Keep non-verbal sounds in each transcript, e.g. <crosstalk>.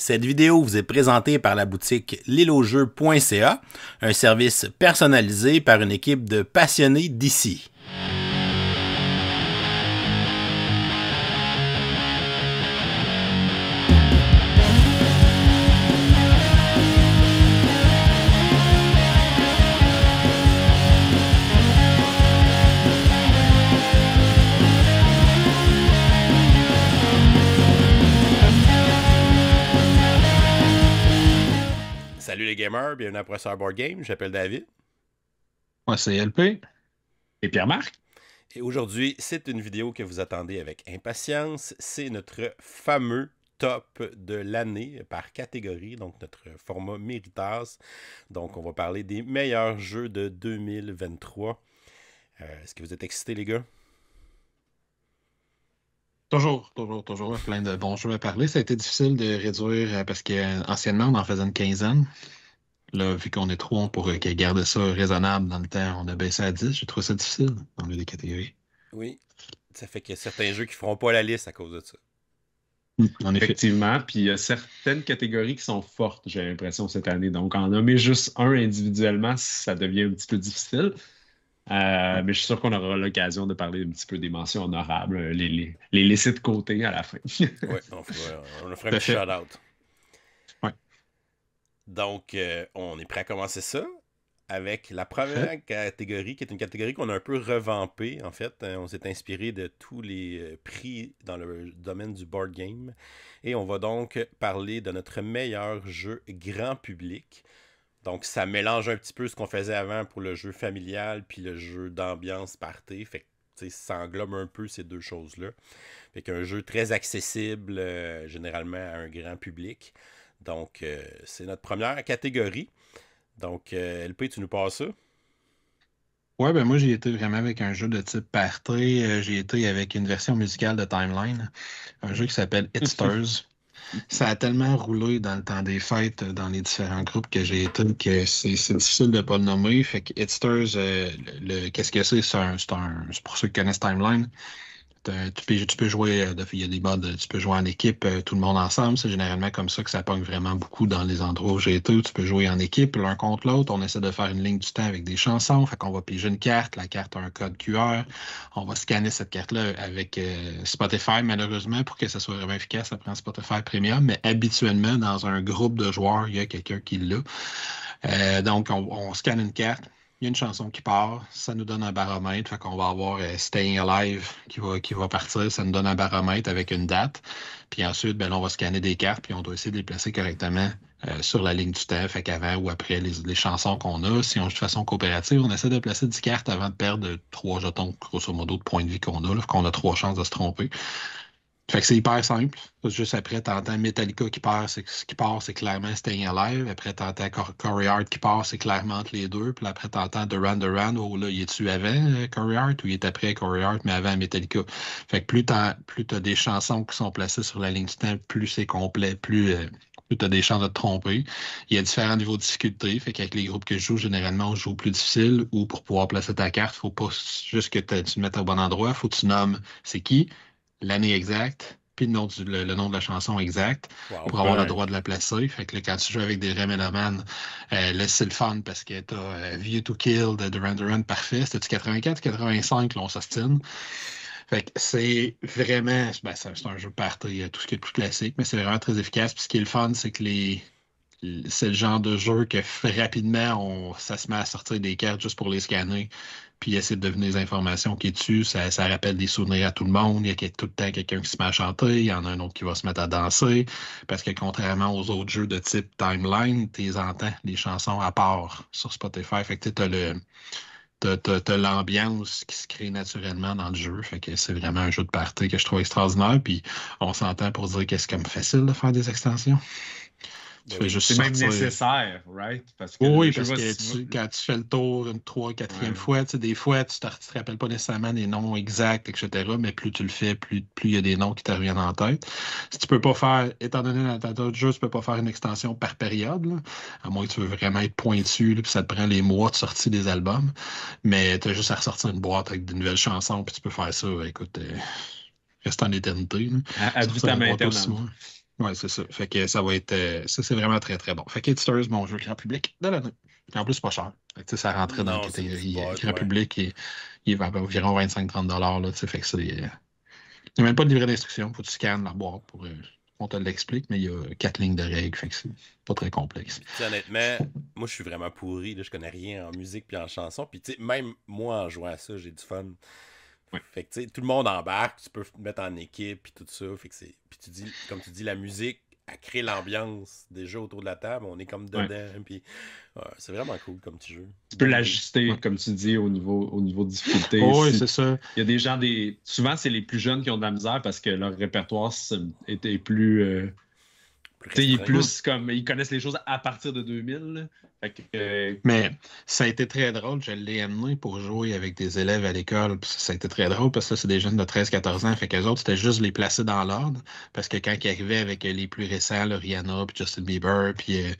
Cette vidéo vous est présentée par la boutique Lilojeu.ca, un service personnalisé par une équipe de passionnés d'ici. Un après board game. J'appelle David. Moi, c'est LP. Et Pierre-Marc. Et aujourd'hui, c'est une vidéo que vous attendez avec impatience. C'est notre fameux top de l'année par catégorie, donc notre format Méritas. Donc, on va parler des meilleurs jeux de 2023. Euh, est-ce que vous êtes excités, les gars? Toujours, toujours, toujours. Plein de bons jeux à parler. Ça a été difficile de réduire euh, parce qu'anciennement, on en faisait une quinzaine. Là, vu qu'on est trois, pour pourrait garder ça raisonnable dans le temps. On a baissé à 10. J'ai trouvé ça difficile dans les des catégories. Oui. Ça fait qu'il y a certains jeux qui ne feront pas la liste à cause de ça. Hum, en Effectivement. Puis il y a certaines catégories qui sont fortes, j'ai l'impression, cette année. Donc, en nommer juste un individuellement, ça devient un petit peu difficile. Euh, mais je suis sûr qu'on aura l'occasion de parler un petit peu des mentions honorables, les, les, laisser de côté à la fin. oui, <laughs> on, fera, on fera un shout-out. Donc, euh, on est prêt à commencer ça avec la première catégorie, qui est une catégorie qu'on a un peu revampée, en fait. Euh, on s'est inspiré de tous les euh, prix dans le domaine du board game. Et on va donc parler de notre meilleur jeu grand public. Donc, ça mélange un petit peu ce qu'on faisait avant pour le jeu familial puis le jeu d'ambiance party. Fait ça englobe un peu ces deux choses-là. Fait qu'un jeu très accessible, généralement à un grand public. Donc, euh, c'est notre première catégorie. Donc, euh, LP, tu nous passes ça? Ouais, ben moi, j'ai été vraiment avec un jeu de type party. Euh, j'ai été avec une version musicale de Timeline, un jeu qui s'appelle Hitsters. <laughs> ça a tellement roulé dans le temps des fêtes, dans les différents groupes que j'ai été, que c'est difficile de ne pas le nommer. Fait que Hitsters, qu'est-ce que c'est? C'est pour ceux qui connaissent Timeline. Tu peux, jouer, euh, il y a des tu peux jouer en équipe, euh, tout le monde ensemble. C'est généralement comme ça que ça pogne vraiment beaucoup dans les endroits où j'ai été, tu peux jouer en équipe, l'un contre l'autre. On essaie de faire une ligne du temps avec des chansons. Fait qu'on va piger une carte, la carte a un code QR. On va scanner cette carte-là avec euh, Spotify, malheureusement, pour que ça soit vraiment efficace, ça prend Spotify Premium. Mais habituellement, dans un groupe de joueurs, il y a quelqu'un qui l'a. donc, on scanne une carte il y a une chanson qui part, ça nous donne un baromètre. Fait qu'on va avoir euh, Staying Alive qui va, qui va partir, ça nous donne un baromètre avec une date. Puis ensuite, ben, on va scanner des cartes, puis on doit essayer de les placer correctement euh, sur la ligne du temps. Fait qu'avant ou après les, chansons qu'on a, si on joue de façon coopérative, on essaie de placer 10 cartes avant de perdre trois jetons, grosso modo, de points de vie qu'on a. fait qu'on a trois chances de se tromper. Fait que c'est hyper simple. Juste après, t'entends Metallica qui part, c'est, qui part, c'est clairement Staying Alive. Après, t'entends Corey Hart qui part, c'est clairement entre les deux. Puis après, t'entends The Duran. Oh là, il est-tu avant euh, Corey Hart ou il est après Corey Hart, mais avant Metallica? Fait que plus t'as, plus t'as des chansons qui sont placées sur la ligne du temps, plus c'est complet, plus, as euh, t'as des chances de te tromper. Il y a différents niveaux de difficulté. Fait qu'avec les groupes que je joue, généralement, on joue plus difficile ou pour pouvoir placer ta carte, faut pas juste que tu te mettes au bon endroit. Faut que tu nommes c'est qui, l'année exacte, puis le nom, de la chanson exacte pour avoir le droit de la placer. Fait que quand tu joues avec des Remelaman, euh, laisse le fun parce que tu as euh, View to Kill de Duran Duran parfait. C'était-tu 84, 85, là, on s'ostine. Fait que c'est vraiment, ben, c'est un jeu party, euh, tout ce qui est plus classique, mais c'est vraiment très efficace. ce qui est le fun, c'est que les, c'est le genre de jeu que rapidement, on, ça se met à sortir des cartes juste pour les scanner puis essayer de devenir des informations qui est dessus. Ça, rappelle des souvenirs à tout le monde. Il y a tout le temps quelqu'un qui se met à chanter, il y en a un autre qui va se mettre à danser. Parce que contrairement aux autres jeux de type timeline, tu entends les chansons à part sur Spotify. Fait que tu as le. T'as, l'ambiance qui se crée naturellement dans le jeu. Fait que c'est vraiment un jeu de party que je trouve extraordinaire. Puis on s'entend pour dire que c'est comme facile de faire des extensions. C'est même nécessaire, right? Parce que, oui, parce que quand tu fais le tour une trois, quatrième fois, tu des fois, tu ne te, rappelles pas nécessairement des noms exacts, etc. Mais plus tu le fais, plus il y a des noms qui te reviennent en tête. Si tu peux pas faire, étant donné date du jeu, tu ne peux pas faire une extension par période, à moins que tu veux vraiment être pointu, puis ça te prend les mois de sortie des albums. Mais tu as juste à ressortir une boîte avec des nouvelles chansons, puis tu peux faire ça. Écoute, restant euh, reste en éternité. À, oui, c'est ça. Fait que ça va être. Euh, ça, c'est vraiment très, très bon. Fait que Editors, mon jeu grand public de l'année. En plus, pas cher. ça rentrait dans le la catégorie euh, grand public et il va environ 25-30 Fait que euh, il n'y a même pas de livret d'instruction. faut que tu scannes la boîte pour. qu'on te l'explique, mais il y a quatre lignes de règles, fait que c'est pas très complexe. honnêtement, moi je suis vraiment pourri, là, je connais rien en musique puis en chanson, puis même moi en jouant à ça, j'ai du fun tout le monde embarque, tu peux te mettre en équipe, puis tout ça. Fait puis tu dis, comme tu dis, la musique, a créé l'ambiance déjà autour de la table. On est comme dedans. c'est vraiment cool comme petit jeu. Tu peux l'ajuster, comme tu dis, au niveau, au niveau de difficulté. Oh, oui, c'est ça. Il y a des gens, des... souvent, c'est les plus jeunes qui ont de la misère parce que leur répertoire était plus. Euh, comme ils connaissent les choses à partir de 2000. Euh, Mais ça a été très drôle. Je l'ai amené pour jouer avec des élèves à l'école. Ça a été très drôle parce que c'est des jeunes de 13-14 ans. Fait qu'eux autres, c'était juste les placer dans l'ordre. Parce que quand ils arrivaient avec les plus récents, Rihanna, puis Justin Bieber, puis euh,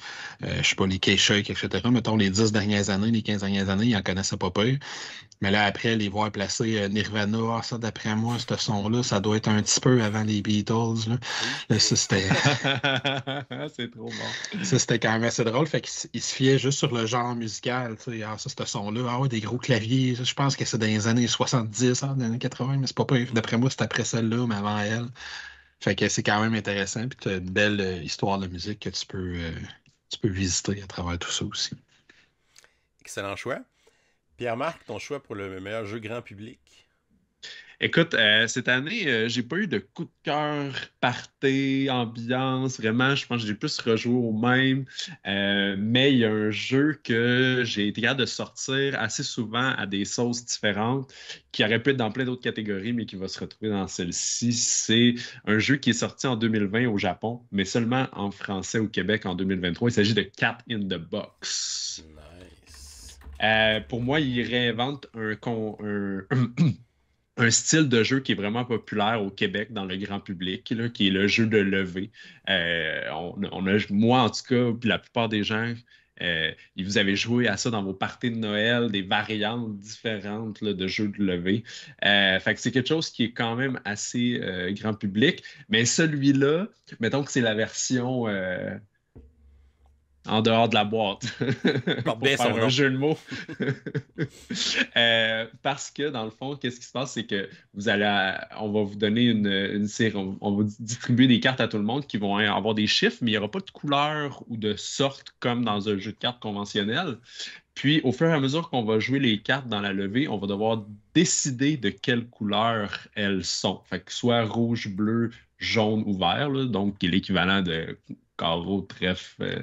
euh, sais pas, les k etc., mettons les 10 dernières années, les 15 dernières années, ils en connaissaient pas peu. Mais là, après, les voir placer euh, Nirvana, ah, ça, d'après moi, ce son-là, ça doit être un petit peu avant les Beatles. Là. ça, c'était. <laughs> c'est trop bon. Ça, c'était quand même assez drôle. Fait qu'il se fiait juste sur le genre musical. tu sais ah, ça, ce son-là, ah, des gros claviers. Je pense que c'est dans les années 70, hein, dans les années 80, mais c'est pas D'après moi, c'est après celle-là, mais avant elle. Fait que c'est quand même intéressant. Puis tu as une belle euh, histoire de musique que tu peux, euh, tu peux visiter à travers tout ça aussi. Excellent choix. Pierre-Marc, ton choix pour le meilleur jeu grand public? Écoute, euh, cette année, euh, j'ai pas eu de coup de cœur, party, ambiance. Vraiment, je pense que j'ai plus rejoué au même. Euh, mais il y a un jeu que j'ai été capable de sortir assez souvent à des sauces différentes, qui aurait pu être dans plein d'autres catégories, mais qui va se retrouver dans celle-ci. C'est un jeu qui est sorti en 2020 au Japon, mais seulement en français au Québec en 2023. Il s'agit de Cat in the Box. Non. Euh, pour moi, il réinvente <clears throat> un, style de jeu qui est vraiment populaire au Québec dans le grand public, qui est le jeu de levée. Euh, on, a, moi, en tout cas, puis la plupart des gens ils euh, vous avez joué à ça dans vos parties de Noël, des variantes différentes de jeux de levée. fait c'est quelque chose qui est quand même assez grand public. Mais celui-là, mettons que c'est la version en dehors de la boîte. <laughs> pour faire un jeu de mots. <laughs> Euh, parce que, dans le fond, qu'est-ce qui se passe, c'est que vous allez, on va vous donner une, série, on, va distribuer des cartes à tout le monde qui vont avoir des chiffres, mais il n'y aura pas de couleur ou de sorte comme dans un jeu de cartes conventionnel. Puis, au fur et à mesure qu'on va jouer les cartes dans la levée, on va devoir décider de quelle couleur elles sont. Fait que soit rouge, bleu, jaune ou vert, donc qui est l'équivalent de carreau, trèfle, euh,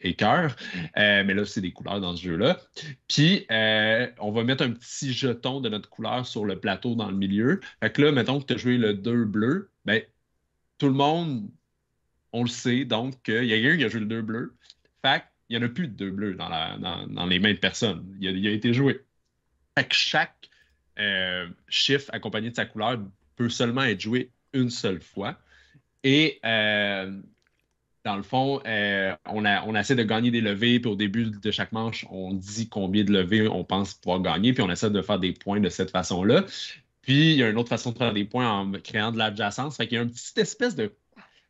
et cœur. Mm. Euh, mais là, c'est des couleurs dans ce jeu-là. Puis, euh, on va mettre un petit jeton de notre couleur sur le plateau dans le milieu. Fait que là, mettons que tu as joué le 2 bleu, ben, tout le monde, on le sait, donc il y a quelqu'un qui a joué le 2 bleu. Fait qu'il n'y en a plus de 2 bleus dans, les mains de personne. Il a, été joué. Fait que chaque euh, chiffre accompagné de sa couleur peut seulement être joué une seule fois. Et dans le fond, euh, on, essaie de gagner des levées, puis au début de chaque manche, on dit combien de levées on pense pouvoir gagner, puis on essaie de faire des points de cette façon-là. Puis, il y a une autre façon de faire des points en créant de l'adjacence. Fait qu'il y a une petite espèce de,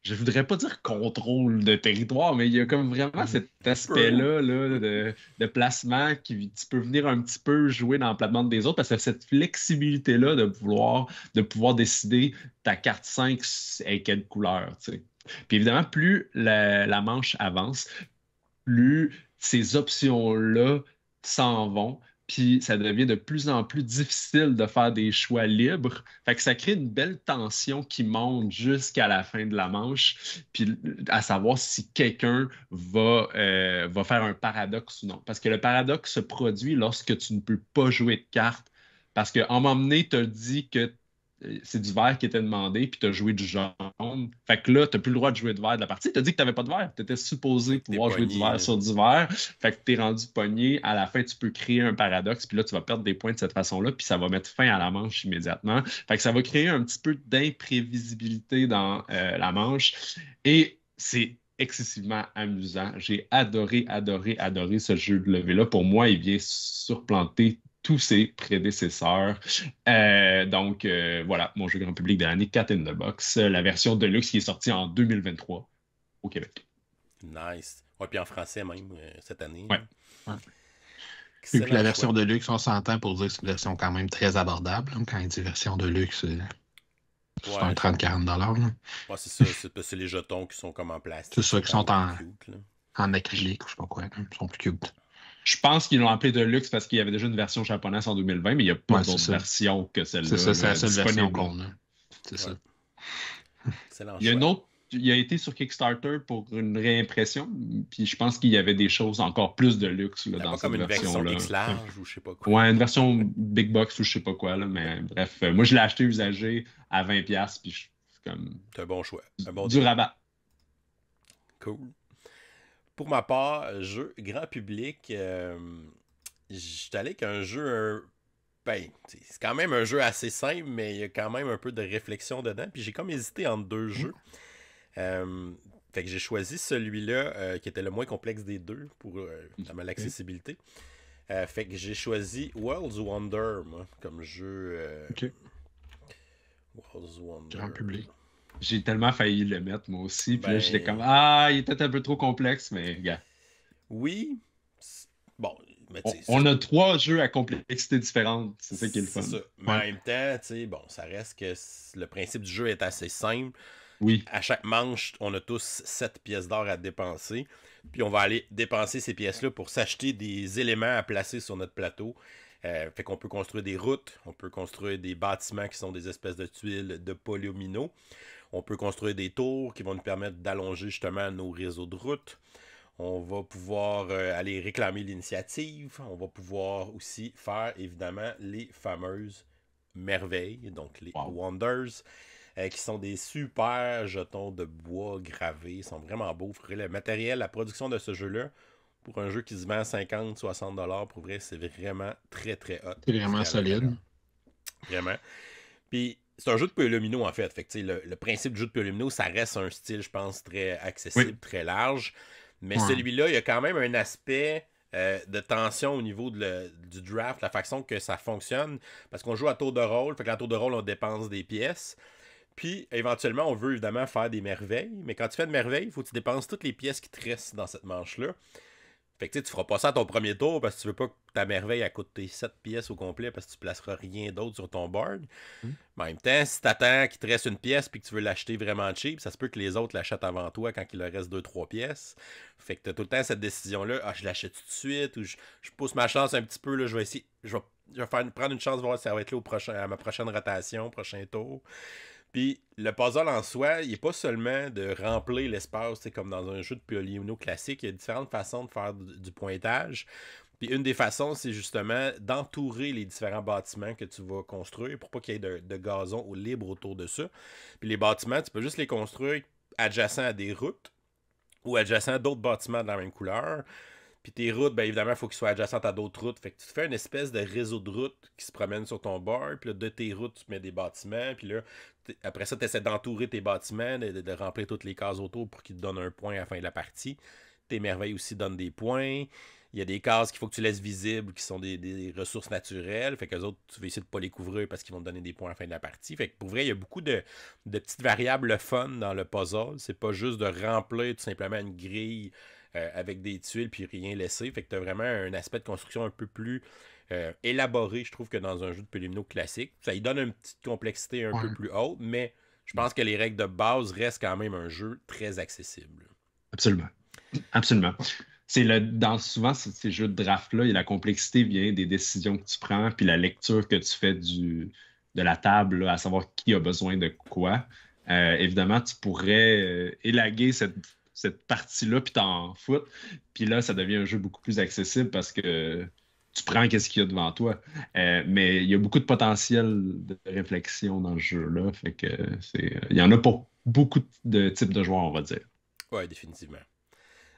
je voudrais pas dire contrôle de territoire, mais il y a comme vraiment cet aspect-là de, placement qui peut venir un petit peu jouer dans la des autres parce que cette flexibilité-là de vouloir, de pouvoir décider ta carte 5 avec quelle couleur, tu sais. Puis évidemment, plus la, manche avance, plus ces options-là s'en vont, puis ça devient de plus en plus difficile de faire des choix libres. Fait que ça crée une belle tension qui monte jusqu'à la fin de la manche, puis à savoir si quelqu'un va, euh, faire un paradoxe ou non. Parce que le paradoxe se produit lorsque tu ne peux pas jouer de cartes. Parce que un moment donné, tu as dit que euh, c'est du vert qui était demandé, puis tu as joué du jaune. Fait que là, tu n'as plus le droit de jouer de vert de la partie. Tu as dit que tu n'avais pas de vert. Tu étais supposé pouvoir jouer du vert sur du vert. Fait que tu es rendu pogné. À la fin, tu peux créer un paradoxe, puis là, tu vas perdre des points de cette façon-là, puis ça va mettre fin à la manche immédiatement. Fait que ça va créer un petit peu d'imprévisibilité dans euh, la manche. Et c'est excessivement amusant. J'ai adoré, adoré, adoré ce jeu de levée-là. Pour moi, il vient surplanter tous ses prédécesseurs. Euh, donc, euh, voilà, mon jeu grand public de l'année, Cat in the Box, la version Deluxe qui est sortie en 2023 au Québec. Nice. Ouais, puis en français même, euh, cette année. Ouais. Et puis la version de luxe, on s'entend pour dire que c'est une version quand même très abordable. Hein, quand il dit version de luxe, c'est un 30-40$. Ouais, c'est ça. C'est les jetons qui sont comme en plastique. C'est ça, qui sont en, acrylique ou je sais pas quoi. Ils hein, sont plus cubes. Je pense qu'ils l'ont appelé de luxe parce qu'il y avait déjà une version japonaise en 2020, mais il n'y a pas d'autre version que celle-là. C'est ça, c'est la seule version C'est ça. <laughs> il y a une autre il a été sur Kickstarter pour une réimpression, puis je pense qu'il y avait des choses encore plus de luxe là, dans cette comme une version, large ou je sais pas quoi. Ouais, une version big box ou je sais pas quoi mais bref, euh, moi je l'ai acheté usagé à 20 pièces puis je comme C'est un bon choix, un bon du rabat. Cool. Pour ma part, jeu grand public, je euh, j'étais allé avec un jeu. Ben, c'est quand même un jeu assez simple, mais il y a quand même un peu de réflexion dedans. Puis j'ai comme hésité entre deux mmh. jeux. Euh, fait que j'ai choisi celui-là euh, qui était le moins complexe des deux pour mmh. l'accessibilité. fait que j'ai choisi World's Wonder, moi, comme jeu. ok. World's Wonder. Grand public. J'ai tellement failli le mettre moi aussi. Puis là, j'étais comme ben. Ah, il était un peu trop complexe, mais gars. Oui. Bon, mais on, on, a trois jeux à complexité différente. C'est ça qui est le fun. Mais en même temps, bon, ça reste que le principe du jeu est assez simple. Oui. À chaque manche, on a tous sept pièces d'or à dépenser. Puis on va aller dépenser ces pièces-là pour s'acheter des éléments à placer sur notre plateau. Euh, fait qu'on peut construire des routes, on peut construire des bâtiments qui sont des espèces de tuiles de polyomino. On peut construire des tours qui vont nous permettre d'allonger justement nos réseaux de routes. On va pouvoir euh, aller réclamer l'initiative. On va pouvoir aussi faire évidemment les fameuses merveilles, donc les Wonders, euh, qui sont des super jetons de bois gravés. Ils sont vraiment beaux. Le matériel, la production de ce jeu-là, pour un jeu qui se vend 50, 60 dollars, pour vrai, c'est vraiment très, très hot. C'est vraiment solide. Vraiment. Puis c'est un jeu de Piolomino, en fait. fait le, principe du jeu de Piolomino, ça reste un style, je pense, très accessible, très large. Mais celui-là, il y a quand même un aspect euh, de tension au niveau du draft, la façon que ça fonctionne. Parce qu'on joue à tour de rôle. Fait que tour de rôle, on dépense des pièces. Puis, éventuellement, on veut évidemment faire des merveilles. Mais quand tu fais de merveilles, il faut que tu dépenses toutes les pièces qui te restent dans cette manche-là. Fait que tu feras pas ça à ton premier tour parce que tu veux pas que ta merveille coûte tes 7 pièces au complet parce que tu placeras rien d'autre sur ton board. Hmm. en même temps, si t'attends qu'il te reste une pièce puis que tu veux l'acheter vraiment cheap, ça se peut que les autres l'achètent avant toi quand il leur reste 2-3 pièces. Fait que as tout le temps cette décision-là, ah, je l'achète tout de suite ou je, pousse ma chance un petit peu, là, je vais essayer, je vais, prendre une chance voir si ça va être là au prochain, à ma prochaine rotation, prochain tour. Puis le puzzle en soi, il n'est pas seulement de remplir l'espace, c'est comme dans un jeu de Piolino classique, il y a différentes façons de faire du pointage. Puis une des façons, c'est justement d'entourer les différents bâtiments que tu vas construire pour pas qu'il y ait de, gazon au libre autour de ça. Puis les bâtiments, tu peux juste les construire adjacents à des routes ou adjacents à d'autres bâtiments de la même couleur. Puis tes routes, bien évidemment, il faut qu'ils soient adjacentes à d'autres routes. Fait que tu te fais une espèce de réseau de routes qui se promènent sur ton bord. Puis là, de tes routes, tu mets des bâtiments. Puis là, après ça, tu essaies d'entourer tes bâtiments, de, de, remplir toutes les cases autour pour qu'ils te donnent un point à la fin de la partie. Tes merveilles aussi donnent des points. Il y a des cases qu'il faut que tu laisses visibles qui sont des, ressources naturelles. Fait que les autres, tu vas essayer de pas les couvrir parce qu'ils vont te donner des points à la fin de la partie. Fait que pour vrai, il y a beaucoup de, petites variables fun dans le puzzle. C'est pas juste de remplir tout simplement une grille euh, avec des tuiles puis rien laisser. Fait que tu as vraiment un aspect de construction un peu plus euh, élaboré, je trouve, que dans un jeu de Pelimino classique. Ça y donne une petite complexité un peu plus haute, mais je pense que les règles de base restent quand même un jeu très accessible. Absolument. Absolument. C'est le, dans, souvent, ces jeux de draft-là, la complexité vient des décisions que tu prends, puis la lecture que tu fais du, de la table, à savoir qui a besoin de quoi. Euh, évidemment, tu pourrais euh, élaguer cette, cette partie-là, puis t'en foutre. Puis là, ça devient un jeu beaucoup plus accessible parce que tu prends qu'est-ce qu'il y a devant toi. Euh, mais il y a beaucoup de potentiel de réflexion dans ce jeu-là. Fait que c'est. Il y en a pas beaucoup de types de joueurs, on va dire. Oui, définitivement.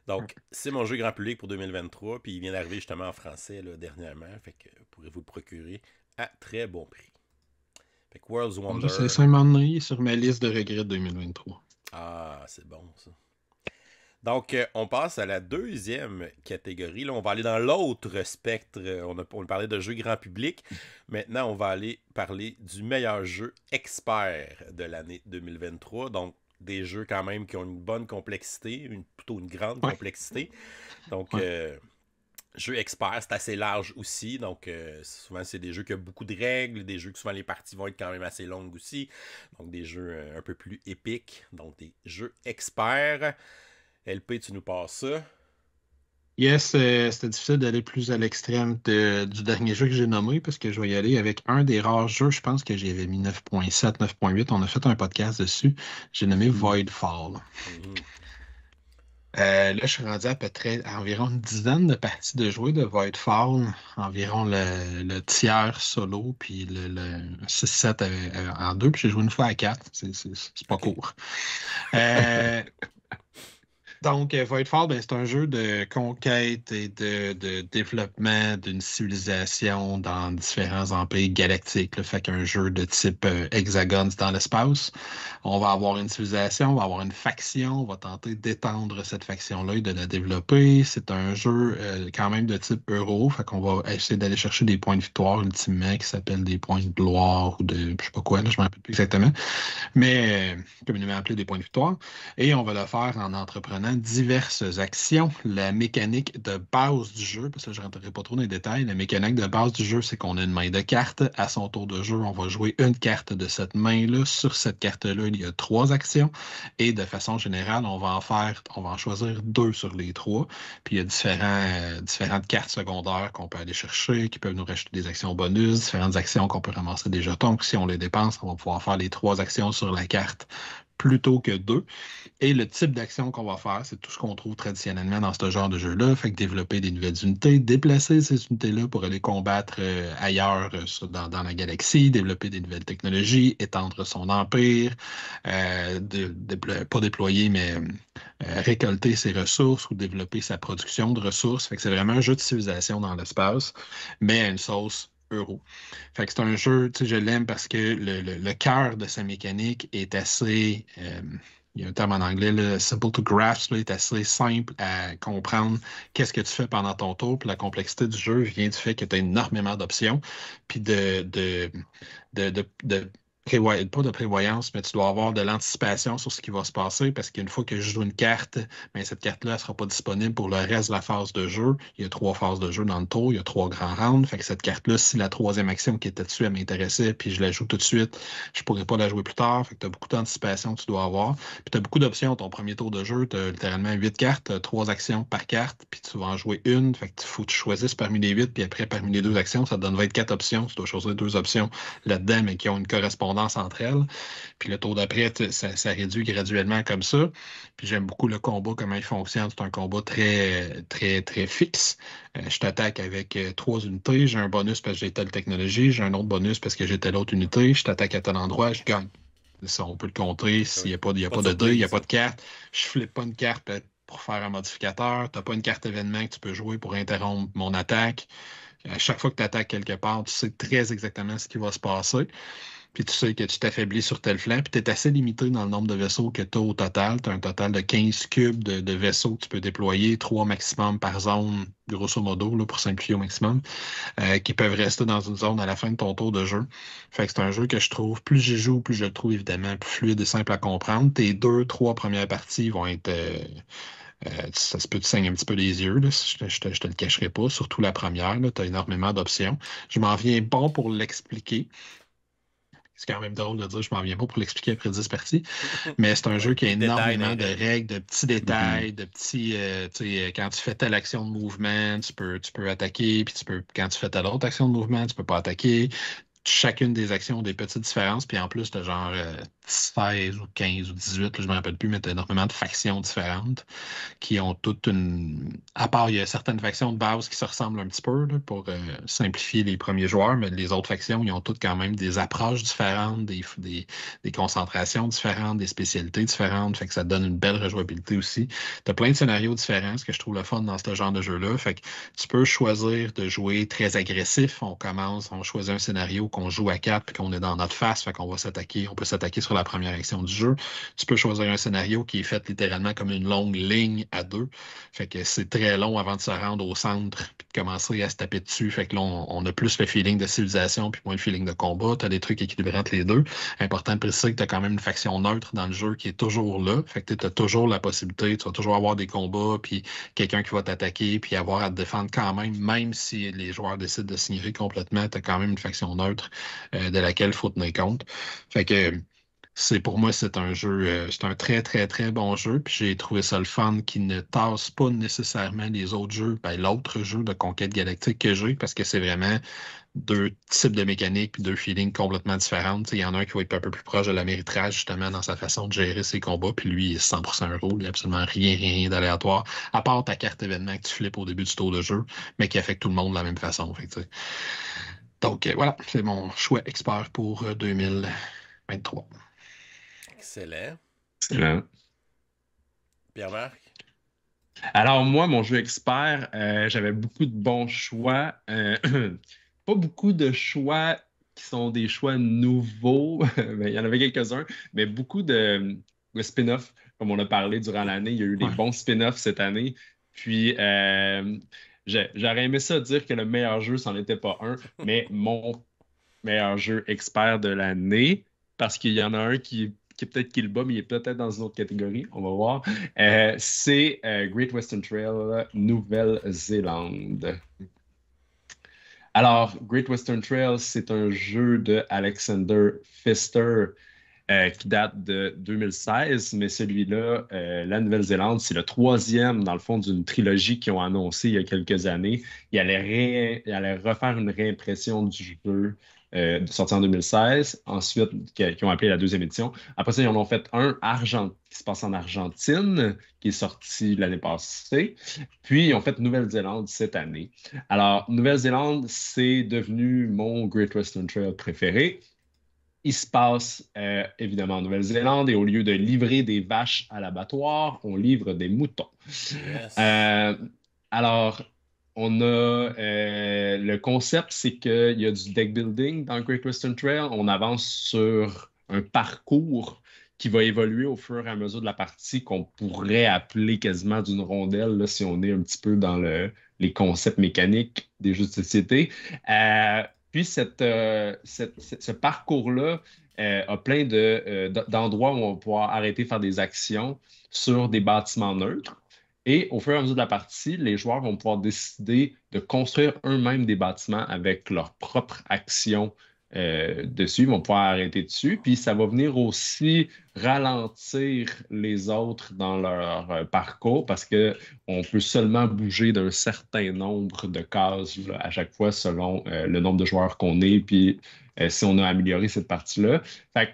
Donc, c'est mon jeu grand public pour 2023, puis il vient d'arriver justement en français dernièrement. Fait que vous pourrez vous le procurer à très bon prix. Fait que World's ah, Wonder. C'est sur ma liste de regrets 2023. Ah, c'est bon ça. Donc, euh, on passe à la deuxième catégorie. Là, on va aller dans l'autre spectre. Euh, on, a, parlait de jeux grand public. Maintenant, on va aller parler du meilleur jeu expert de l'année 2023. Donc, des jeux quand même qui ont une bonne complexité, une, plutôt une grande complexité. Donc, euh, jeux jeu expert, c'est assez large aussi. Donc, souvent, c'est des jeux qui ont beaucoup de règles, des jeux que souvent les parties vont être quand même assez longues aussi. Donc, des jeux un peu plus épiques. Donc, des jeux experts. LP, tu nous passes ça. Yes, euh, c'était difficile d'aller plus à l'extrême du dernier jeu que j'ai nommé parce que je vais y aller avec un des rares jeux, je pense que j'avais mis 9.7, 9.8, on a fait un podcast dessus, j'ai nommé mhm. Voidfall. Mhm. Euh, là, je suis rendu à peu près environ une dizaine de parties de jouer de Voidfall, environ le, tiers solo, puis le, 6-7 euh, en deux, puis j'ai joué une fois à 4, c'est pas court. Euh, <laughs> Donc, euh, Voidfall, ben, c'est un jeu de conquête et de, développement d'une civilisation dans différents empires galactiques. Le fait qu'un jeu de type euh, hexagone dans l'espace, on va avoir une civilisation, on va avoir une faction, on va tenter d'étendre cette faction-là et de la développer. C'est un jeu euh, quand même de type euro, fait qu'on va essayer d'aller chercher des points de victoire ultimement qui s'appellent des points de gloire ou de je sais pas quoi, je je me rappelle plus exactement, mais on communément appelé des points de victoire. Et on va le faire en entreprenant diverses actions. La mécanique de base du jeu, parce que je ne rentrerai pas trop dans les détails, la mécanique de base du jeu, c'est qu'on a une main de cartes. À son tour de jeu, on va jouer une carte de cette main-là. Sur cette carte-là, il y a trois actions. Et de façon générale, on va en faire, on va en choisir deux sur les trois. Puis il y a euh, différentes cartes secondaires qu'on peut aller chercher, qui peuvent nous rajouter des actions bonus, différentes actions qu'on peut ramasser des jetons. Si on les dépense, on va pouvoir faire les trois actions sur la carte plutôt que deux. Et le type d'action qu'on va faire, c'est tout ce qu'on trouve traditionnellement dans ce genre de jeu-là. Fait que développer des nouvelles unités, déplacer ces unités-là pour aller combattre euh, ailleurs euh, dans, la galaxie, développer des nouvelles technologies, étendre son empire, euh, pas déployer, mais récolter ses ressources ou développer sa production de ressources. Fait que c'est vraiment un jeu de civilisation dans l'espace, mais à une sauce fait que c'est un jeu, je l'aime parce que le, le, cœur de sa mécanique est assez. Euh, il y a un terme en anglais, le simple to grasp, est assez simple à comprendre qu'est-ce que tu fais pendant ton tour. la complexité du jeu vient du fait que tu as énormément d'options, puis de, de pas de prévoyance, mais tu dois avoir de l'anticipation sur ce qui va se passer parce qu'une fois que je joue une carte, bien, cette carte-là ne sera pas disponible pour le reste de la phase de jeu. Il y a trois phases de jeu dans le tour, il y a trois grands rounds. Fait que cette carte-là, si la troisième action qui était dessus, m'intéressait, puis je la joue tout de suite, je ne pourrais pas la jouer plus tard. Fait que tu as beaucoup d'anticipation que tu dois avoir. Puis tu as beaucoup d'options. Ton premier tour de jeu, tu as littéralement huit cartes, trois actions par carte, puis tu vas en jouer une. Fait que faut que tu choisisses parmi les huit, puis après, parmi les deux actions, ça te donne 24 options. Tu dois choisir deux options là-dedans, mais qui ont une correspondance entre elles. Puis le taux d'après, ça, réduit graduellement comme ça. Puis j'aime beaucoup le combat, comment il fonctionne. C'est un combat très, très, très fixe. Euh, je t'attaque avec euh, trois unités. J'ai un bonus parce que j'ai telle technologie. J'ai un autre bonus parce que j'ai telle autre unité. Je t'attaque à tel endroit, je gagne. Ça, on peut le contrer. Ah S'il n'y a pas, a pas, de deux, il n'y a pas de carte. Je flippe pas une carte pour faire un modificateur. Tu n'as pas une carte événement que tu peux jouer pour interrompre mon attaque. À chaque fois que tu attaques quelque part, tu sais très exactement ce qui va se passer puis tu sais que tu t'affaiblis sur tel flanc, puis tu es assez limité dans le nombre de vaisseaux que tu as au total. Tu as un total de 15 cubes de, vaisseaux que tu peux déployer, trois maximum par zone, grosso modo, là, pour simplifier au maximum, euh, qui peuvent rester dans une zone à la fin de ton tour de jeu. Fait que c'est un jeu que je trouve, plus j'y joue, plus je le trouve évidemment plus fluide et simple à comprendre. Tes deux, trois premières parties vont être. Euh, euh, ça se peut te saigner un petit peu les yeux, je, te, le cacherai pas, surtout la première, tu as énormément d'options. Je m'en viens pas pour l'expliquer. C'est quand même drôle de dire, je m'en viens pas pour l'expliquer après 10 parties. <laughs> Mais c'est un jeu qui a énormément de règles, de petits mm-hmm. détails, de petits. Euh, quand tu fais telle action de mouvement, tu peux, tu peux attaquer, puis tu peux, quand tu fais telle autre action de mouvement, tu peux pas attaquer chacune des actions ont des petites différences. Puis en plus, tu as genre 16 euh, ou 15 ou 18, je ne me rappelle plus, mais tu as énormément de factions différentes qui ont toutes une. À part, il y a certaines factions de base qui se ressemblent un petit peu pour euh, simplifier les premiers joueurs, mais les autres factions, ils ont toutes quand même des approches différentes, des, concentrations différentes, des spécialités différentes. Fait que ça donne une belle rejouabilité aussi. Tu as plein de scénarios différents, ce que je trouve le fun dans ce genre de jeu-là. Fait que tu peux choisir de jouer très agressif. On commence, on choisit un scénario qu'on joue à quatre puis qu'on est dans notre face, fait qu'on va s'attaquer, on peut s'attaquer sur la première action du jeu. Tu peux choisir un scénario qui est fait littéralement comme une longue ligne à deux. Fait que c'est très long avant de se rendre au centre puis de commencer à se taper dessus. Fait que là, on, a plus le feeling de civilisation puis moins le feeling de combat. Tu as des trucs équilibrés entre les deux. Important de préciser que tu as quand même une faction neutre dans le jeu qui est toujours là. Fait que tu as toujours la possibilité, tu vas toujours avoir des combats puis quelqu'un qui va t'attaquer puis avoir à te défendre quand même, même si les joueurs décident de s'ignorer complètement, tu as quand même une faction neutre euh, de laquelle il faut tenir compte. Fait que c'est pour moi, c'est un jeu, euh, c'est un très, très, très bon jeu. Puis j'ai trouvé ça le fun qui ne tasse pas nécessairement les autres jeux, ben, l'autre jeu de conquête galactique que j'ai, parce que c'est vraiment deux types de mécaniques puis deux feelings complètement différents. Il y en a un qui va être un peu plus proche de la méritrage, justement, dans sa façon de gérer ses combats. Puis lui, il est 100% rôle, Il n'y a absolument rien, rien d'aléatoire, à part ta carte événement que tu flippes au début du tour de jeu, mais qui affecte tout le monde de la même façon. Fait, donc euh, voilà, c'est mon choix expert pour 2023. Euh, Excellent. Excellent. Pierre-Marc? Alors, moi, mon jeu expert, euh, j'avais beaucoup de bons choix. <clears throat> pas beaucoup de choix qui sont des choix nouveaux. <laughs> mais Il y en avait quelques-uns, mais beaucoup de, spin-offs, comme on a parlé durant l'année. Il y a eu des bons spin-offs cette année. Puis, J'aurais aimé ça dire que le meilleur jeu, c'en était pas un, <laughs> mais mon meilleur jeu expert de l'année, parce qu'il y en a un qui, qui peut-être qui le bat, mais il est peut-être dans une autre catégorie, on va voir. Euh, c'est euh, Great Western Trail Nouvelle-Zélande. Alors, Great Western Trail, c'est un jeu de Alexander Pfister euh, qui date de 2016, mais celui-là, euh, la Nouvelle-Zélande, c'est le troisième, dans le fond, d'une trilogie qu'ils ont annoncé il y a quelques années. Ils allaient, refaire une réimpression du jeu euh, sorti en 2016, ensuite, qui, ont appelé la deuxième édition. Après ça, ils en ont fait un Argent, qui se passe en Argentine, qui est sorti l'année passée. Puis, ils ont fait Nouvelle-Zélande cette année. Alors, Nouvelle-Zélande, c'est devenu mon Great Western Trail préféré il se passe euh, évidemment en Nouvelle-Zélande et au lieu de livrer des vaches à l'abattoir, on livre des moutons. Euh, alors, on a euh, le concept, c'est qu'il y a du deck building dans Great Western Trail. On avance sur un parcours qui va évoluer au fur et à mesure de la partie qu'on pourrait appeler quasiment d'une rondelle là, si on est un petit peu dans le, les concepts mécaniques des jeux de société. Puis euh, cette, ce parcours-là euh, a plein euh, d'endroits de, où on va pouvoir arrêter de faire des actions sur des bâtiments neutres. Et au fur et à mesure de la partie, les joueurs vont pouvoir décider de construire eux-mêmes des bâtiments avec leurs propres actions euh, dessus, ils vont pouvoir arrêter dessus, puis ça va venir aussi ralentir les autres dans leur euh, parcours parce on peut seulement bouger d'un certain nombre de cases à chaque fois selon euh, le nombre de joueurs qu'on est, puis si on a amélioré cette partie-là. Fait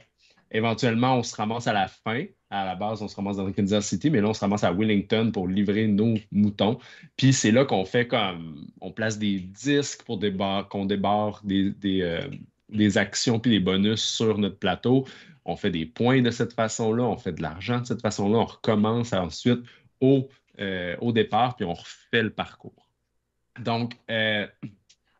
éventuellement, on se ramasse à la fin. À la base, on se ramasse dans Kansas City, mais là, on se ramasse à Wellington pour livrer nos moutons. Puis c'est là qu'on fait comme. On place des disques pour qu'on débarre des, les actions puis les bonus sur notre plateau. On fait des points de cette façon-là, on fait de l'argent de cette façon-là, on recommence ensuite au, euh, au départ, puis on refait le parcours. Donc, euh,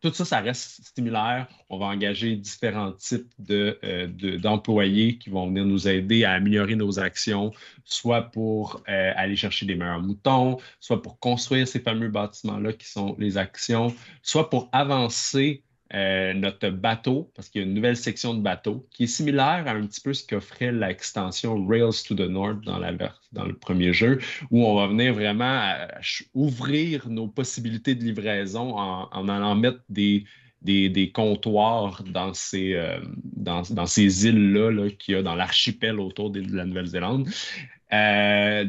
tout ça, ça reste similaire. On va engager différents types euh, d'employés de, qui vont venir nous aider à améliorer nos actions, soit pour aller chercher des meilleurs moutons, soit pour construire ces fameux bâtiments-là qui sont les actions, soit pour avancer euh, notre bateau, parce qu'il y a une nouvelle section de bateau qui est similaire à un petit peu ce qu'offrait l'extension Rails to the North dans, le premier jeu, où on va venir vraiment euh, ouvrir nos possibilités de livraison en, allant mettre des, comptoirs dans ces, euh, dans, ces îles-là qu'il y a dans l'archipel autour de la Nouvelle-Zélande.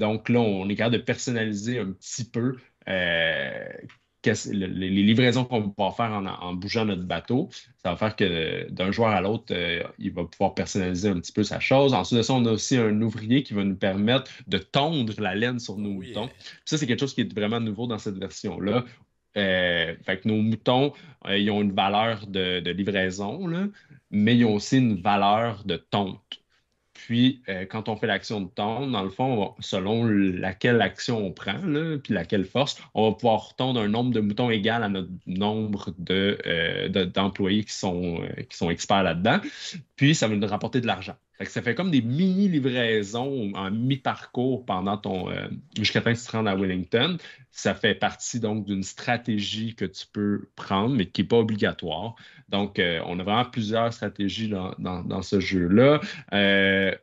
donc là, on est capable de personnaliser un petit peu les livraisons qu'on va pouvoir faire en, bougeant notre bateau, ça va faire que d'un joueur à l'autre, euh, il va pouvoir personnaliser un petit peu sa chose. Ensuite de ça, on a aussi un ouvrier qui va nous permettre de tondre la laine sur nos oh moutons. ça, c'est quelque chose qui est vraiment nouveau dans cette version-là. Euh, fait que nos moutons, euh, ils ont une valeur de, livraison, mais ils ont aussi une valeur de tonte. Puis, euh, quand on fait l'action de tendre, dans le fond, selon laquelle action on prend, puis laquelle force, on va pouvoir tondre un nombre de moutons égal à notre nombre euh, d'employés de, qui, sont, euh, qui sont experts là-dedans. Puis, ça va nous rapporter de l'argent ça fait comme des mini-livraisons en mi-parcours pendant ton. Euh, jusqu'à temps que tu te rendes à Wellington. Ça fait partie donc d'une stratégie que tu peux prendre, mais qui n'est pas obligatoire. Donc, euh, on a vraiment plusieurs stratégies dans, ce jeu-là. Euh,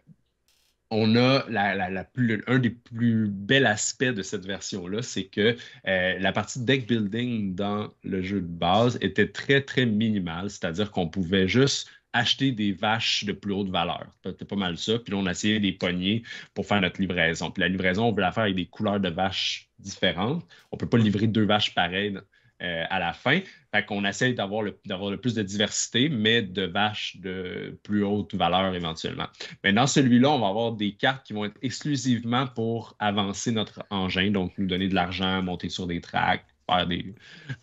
on a la, un des plus bels aspects de cette version-là, c'est que la partie deck building dans le jeu de base était très, très minimale, c'est-à-dire qu'on pouvait juste acheter des vaches de plus haute valeur. C'était pas mal ça. Puis là, on essayé des poignées pour faire notre livraison. Puis la livraison, on veut la faire avec des couleurs de vaches différentes. On ne peut pas livrer deux vaches pareilles euh, à la fin. Fait qu'on essaye d'avoir le, d'avoir le plus de diversité, mais de vaches de plus haute valeur éventuellement. Mais dans celui-là, on va avoir des cartes qui vont être exclusivement pour avancer notre engin, donc nous donner de l'argent, monter sur des tracts, faire des,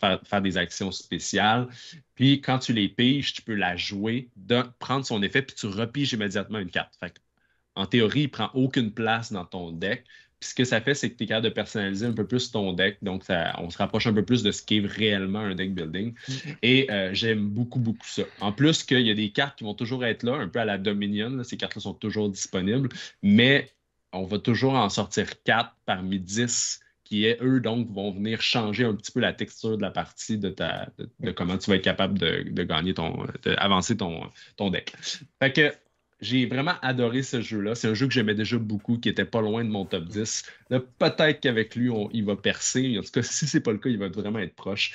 faire, des actions spéciales. Puis quand tu les piges, tu peux la jouer, de, prendre son effet, puis tu repiges immédiatement une carte. en théorie, il ne prend aucune place dans ton deck. Puis ce que ça fait, c'est que tu es capable de personnaliser un peu plus ton deck. Donc, on se rapproche un peu plus de ce qu'est réellement un deck building. Mm-hmm. Et euh, j'aime beaucoup, beaucoup ça. En plus qu'il y a des cartes qui vont toujours être là, un peu à la Dominion. Ces cartes-là sont toujours disponibles. Mais on va toujours en sortir 4 parmi 10 qui est, eux, donc, vont venir changer un petit peu la texture de la partie de, ta, de, comment tu vas être capable de, gagner ton, d'avancer ton, ton deck. Fait que j'ai vraiment adoré ce jeu-là. C'est un jeu que j'aimais déjà beaucoup, qui était pas loin de mon top 10. peut-être qu'avec lui, il va percer. En tout cas, <laughs> si c'est pas le cas, il va vraiment être proche.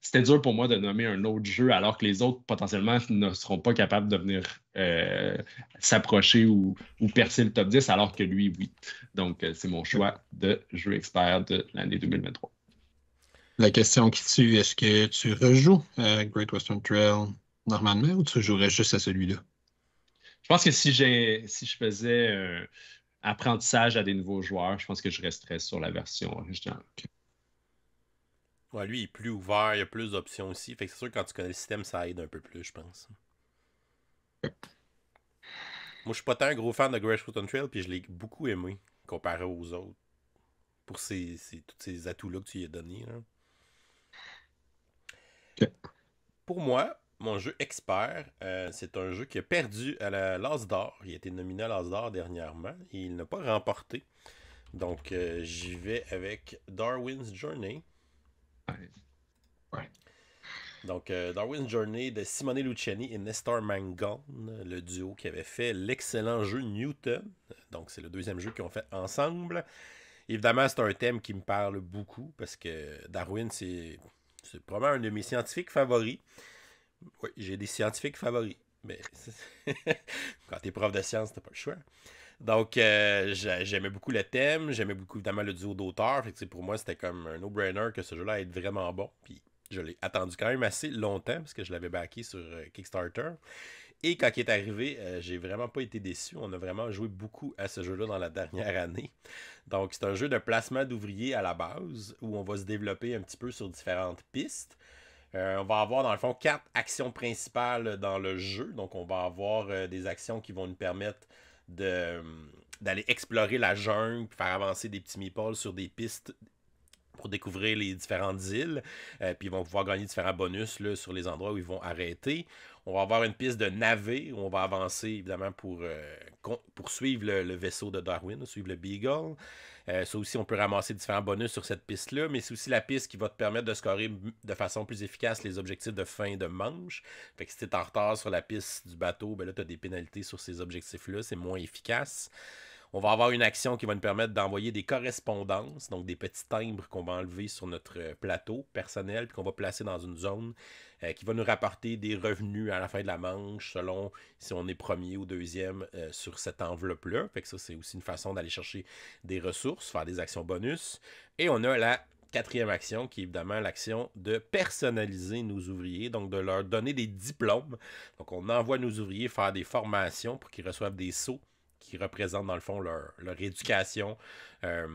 C'était dur pour moi de nommer un autre jeu alors que les autres, potentiellement, ne seront pas capables de venir euh, s'approcher ou, percer le top 10, alors que lui, oui. Donc, euh, c'est mon choix de jeu expert de l'année 2023. La question qui tue, est-ce que tu rejoues euh, Great Western Trail normalement ou tu jouerais juste à celui-là? Je pense que si, j'ai, si je faisais un euh, apprentissage à des nouveaux joueurs, je pense que je resterais sur la version lui, il est plus ouvert, il y a plus d'options aussi. Fait c'est sûr que quand tu connais le système, ça aide un peu plus, je pense. Moi, je suis pas tant un gros fan de Grassroot on Trail, puis je l'ai beaucoup aimé comparé aux autres. Pour ces, tous ces atouts-là que tu lui as donnés. Pour moi, mon jeu expert. Euh, c'est un jeu qui a perdu à la l'As d'or. Il a été nominé à l'As d'or dernièrement. Et il n'a pas remporté. Donc, euh, j'y vais avec Darwin's Journey. Donc, euh, Darwin's Journey de Simone Luciani et Nestor Mangon, le duo qui avait fait l'excellent jeu Newton. Donc, c'est le deuxième jeu qu'ils ont fait ensemble. Évidemment, c'est un thème qui me parle beaucoup parce que Darwin, c'est probablement un de mes scientifiques favoris. Oui, j'ai des scientifiques favoris. Mais <laughs> quand t'es prof de sciences, t'as pas le choix. Donc, euh, j'aimais beaucoup le thème, j'aimais beaucoup évidemment le duo d'auteurs. pour moi, c'était comme un no-brainer que ce jeu-là être vraiment bon. Puis je l'ai attendu quand même assez longtemps parce que je l'avais backé sur euh, Kickstarter. Et quand il est arrivé, euh, j'ai vraiment pas été déçu. On a vraiment joué beaucoup à ce jeu-là dans la dernière année. Donc, c'est un jeu de placement d'ouvriers à la base où on va se développer un petit peu sur différentes pistes. Euh, on va avoir dans le fond quatre actions principales dans le jeu. Donc on va avoir euh, des actions qui vont nous permettre euh, d'aller explorer la jungle, faire avancer des petits meeples sur des pistes pour découvrir les différentes îles. puis ils vont pouvoir gagner différents bonus sur les endroits où ils vont arrêter. On va avoir une piste de navet où on va avancer évidemment pour, suivre le, vaisseau de Darwin, suivre le Beagle. Euh, ça aussi, on peut ramasser différents bonus sur cette piste-là, mais c'est aussi la piste qui va te permettre de scorer de façon plus efficace les objectifs de fin de manche. Fait que si tu es en retard sur la piste du bateau, ben là, tu as des pénalités sur ces objectifs-là, c'est moins efficace. On va avoir une action qui va nous permettre d'envoyer des correspondances, donc des petits timbres qu'on va enlever sur notre euh, plateau personnel, puis qu'on va placer dans une zone euh, qui va nous rapporter des revenus à la fin de la manche selon si on est premier ou deuxième euh, sur cette enveloppe-là. Fait que ça, c'est aussi une façon d'aller chercher des ressources, faire des actions bonus. Et on a la quatrième action, qui est évidemment l'action de personnaliser nos ouvriers, donc de leur donner des diplômes. Donc on envoie nos ouvriers faire des formations pour qu'ils reçoivent des sauts qui représentent dans le fond leur, éducation. Euh,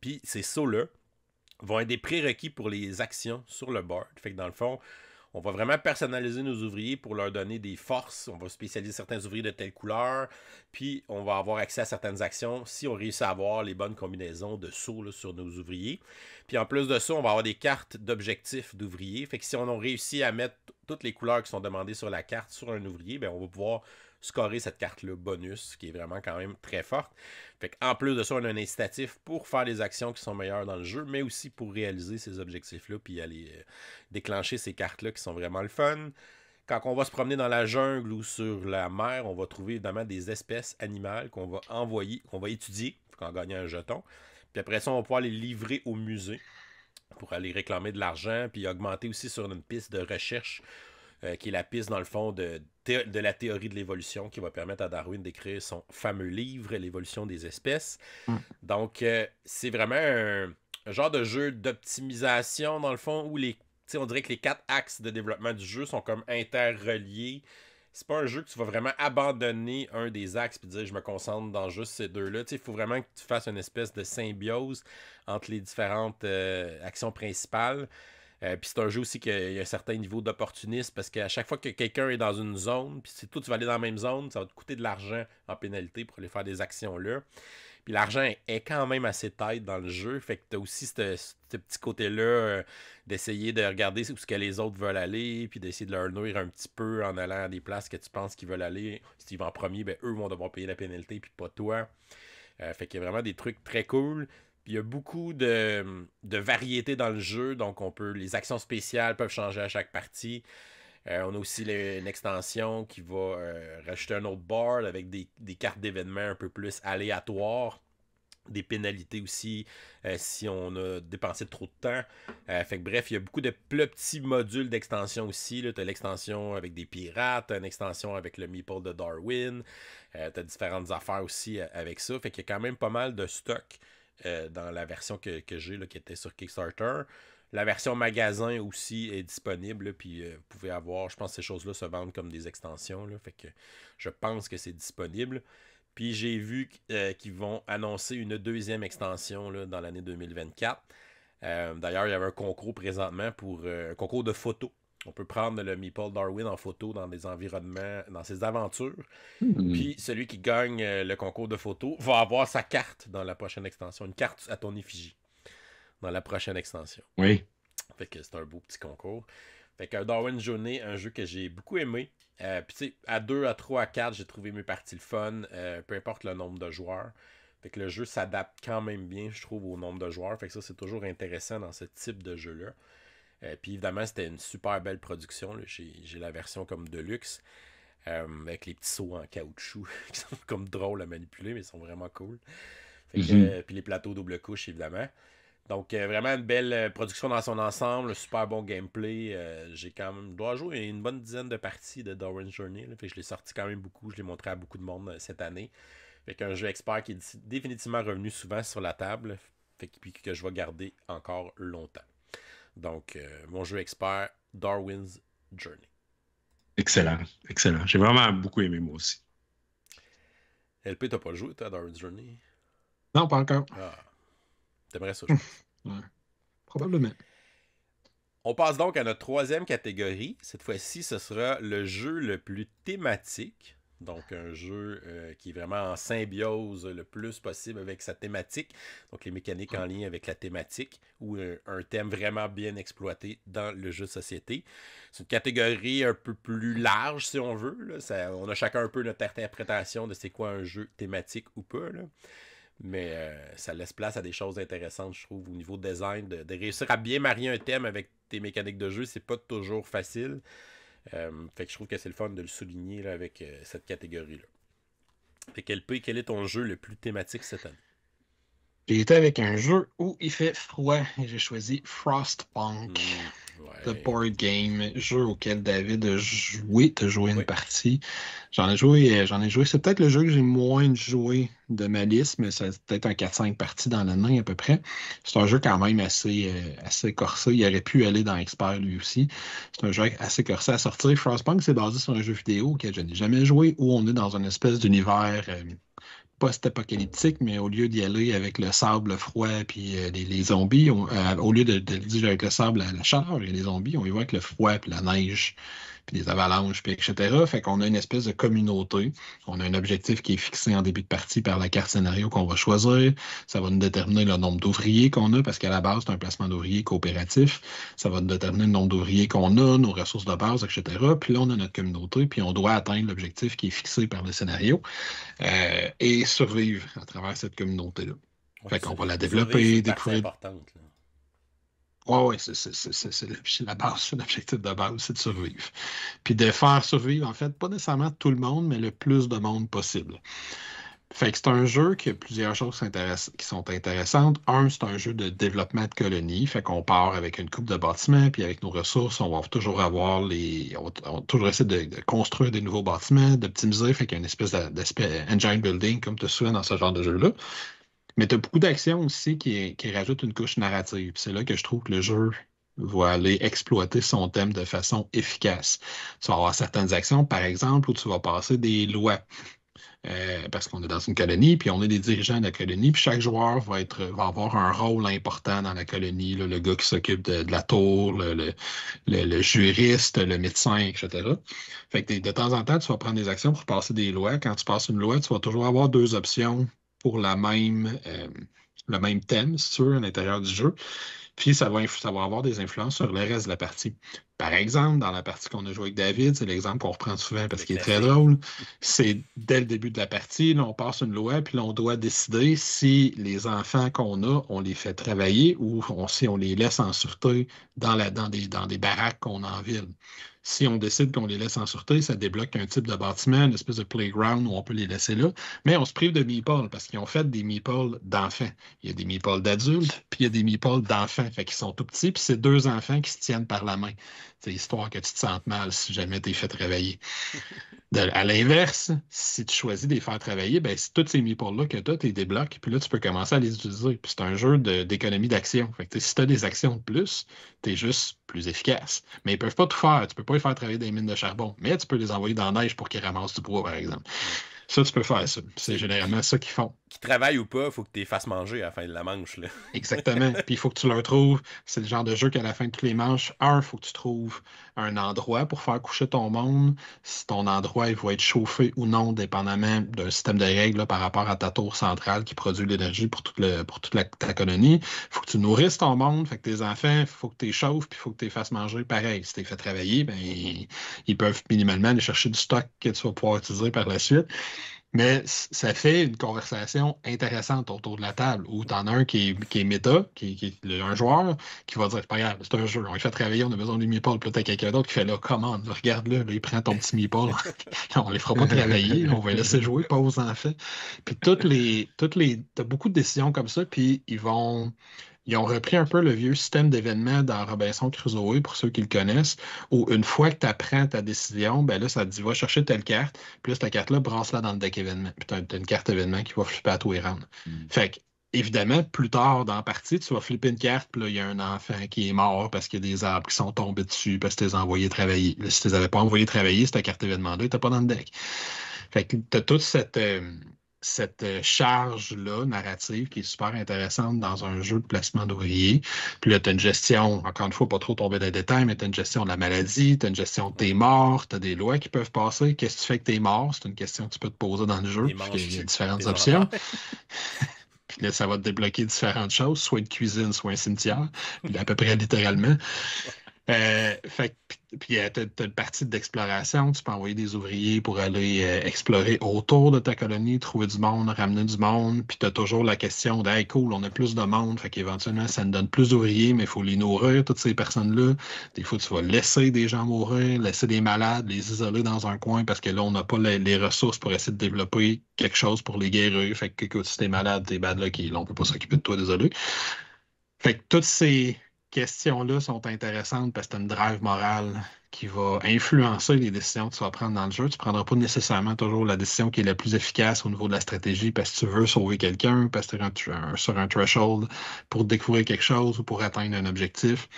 puis ces sceaux-là vont être des prérequis pour les actions sur le board. Fait que dans le fond, on va vraiment personnaliser nos ouvriers pour leur donner des forces. On va spécialiser certains ouvriers de telle couleur, puis on va avoir accès à certaines actions si on réussit à avoir les bonnes combinaisons de sauts sur nos ouvriers. Puis en plus de ça, on va avoir des cartes d'objectifs d'ouvriers. Fait que si on a réussi à mettre toutes les couleurs qui sont demandées sur la carte sur un ouvrier, bien, on va pouvoir scorer cette carte-là bonus, qui est vraiment quand même très forte. Fait en plus de ça, on a un incitatif pour faire des actions qui sont meilleures dans le jeu, mais aussi pour réaliser ces objectifs-là, puis aller euh, déclencher ces cartes-là qui sont vraiment le fun quand on va se promener dans la jungle ou sur la mer, on va trouver évidemment des espèces animales qu'on va envoyer, qu'on va étudier, en gagner un jeton. Puis après ça, on va pouvoir les livrer au musée pour aller réclamer de l'argent, puis augmenter aussi sur une piste de recherche, euh, qui est la piste, dans le fond, de de la théorie de l'évolution qui va permettre à Darwin d'écrire son fameux livre, L'évolution des espèces. Mm. Donc, euh, c'est vraiment un, genre de jeu d'optimisation, dans le fond, où les, on dirait que les quatre axes de développement du jeu sont comme interreliés. C'est pas un jeu que tu vas vraiment abandonner un des axes et dire je me concentre dans juste ces deux-là. Il faut vraiment que tu fasses une espèce de symbiose entre les différentes euh, actions principales. Euh, puis c'est un jeu aussi y a, un certain niveau d'opportunisme parce qu'à chaque fois que quelqu'un est dans une zone, puis si toi tu vas aller dans la même zone, ça va te coûter de l'argent en pénalité pour aller faire des actions-là. Puis l'argent est quand même assez tête dans le jeu. Fait que t'as aussi ce, petit côté-là euh, d'essayer de regarder où ce que les autres veulent aller, puis d'essayer de leur nourrir un petit peu en allant à des places que tu penses qu'ils veulent aller. Si tu vont en premier, ben, eux vont devoir payer la pénalité, puis pas toi. Euh, fait qu'il y a vraiment des trucs très cool il y a beaucoup de, variétés dans le jeu, donc on peut. Les actions spéciales peuvent changer à chaque partie. Euh, on a aussi une extension qui va euh, rajouter un autre board avec des, cartes d'événements un peu plus aléatoires. Des pénalités aussi euh, si on a dépensé trop de temps. fait que bref, il y a beaucoup de petits modules d'extension aussi. Tu as l'extension avec des pirates, as une extension avec le Meeple de Darwin. tu as différentes affaires aussi avec ça. Fait qu'il y a quand même pas mal de stock euh, dans la version que, que j'ai, qui était sur Kickstarter. La version magasin aussi est disponible, puis euh, vous pouvez avoir, je pense ces choses-là se vendent comme des extensions, fait que je pense que c'est disponible. Puis j'ai vu euh, qu'ils vont annoncer une deuxième extension dans l'année 2024. D'ailleurs, il y avait un concours présentement pour un concours de photos on peut prendre le Meeple Darwin en photo dans des environnements, dans ses aventures. Hmm. Puis celui qui gagne euh, le concours de photo va avoir sa carte dans la prochaine extension, une carte à ton effigie dans la prochaine extension. Oui. Fait que c'est un beau petit concours. Fait que Darwin Journey, un jeu que j'ai beaucoup aimé. Euh, puis tu sais, à 2, à 3, à 4, j'ai trouvé mes parties le fun, euh, peu importe le nombre de joueurs. Fait que le jeu s'adapte quand même bien, je trouve, au nombre de joueurs. Fait que ça, c'est toujours intéressant dans ce type de jeu-là. Euh, puis évidemment, c'était une super belle production. J'ai la version comme de luxe. Euh, avec les petits sauts en caoutchouc <laughs> qui sont comme drôles à manipuler, mais ils sont vraiment cool. Mhm. Euh, puis les plateaux double couche, évidemment. Donc, vraiment une belle production dans son ensemble, super bon gameplay. j'ai quand même, dois jouer une bonne dizaine de parties de Doran's Journey. fait je l'ai sorti quand même beaucoup, je l'ai montré à beaucoup de monde cette année. Fait qu'un jeu expert qui est définitivement revenu souvent sur la table, fait puis que je vais garder encore longtemps. Donc, euh, mon jeu expert, Darwin's Journey. Excellent, excellent. J'ai vraiment beaucoup aimé moi aussi. LP, t'as pas joué, Darwin's Journey? Non, pas encore. Ah. T'aimerais ça, <laughs> Probablement. On passe donc à notre troisième catégorie. Cette fois-ci, ce sera le jeu le plus thématique. Donc, un jeu euh, qui est vraiment en symbiose le plus possible avec sa thématique. Donc, les mécaniques en lien avec la thématique ou euh, un, thème vraiment bien exploité dans le jeu société. C'est une catégorie un peu plus large, si on veut. on a chacun un peu notre interprétation de c'est quoi un jeu thématique ou pas. Mais euh, ça laisse place à des choses intéressantes, je trouve, au niveau design. De, réussir à bien marier un thème avec tes mécaniques de jeu, c'est pas toujours facile. Euh, fait que je trouve que c'est le fun de le souligner avec euh, cette catégorie-là. Fait quel, quel est ton jeu le plus thématique cette année? J'ai été avec un jeu où il fait froid et j'ai choisi Frostpunk, hmm, The board game, jeu auquel David a joué, a joué une partie. J'en ai joué, euh, j'en ai joué. C'est peut-être le jeu que j'ai moins joué de ma liste, mais c'est peut-être un 4-5 parties dans l'année à peu près. C'est un jeu quand même assez, euh, assez corsé. Il aurait pu aller dans Expert lui aussi. C'est un jeu assez corsé à sortir. Frostpunk, c'est basé sur un jeu vidéo auquel je n'ai jamais joué où on est dans une espèce d'univers. Euh, post-apocalyptique, mais au lieu d'y aller avec le sable froid puis euh, les, zombies, euh, au lieu de, dire avec le sable, la chaleur et les zombies, on y va avec le froid et la neige puis des avalanches, puis etc. Fait qu'on a une espèce de communauté. On a un objectif qui est fixé en début de partie par la carte scénario qu'on va choisir. Ça va nous déterminer le nombre d'ouvriers qu'on a, parce qu'à la base, c'est un placement d'ouvriers coopératif. Ça va nous déterminer le nombre d'ouvriers qu'on a, nos ressources de base, etc. Puis là, on a notre communauté, puis on doit atteindre l'objectif qui est fixé par le scénario euh, et survivre à travers cette communauté-là. fait qu'on va la développer, découvrir. Oui, c'est la base, l'objectif de base, c'est de survivre. Puis de faire survivre, en fait, pas nécessairement tout le monde, mais le plus de monde possible. Fait que c'est un jeu qui a plusieurs choses qui sont intéressantes. Un, c'est un jeu de développement de colonies. Fait qu'on part avec une coupe de bâtiments, puis avec nos ressources, on va toujours avoir les. On, va toujours essayer de, construire des nouveaux bâtiments, d'optimiser. Fait qu'il y a une espèce d'aspect engine building, comme tu te dans ce genre de jeu-là. Mais tu as beaucoup d'actions aussi qui, qui rajoutent une couche narrative. C'est là que je trouve que le jeu va aller exploiter son thème de façon efficace. Tu vas avoir certaines actions, par exemple, où tu vas passer des lois. Euh, parce qu'on est dans une colonie, puis on est des dirigeants de la colonie, puis chaque joueur va, être, va avoir un rôle important dans la colonie, le gars qui s'occupe de, la tour, le, le, juriste, le médecin, etc. Fait que de temps en temps, tu vas prendre des actions pour passer des lois. Quand tu passes une loi, tu vas toujours avoir deux options pour la même, euh, le même thème, si à l'intérieur du jeu. Puis ça va, avoir des influences sur le reste de la partie. Par exemple, dans la partie qu'on a joué avec David, c'est l'exemple qu'on reprend souvent parce qu'il est très drôle. C'est dès le début de la partie, on passe une loi, puis là, on doit décider si les enfants qu'on a, on les fait travailler ou on, si on les laisse en sûreté dans, la, dans, des, dans des baraques qu'on a en ville si on décide qu'on les laisse en sûreté, ça débloque un type de bâtiment, une espèce de playground où on peut les laisser là. Mais on se prive de meeples parce qu'ils ont fait des meeples d'enfants. Il y a des meeples d'adultes, puis il y a des meeples d'enfants. Fait qu'ils sont tout petits, puis c'est deux enfants qui se tiennent par la main. C'est histoire que tu te sentes mal si jamais tu es fait réveiller. <laughs> à l'inverse, si tu choisis de les faire travailler, ben, si toutes ces meeples-là que tu as, tu les débloques, puis là, tu peux commencer à les utiliser. Puis c'est un jeu d'économie d'action. Fait si tu as des actions de plus, tu es juste plus efficace. Mais ils ne peuvent pas tout faire. Tu ne peux pas les faire travailler des mines de charbon, mais tu peux les envoyer dans la neige pour qu'ils ramassent du bois, par exemple. Ça, tu peux faire ça. C'est généralement ça qu'ils font travaille travaillent ou pas, il faut que tu les fasses manger à la fin de la manche. <laughs> Exactement. Puis il faut que tu leur trouves. C'est le genre de jeu qu'à la fin de tous les manches, un, il faut que tu trouves un endroit pour faire coucher ton monde. Si ton endroit il va être chauffé ou non, dépendamment d'un système de règles par rapport à ta tour centrale qui produit l'énergie pour toute, le, pour toute ta colonie, il faut que tu nourrisses ton monde. Fait que tes enfants, il faut que tu les chauffes, puis il faut que tu les fasses manger pareil. Si tu les fais travailler, ben, ils peuvent minimalement aller chercher du stock que tu vas pouvoir utiliser par la suite mais ça fait une conversation intéressante autour de la table où t'en as un qui est, qui est méta, qui, qui est un joueur, qui va dire c'est pas grave, c'est un jeu, on les fait travailler, on a besoin du meeple, peut-être quelqu'un d'autre qui fait là, commande, regarde-le, là, il prend ton petit meeple, <laughs> on les fera pas travailler, on va les laisser jouer, pas aux enfants. Puis toutes les. Toutes les t'as beaucoup de décisions comme ça, puis ils vont ils ont repris un peu le vieux système d'événements dans Robinson Crusoe, pour ceux qui le connaissent, où une fois que tu apprends ta décision, ben là, ça te dit va chercher telle carte, puis là, cette carte-là, brasse-la dans le deck événement. Puis t'as une carte événement qui va flipper à tous les rounds. Mm. Fait que, évidemment, plus tard dans la partie, tu vas flipper une carte, puis là, il y a un enfant qui est mort parce qu'il y a des arbres qui sont tombés dessus parce que tu les as envoyés travailler. si tu les avais pas envoyés travailler, ta carte événement 2 T'as pas dans le deck. Fait que tu toute cette. Euh, cette euh, charge-là narrative qui est super intéressante dans un jeu de placement d'ouvriers. Puis là, tu as une gestion, encore une fois, pas trop tomber dans les détails, mais tu as une gestion de la maladie, tu as une gestion de tes morts, tu as des lois qui peuvent passer. Qu'est-ce que tu fais que tes mort C'est une question que tu peux te poser dans le jeu. y a différentes options. <laughs> puis là, ça va te débloquer différentes choses, soit une cuisine, soit un cimetière, à peu près littéralement. Euh, fait puis tu as, une partie d'exploration, tu peux envoyer des ouvriers pour aller euh, explorer autour de ta colonie, trouver du monde, ramener du monde, puis tu as toujours la question de cool, on a plus de monde, fait qu'éventuellement ça ne donne plus d'ouvriers, mais il faut les nourrir, toutes ces personnes-là. Des fois, tu vas laisser des gens mourir, laisser des malades, les isoler dans un coin parce que là, on n'a pas les, ressources pour essayer de développer quelque chose pour les guérir. Fait que écoute, si t'es malade, t'es bad là, on peut pas s'occuper de toi, désolé. Fait que toutes ces questions-là sont intéressantes parce que tu as une drive morale qui va influencer les décisions que tu vas prendre dans le jeu. Tu ne prendras pas nécessairement toujours la décision qui est la plus efficace au niveau de la stratégie parce que tu veux sauver quelqu'un, parce que tu es sur un threshold pour découvrir quelque chose ou pour atteindre un objectif.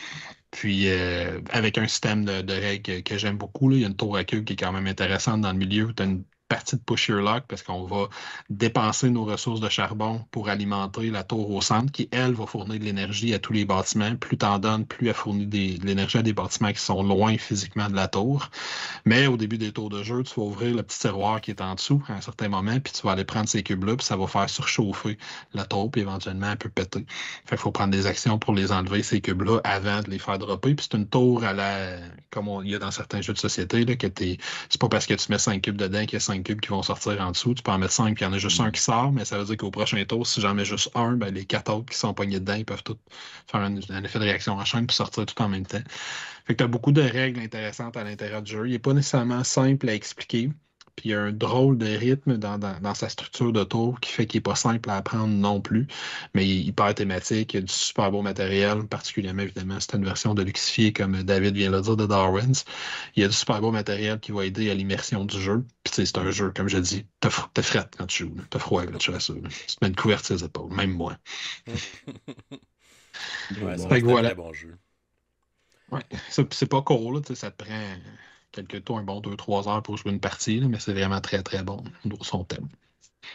Puis euh, avec un système de, règles que, j'aime beaucoup, il y a une tour à queue qui est quand même intéressante dans le milieu. Tu as une partie de Your Lock parce qu'on va dépenser nos ressources de charbon pour alimenter la tour au centre qui, elle, va fournir de l'énergie à tous les bâtiments. Plus t'en donnes, plus elle fournit de l'énergie à des bâtiments qui sont loin physiquement de la tour. Mais au début des tours de jeu, tu vas ouvrir le petit tiroir qui est en dessous à un certain moment, puis tu vas aller prendre ces cubes-là, puis ça va faire surchauffer la tour, puis éventuellement, elle peut péter. Fait qu'il faut prendre des actions pour les enlever, ces cubes-là, avant de les faire dropper. Puis c'est une tour à la... comme il y a dans certains jeux de société, là, c'est pas parce que tu mets 5 cubes dedans qu'il y a 5 cubes qui vont sortir en dessous. Tu peux en mettre 5 puis il y en a juste un mm. qui sort, mais ça veut dire qu'au prochain tour, si j'en mets juste un, ben, les 4 autres qui sont pognés dedans, ils peuvent tous faire un, effet de réaction en chaîne puis sortir tout en même temps. Fait que tu as beaucoup de règles intéressantes à l'intérieur du jeu. Il n'est pas nécessairement simple à expliquer puis il y a un drôle de rythme dans, sa structure de tour qui fait qu'il n'est pas simple à apprendre non plus, mais il est hyper thématique, il y a du super beau matériel, particulièrement évidemment, c'est une version de comme David vient le dire, de Darwin's. Il y a du super beau matériel qui va aider à l'immersion du jeu. Puis c'est un jeu, comme je dis, t'as frette quand tu joues, t'as froid quand tu as ça. Tu te mets une couverture sur épaules, même moi. <laughs> c'est voilà. un bon jeu. Ouais, c'est pas court, cool, ça te prend quelques tours, un bon 2-3 heures pour jouer une partie, mais c'est vraiment très, très bon son thème.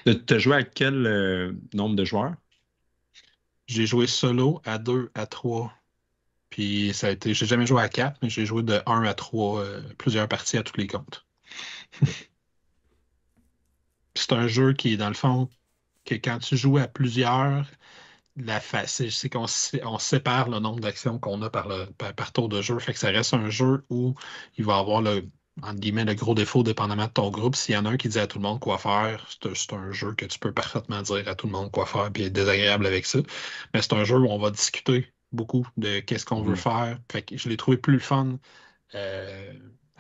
Tu as joué à quel euh, nombre de joueurs? J'ai joué solo à 2, à 3. Puis ça a été. J'ai jamais joué à 4, mais j'ai joué de 1 à 3, euh, plusieurs parties à tous les comptes. <laughs> c'est un jeu qui est dans le fond que quand tu joues à plusieurs, la c'est qu'on on sépare le nombre d'actions qu'on a par, le, tour de jeu. Fait que ça reste un jeu où il va avoir le, en le gros défaut dépendamment de ton groupe. S'il y en a un qui dit à tout le monde quoi faire, c'est un jeu que tu peux parfaitement dire à tout le monde quoi faire et être désagréable avec ça. Mais c'est un jeu où on va discuter beaucoup de qu'est-ce qu'on veut mm. faire. je l'ai trouvé plus fun. Euh,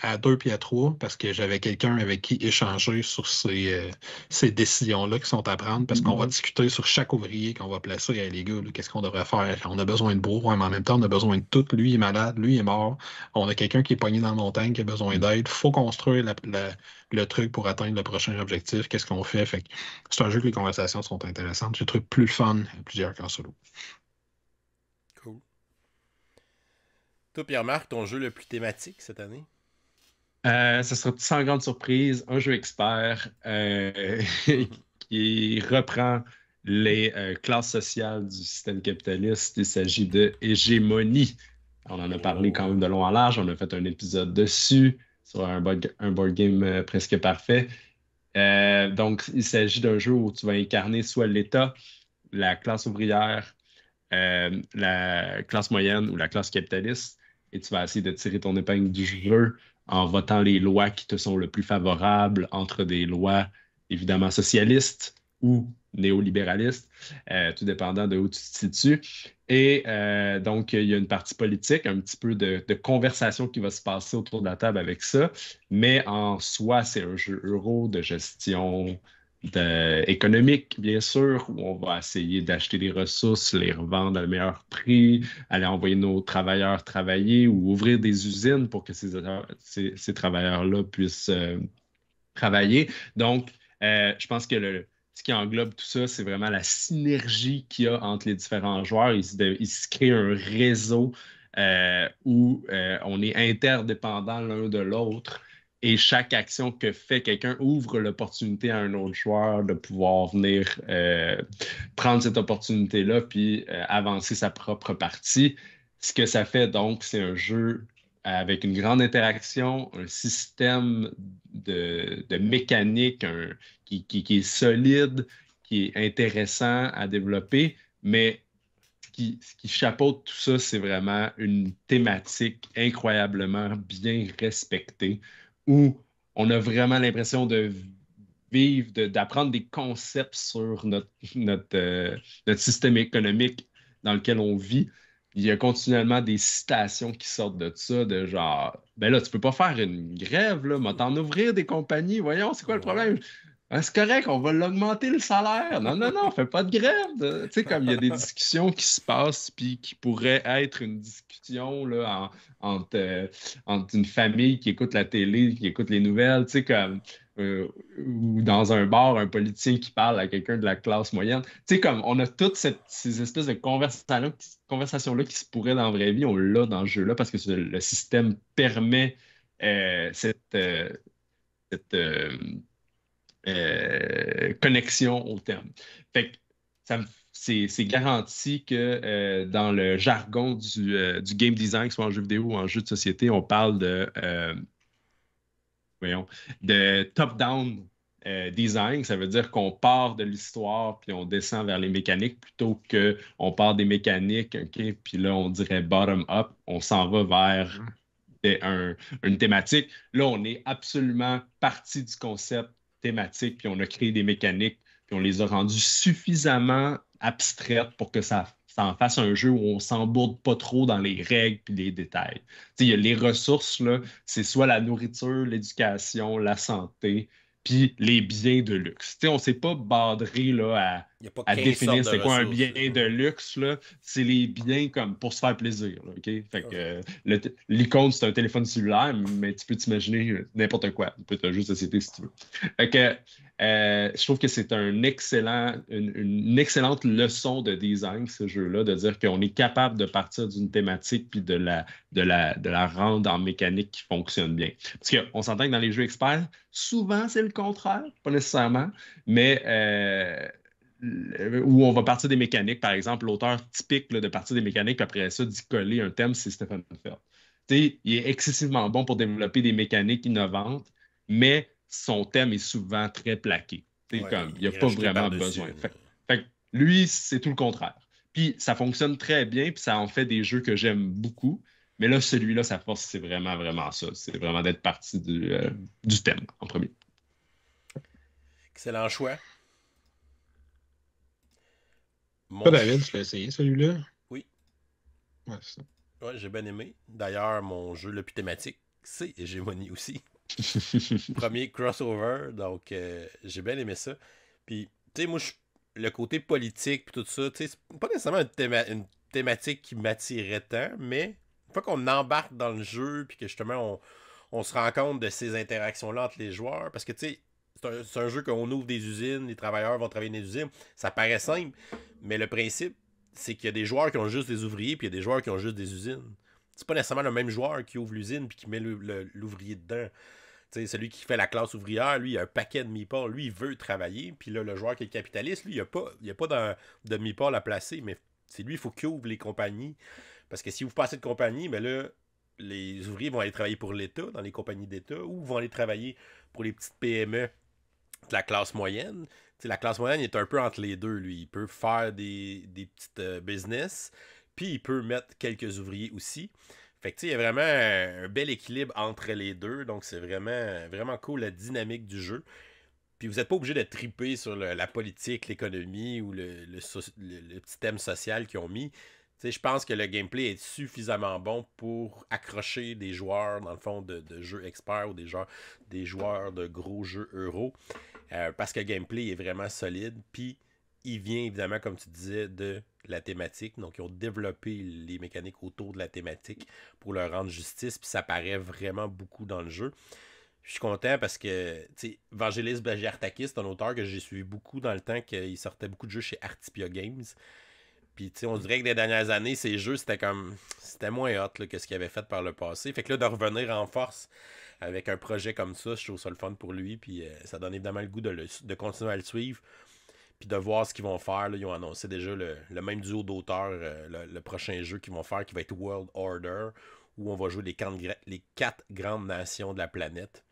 à deux puis à trois parce que j'avais quelqu'un avec qui échanger sur ces, euh, décisions-là qui sont à prendre parce qu'on va mhm. discuter sur chaque ouvrier qu'on va placer. à hey, qu'est-ce qu'on devrait faire? On a besoin de bourre, mais en même temps, on a besoin de tout. Lui est malade, lui est mort. On a quelqu'un qui est pogné dans la montagne, qui a besoin mhm. d'aide. faut construire le truc pour atteindre le prochain objectif. Qu'est-ce qu'on fait? c'est un jeu que les conversations sont intéressantes. C'est un truc plus fun à plusieurs qu'en solo. Cool. Toi, Pierre-Marc, ton jeu le plus thématique cette année? ce euh, sera sans grande surprise un jeu expert euh, <laughs> qui reprend les euh, classes sociales du système capitaliste. Il s'agit de Hégémonie. On en a parlé quand même de long en large. On a fait un épisode dessus sur un un board game presque parfait. donc, il s'agit d'un jeu où tu vas incarner soit l'État, la classe ouvrière, la classe moyenne ou la classe capitaliste, et tu vas essayer de tirer ton épingle du jeu en votant les lois qui te sont le plus favorables entre des lois évidemment socialistes ou néolibéralistes, euh, tout dépendant de où tu te situes. Et euh, donc, il y a une partie politique, un petit peu de, conversation qui va se passer autour de la table avec ça, mais en soi, c'est un jeu de gestion économique, bien sûr, où on va essayer d'acheter des ressources, les revendre à le meilleur prix, aller envoyer nos travailleurs travailler ou ouvrir des usines pour que ces, ces, travailleurs-là puissent euh, travailler. Donc, euh, je pense que le, ce qui englobe tout ça, c'est vraiment la synergie qu'il y a entre les différents joueurs. Ils, se créent un réseau euh, où on est interdépendant l'un de l'autre. Et chaque action que fait quelqu'un ouvre l'opportunité à un autre joueur de pouvoir venir euh, prendre cette opportunité-là puis euh, avancer sa propre partie. Ce que ça fait donc, c'est un jeu avec une grande interaction, un système de, mécanique qui, est solide, qui est intéressant à développer, mais ce qui chapeaute tout ça, c'est vraiment une thématique incroyablement bien respectée où on a vraiment l'impression de vivre, d'apprendre des concepts sur euh, notre, système économique dans lequel on vit. Il y a continuellement des citations qui sortent de ça, de genre, ben là, tu peux pas faire une grève, là, mais t'en ouvrir des compagnies, voyons, c'est quoi le problème? Ah, c'est correct, on va l'augmenter le salaire. Non, non, non, on fait pas de grève. Tu sais, comme il y a des discussions qui se passent, puis qui pourraient être une discussion là, euh, entre, une famille qui écoute la télé, qui écoute les nouvelles, tu sais, comme. Euh, ou dans un bar, un politicien qui parle à quelqu'un de la classe moyenne. Tu sais, comme on a toutes ces espèces de conversations-là qui se pourraient dans la vraie vie, on l'a dans le jeu-là parce que le système permet euh, cette euh, connexion au terme. Fait c'est garanti que euh, dans le jargon euh, du, game design, que ce soit en jeu vidéo ou en jeu de société, on parle de, de top-down design. Ça veut dire qu'on part de l'histoire puis on descend vers les mécaniques plutôt que on part des mécaniques, OK, puis là, on dirait bottom-up, on s'en va vers mm. une thématique. Là, on est absolument parti du concept thématiques, puis on a créé des mécaniques, puis on les a rendues suffisamment abstraites pour que ça, en fasse un jeu où on s'embourde pas trop dans les règles puis les détails. y a les ressources, c'est soit la nourriture, l'éducation, la santé, puis les biens de luxe. on ne s'est pas bandré là, à, définir c'est quoi un bien de luxe. C'est les biens comme pour se faire plaisir. fait ah. euh, l'icône, c'est un téléphone cellulaire, mais tu peux t'imaginer euh, n'importe quoi. Tu peux juste société si tu veux. Fait euh, je trouve que c'est une, excellente leçon de design, ce jeu-là, de dire qu'on est capable de partir d'une thématique puis de la, rendre en mécanique qui fonctionne bien. Parce qu'on s'entend que dans les jeux experts, souvent c'est le contraire, pas nécessairement, mais euh, où on va partir des mécaniques, par exemple, l'auteur typique de partir des mécaniques, puis après ça, d'y coller un thème, c'est Stephen Felt. il est excessivement bon pour développer des mécaniques innovantes, mais son thème est souvent très plaqué. comme, il n'y a pas vraiment besoin. lui, c'est tout le contraire. Puis ça fonctionne très bien, puis ça en fait des jeux que j'aime beaucoup. Mais là, celui-là, sa force, c'est vraiment, vraiment ça. C'est vraiment d'être parti du, euh, thème en premier. Excellent choix. David, tu essayer celui-là? Oui. Ouais, j'ai bien aimé. D'ailleurs, mon jeu le plus thématique, c'est Hégémonie aussi. <laughs> Premier crossover, donc euh, j'ai bien aimé ça. Puis, tu sais, moi, le côté politique, puis tout ça, tu sais, c'est pas nécessairement une, thématique qui m'attirait tant, mais une fois qu'on embarque dans le jeu, puis que justement, on, se rend compte de ces interactions-là entre les joueurs, parce que, tu sais, c'est un, jeu qu'on ouvre des usines, les travailleurs vont travailler dans les usines, ça paraît simple, mais le principe, c'est qu'il y a des joueurs qui ont juste des ouvriers, puis il y a des joueurs qui ont juste des usines. C'est pas nécessairement le même joueur qui ouvre l'usine puis qui met l'ouvrier dedans celui qui fait la classe ouvrière, lui, il a un paquet de meeples, lui, il veut travailler. Puis là, le joueur qui est capitaliste, lui, il n'y a pas, il pas de, mi à placer, mais c'est lui, il faut qu'il ouvre les compagnies. Parce que si vous passez de compagnie mais ben là, les ouvriers vont aller travailler pour l'État, dans les compagnies d'État, ou vont aller travailler pour les petites PME de la classe moyenne. c'est la classe moyenne est un peu entre les deux, lui. Il peut faire des, des petites euh, business, puis il peut mettre quelques ouvriers aussi. Fait tu il y a vraiment un, bel équilibre entre les deux. Donc c'est vraiment, vraiment cool la dynamique du jeu. Puis vous n'êtes pas obligé de triper sur la politique, l'économie ou le, petit thème social qu'ils ont mis. Je pense que le gameplay est suffisamment bon pour accrocher des joueurs, dans le fond, de, jeux experts ou des joueurs, des joueurs de gros jeux euros. Euh, parce que le gameplay est vraiment solide. Puis il vient évidemment, comme tu disais, de la thématique. Donc, ils ont développé les mécaniques autour de la thématique pour leur rendre justice. Puis ça paraît vraiment beaucoup dans le jeu. Je suis content parce que, tu sais, Vangelis Bajartakis, c'est un auteur que j'ai suivi beaucoup dans le temps qu'il sortait beaucoup de jeux chez Artipia Games. Puis, tu sais, on dirait que les dernières années, ces jeux, c'était comme. C'était moins hot que ce qu'il avait fait par le passé. Fait que là, de revenir en force avec un projet comme ça, je trouve ça le fun pour lui. Puis, euh, ça donne évidemment le goût de, de continuer à le suivre puis de voir ce qu'ils vont faire. ils ont annoncé déjà le, même duo d'auteurs, euh, le, prochain jeu qu'ils vont faire, qui va être World Order, où on va jouer les quatre, grandes nations de la planète.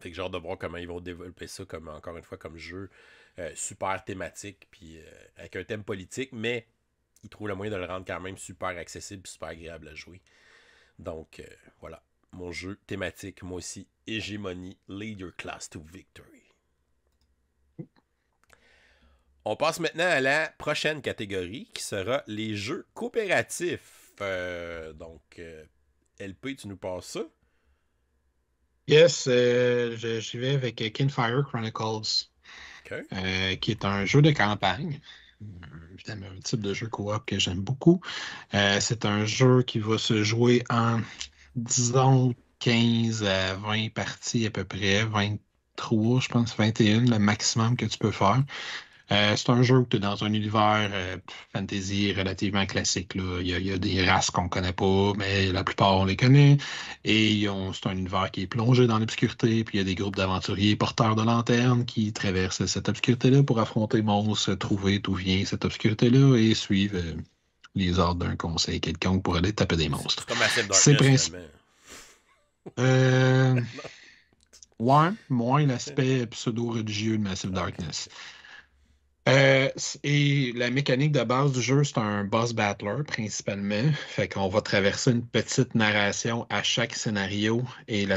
Fait que genre de voir comment ils vont développer ça, comme encore une fois, comme jeu euh, super thématique, puis euh, avec un thème politique, mais ils trouvent le moyen de le rendre quand même super accessible, super agréable à jouer. Donc voilà, mon jeu thématique, moi aussi, Hégémonie, Leader Class to Victory. On passe maintenant à la prochaine catégorie qui sera les jeux coopératifs. Euh, donc, euh, LP, tu nous passes ça? Yes, euh, j'y vais avec Kinfire Chronicles, qui est un jeu de campagne. Évidemment, un type de jeu coop que j'aime beaucoup. c'est un jeu qui va se jouer en, disons, 15 à 20 parties à peu près, 23, je pense, 21, le maximum que tu peux faire. Euh, c'est un jeu où tu es dans un univers euh, fantasy relativement classique. Il, y a, des races qu'on ne connaît pas, mais la plupart, on les connaît. Et c'est un univers qui est plongé dans l'obscurité. Puis il y a des groupes d'aventuriers porteurs de lanternes qui traversent cette obscurité-là pour affronter monstres, trouver d'où vient cette obscurité-là et suivre euh, les ordres d'un conseil quelconque pour aller taper des monstres. C'est principalement. <laughs> ouais, moins l'aspect pseudo-religieux de Massive Darkness. Euh, et la mécanique de base du jeu, c'est un boss battler principalement. Fait qu'on va traverser une petite narration à chaque scénario et la,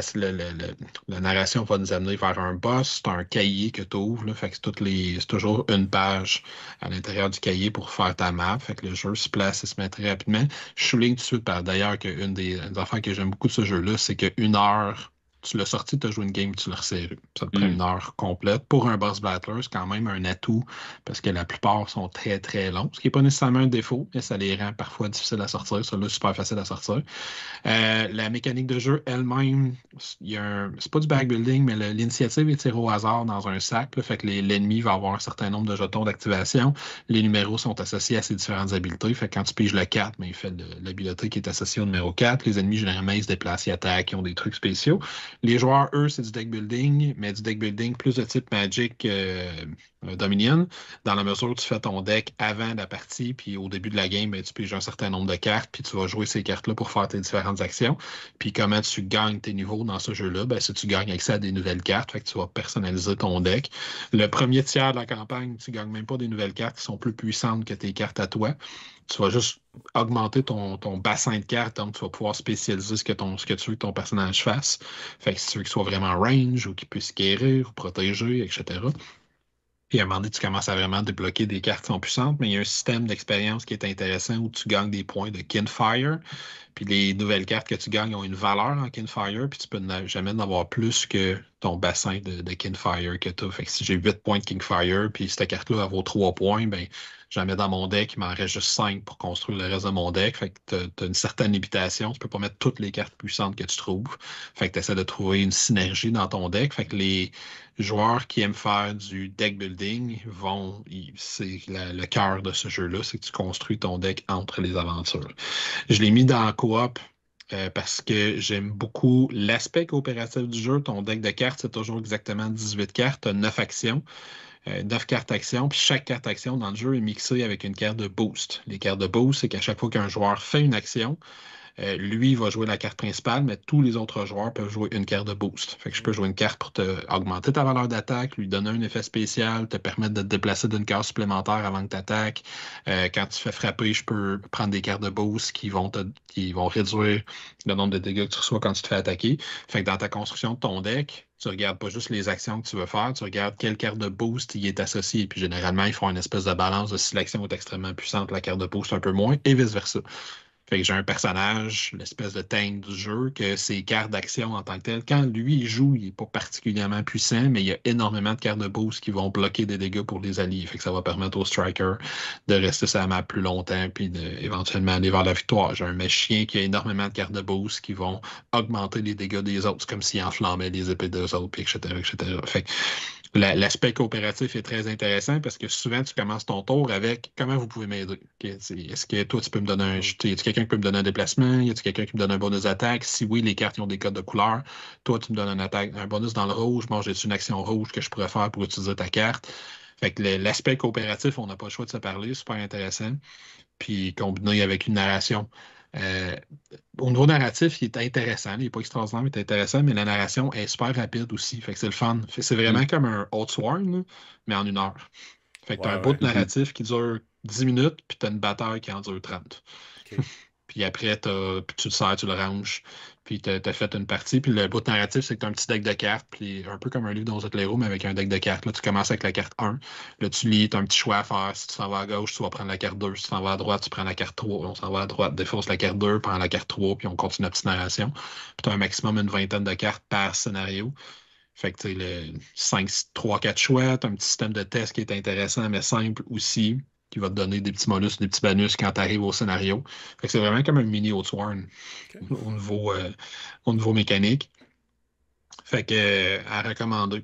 narration va nous amener vers un boss. C'est un cahier que tu ouvres. Fait que c'est toujours une page à l'intérieur du cahier pour faire ta map. Fait que le jeu se place et se met très rapidement. Je souligne tout de suite par d'ailleurs qu'une des affaires que j'aime beaucoup de ce jeu-là, c'est qu'une heure tu l'as sorti, tu as joué une game, tu l'as resserré. Ça te prend hmm. une heure complète. Pour un boss battler, c'est quand même un atout parce que la plupart sont très très longs, ce qui n'est pas nécessairement un défaut, mais ça les rend parfois difficiles à sortir. c'est super facile à sortir. Euh, la mécanique de jeu elle-même, c'est pas du backbuilding, mais l'initiative est tirée au hasard dans un sac. fait que l'ennemi va avoir un certain nombre de jetons d'activation. Les numéros sont associés à ses différentes habiletés. Fait quand tu piges le 4, mais ben, il fait l'habileté qui est associée au numéro 4. Les ennemis, généralement, ils se déplacent, ils attaquent, ils ont des trucs spéciaux. Les joueurs, eux, c'est du deck building, mais du deck building plus de type Magic euh, euh, Dominion, dans la mesure où tu fais ton deck avant la partie, puis au début de la game, ben, tu piges un certain nombre de cartes, puis tu vas jouer ces cartes-là pour faire tes différentes actions. Puis comment tu gagnes tes niveaux dans ce jeu-là, ben, si tu gagnes accès à des nouvelles cartes, fait que tu vas personnaliser ton deck. Le premier tiers de la campagne, tu ne gagnes même pas des nouvelles cartes qui sont plus puissantes que tes cartes à toi tu vas juste augmenter ton, ton bassin de cartes, donc tu vas pouvoir spécialiser ce que, ton, ce que tu veux que ton personnage fasse. Fait que si tu veux qu'il soit vraiment range ou qu'il puisse guérir ou protéger, etc. Puis à un moment donné, tu commences à vraiment débloquer des cartes qui sont puissantes, mais il y a un système d'expérience qui est intéressant où tu gagnes des points de kinfire. Puis les nouvelles cartes que tu gagnes ont une valeur en kinfire, puis tu peux jamais en avoir plus que ton bassin de, de kinfire que tu as. Fait que si j'ai 8 points de kinfire, puis cette carte-là vaut 3 points, ben J'en mets dans mon deck, il m'en reste juste 5 pour construire le reste de mon deck. Fait que tu as, une certaine limitation. Tu peux pas mettre toutes les cartes puissantes que tu trouves. Fait que tu essaies de trouver une synergie dans ton deck. Fait que les joueurs qui aiment faire du deck building vont. C'est le cœur de ce jeu-là, c'est que tu construis ton deck entre les aventures. Je l'ai mis dans coop euh, parce que j'aime beaucoup l'aspect coopératif du jeu. Ton deck de cartes, c'est toujours exactement 18 cartes, 9 actions. 9 euh, cartes actions, puis chaque carte action dans le jeu est mixée avec une carte de boost. Les cartes de boost, c'est qu'à chaque fois qu'un joueur fait une action, euh, lui va jouer la carte principale, mais tous les autres joueurs peuvent jouer une carte de boost. Fait que je peux jouer une carte pour te augmenter ta valeur d'attaque, lui donner un effet spécial, te permettre de te déplacer d'une carte supplémentaire avant que tu attaques. Euh, quand tu fais frapper, je peux prendre des cartes de boost qui vont, vont réduire le nombre de dégâts que tu reçois quand tu te fais attaquer. Fait que dans ta construction de ton deck, tu regardes pas juste les actions que tu veux faire, tu regardes quelle carte de boost y est associée. Puis généralement, ils font une espèce de balance de si l'action est extrêmement puissante, la carte de boost un peu moins, et vice-versa j'ai un personnage, l'espèce de tank du jeu, que ses cartes d'action en tant que tel quand lui il joue, il n'est pas particulièrement puissant, mais il y a énormément de cartes de boost qui vont bloquer des dégâts pour les alliés. Fait que ça va permettre au striker de rester sur la map plus longtemps puis de, éventuellement aller vers la victoire. J'ai un chien qui a énormément de cartes de boost qui vont augmenter les dégâts des autres, comme s'il enflammait les épées des autres, puis etc., etc l'aspect coopératif est très intéressant parce que souvent, tu commences ton tour avec comment vous pouvez m'aider. Est-ce que toi, tu peux me donner un. Y a quelqu'un qui peut me donner un déplacement? Y a quelqu'un qui me donne un bonus d'attaque? Si oui, les cartes ont des codes de couleur. Toi, tu me donnes un, attaque, un bonus dans le rouge. Moi, j'ai une action rouge que je pourrais faire pour utiliser ta carte. Fait que l'aspect coopératif, on n'a pas le choix de se parler, super intéressant. Puis combiné avec une narration. Euh, au niveau narratif, il est intéressant. Il n'est pas extraordinaire, mais il est intéressant, mais la narration est super rapide aussi. Fait que c'est le fun. c'est vraiment mm. comme un Sworn, mais en une heure. Fait que un beau narratif qui dure 10 minutes, puis t'as une bataille qui en dure 30. <laughs> puis après, puis tu le sers, tu le ranges. Puis tu as, fait une partie. Puis le bout narratif, c'est que tu un petit deck de cartes, puis un peu comme un livre dans Zotero, mais avec un deck de cartes. Là, tu commences avec la carte 1. Là, tu lis, tu as un petit choix à faire. Si tu s'en vas à gauche, tu vas prendre la carte 2. Si tu s'en vas à droite, tu prends la carte 3. On s'en va à droite, défonce la carte 2, prends la carte 3, puis on continue la petite narration. Puis tu as un maximum une vingtaine de cartes par scénario. Fait que tu 5, 3, 4 choix, un petit système de test qui est intéressant, mais simple aussi qui va te donner des petits ou des petits banus quand tu arrives au scénario. c'est vraiment comme un mini Outsworn euh, au, niveau, mécanique. Fait que euh, à recommander.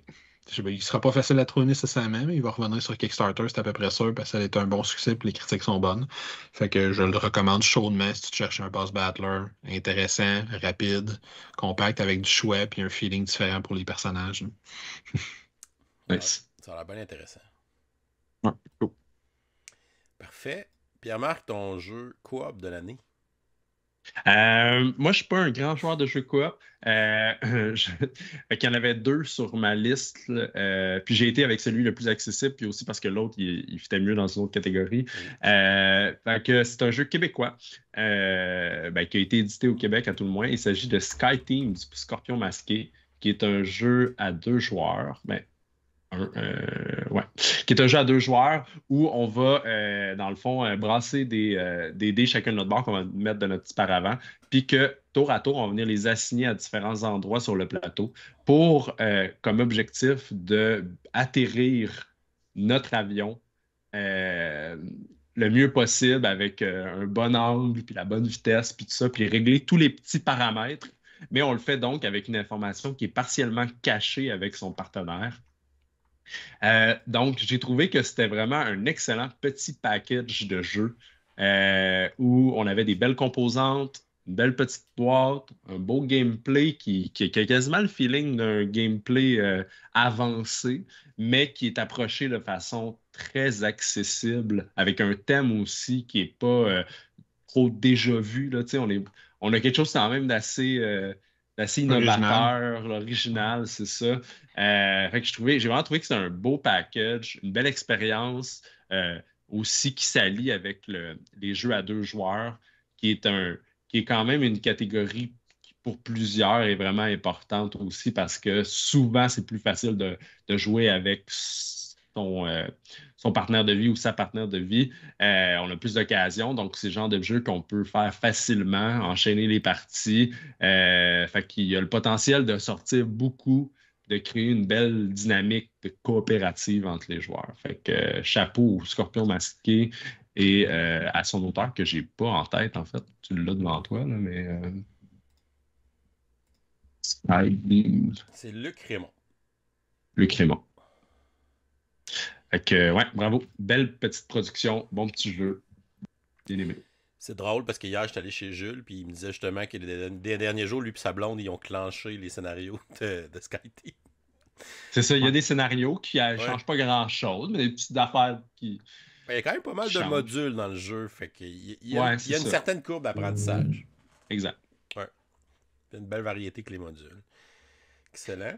il ne sera pas facile à trouver nécessairement, mais il va revenir sur Kickstarter, c'est à peu près sûr, parce que ça a été un bon succès puis les critiques sont bonnes. Fait que je le recommande chaudement si tu cherches un boss battler intéressant, rapide, compact, avec du chouette, puis un feeling différent pour les personnages. <laughs> Ça a l'air bien intéressant. Ouais, cool fait, Pierre-Marc, ton jeu coop de l'année? Euh, moi, je ne suis pas un grand joueur de jeux coop. Euh, <laughs> Il y en avait deux sur ma liste. Euh, puis j'ai été avec celui le plus accessible, puis aussi parce que l'autre, il, fitait mieux dans une autre catégorie. Euh, c'est un jeu québécois ben, qui a été édité au Québec à tout le moins. Il s'agit de Sky Team, du Scorpion Masqué, qui est un jeu à deux joueurs. mais ben, euh, qui est un jeu à deux joueurs où on va, euh, dans le fond, euh, brasser des, dés chacun de notre bord qu'on va mettre de notre petit paravent, puis que tour à tour, on va venir les assigner à différents endroits sur le plateau pour, comme objectif, de atterrir notre avion le mieux possible avec un bon angle, puis la bonne vitesse, puis tout ça, puis régler tous les petits paramètres. Mais on le fait donc avec une information qui est partiellement cachée avec son partenaire euh, donc, j'ai trouvé que c'était vraiment un excellent petit package de jeu euh, où on avait des belles composantes, une belle petite boîte, un beau gameplay qui, a quasiment le feeling d'un gameplay euh, avancé, mais qui est approché de façon très accessible, avec un thème aussi qui n'est pas trop déjà vu. Là, on, est, on a quelque chose quand même d'assez assez innovateur, l'original, c'est ça. Euh, que j'ai vraiment trouvé que c'est un beau package, une belle expérience euh, aussi qui s'allie avec les jeux à deux joueurs, qui est un, qui est quand même une catégorie pour plusieurs est vraiment importante aussi parce que souvent c'est plus facile de, de jouer avec euh, son, partenaire de vie ou sa partenaire de vie, euh, on a plus d'occasions. Donc, c'est le genre de jeu qu'on peut faire facilement, enchaîner les parties. Euh, fait qu'il y a le potentiel de sortir beaucoup, de créer une belle dynamique de coopérative entre les joueurs. Fait que chapeau au Scorpion masqué et à son auteur que j'ai pas en tête, en fait. Tu l'as devant toi, là, mais. C'est le Raymond. Le Raymond. Fait ouais, bravo. Belle petite production, bon petit jeu. Bien aimé. C'est drôle parce qu'hier, j'étais allé chez Jules, puis il me disait justement que les derniers jours, lui et sa blonde, ils ont clenché les scénarios de, de C'est ça, il y a des scénarios qui ne euh, changent pas grand-chose, mais des petites affaires qui. Il y a quand même pas mal de modules dans le jeu, fait il y a une certaine courbe d'apprentissage. Exact. Ouais. Une belle variété que les modules. Excellent.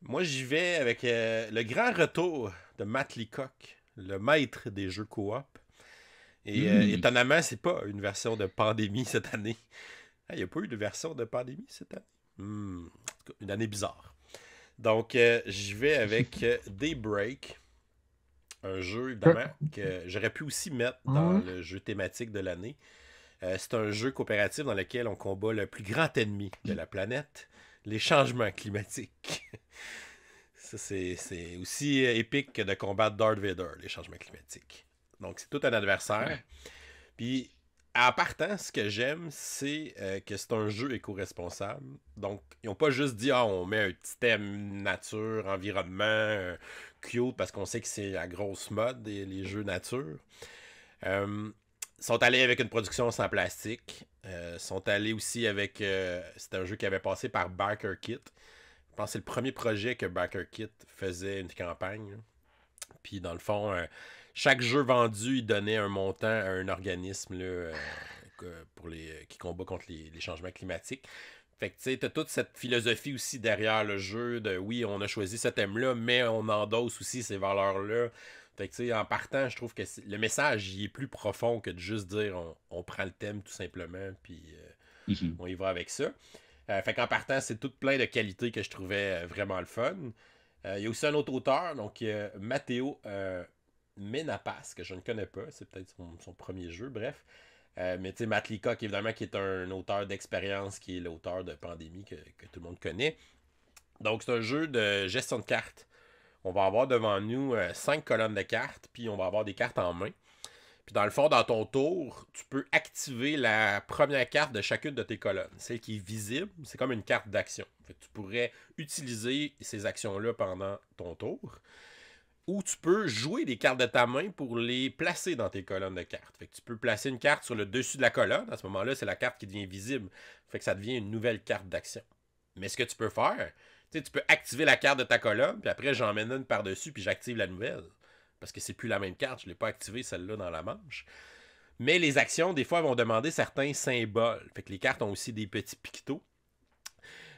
Moi, j'y vais avec euh, le grand retour Matt Leacock, le maître des jeux coop. Et étonnamment, euh, ce étonnamment, c'est pas une version de pandémie cette année. <laughs> Il n'y a pas eu de version de pandémie cette année. Hmm. Une année bizarre. Donc, euh, je vais avec euh, <laughs> Daybreak, un jeu évidemment que j'aurais pu aussi mettre dans hmm. le jeu thématique de l'année. c'est un jeu coopératif dans lequel on combat le plus grand ennemi de hmm. la planète, les changements climatiques. <laughs> c'est aussi euh, épique que de combattre Darth Vader, les changements climatiques. Donc, c'est tout un adversaire. Puis, en partant, ce que j'aime, c'est euh, que c'est un jeu éco-responsable. Donc, ils n'ont pas juste dit, ah, on met un petit thème nature, environnement, euh, cute, parce qu'on sait que c'est la grosse mode, les jeux nature. Ils sont allés avec une production sans plastique. sont allés aussi avec. c'est un jeu qui avait passé par Barker Kit. Je pense que c'est le premier projet que kit faisait une campagne. Puis dans le fond, euh, chaque jeu vendu, il donnait un montant à un organisme euh, pour les, euh, qui combat contre les, changements climatiques. Fait que tu sais, toute cette philosophie aussi derrière le jeu de oui, on a choisi ce thème-là, mais on endosse aussi ces valeurs-là. Fait que tu sais, en partant, je trouve que le message est plus profond que de juste dire on, prend le thème tout simplement, puis mhm. on y va avec ça. Euh, en partant, c'est tout plein de qualités que je trouvais euh, vraiment le fun. Euh, il y a aussi un autre auteur, donc Matteo Menapas, que je ne connais pas. C'est peut-être son, premier jeu, bref. mais tu sais, évidemment, qui est un auteur d'expérience, qui est l'auteur de Pandémie que, tout le monde connaît. Donc, c'est un jeu de gestion de cartes. On va avoir devant nous cinq colonnes de cartes, puis on va avoir des cartes en main. Puis dans le fond, dans ton tour, tu peux activer la première carte de chacune de tes colonnes. Celle qui est visible, c'est comme une carte d'action. Tu pourrais utiliser ces actions-là pendant ton tour. Ou tu peux jouer des cartes de ta main pour les placer dans tes colonnes de cartes. tu peux placer une carte sur le dessus de la colonne. À ce moment-là, c'est la carte qui devient visible. Fait que ça devient une nouvelle carte d'action. Mais ce que tu peux faire, tu peux activer la carte de ta colonne, puis après j'emmène une par-dessus, puis j'active la nouvelle parce que c'est plus la même carte, je ne l'ai pas activée celle-là dans la manche. Mais les actions, des fois, vont demander certains symboles. Fait que les cartes ont aussi des petits pictos.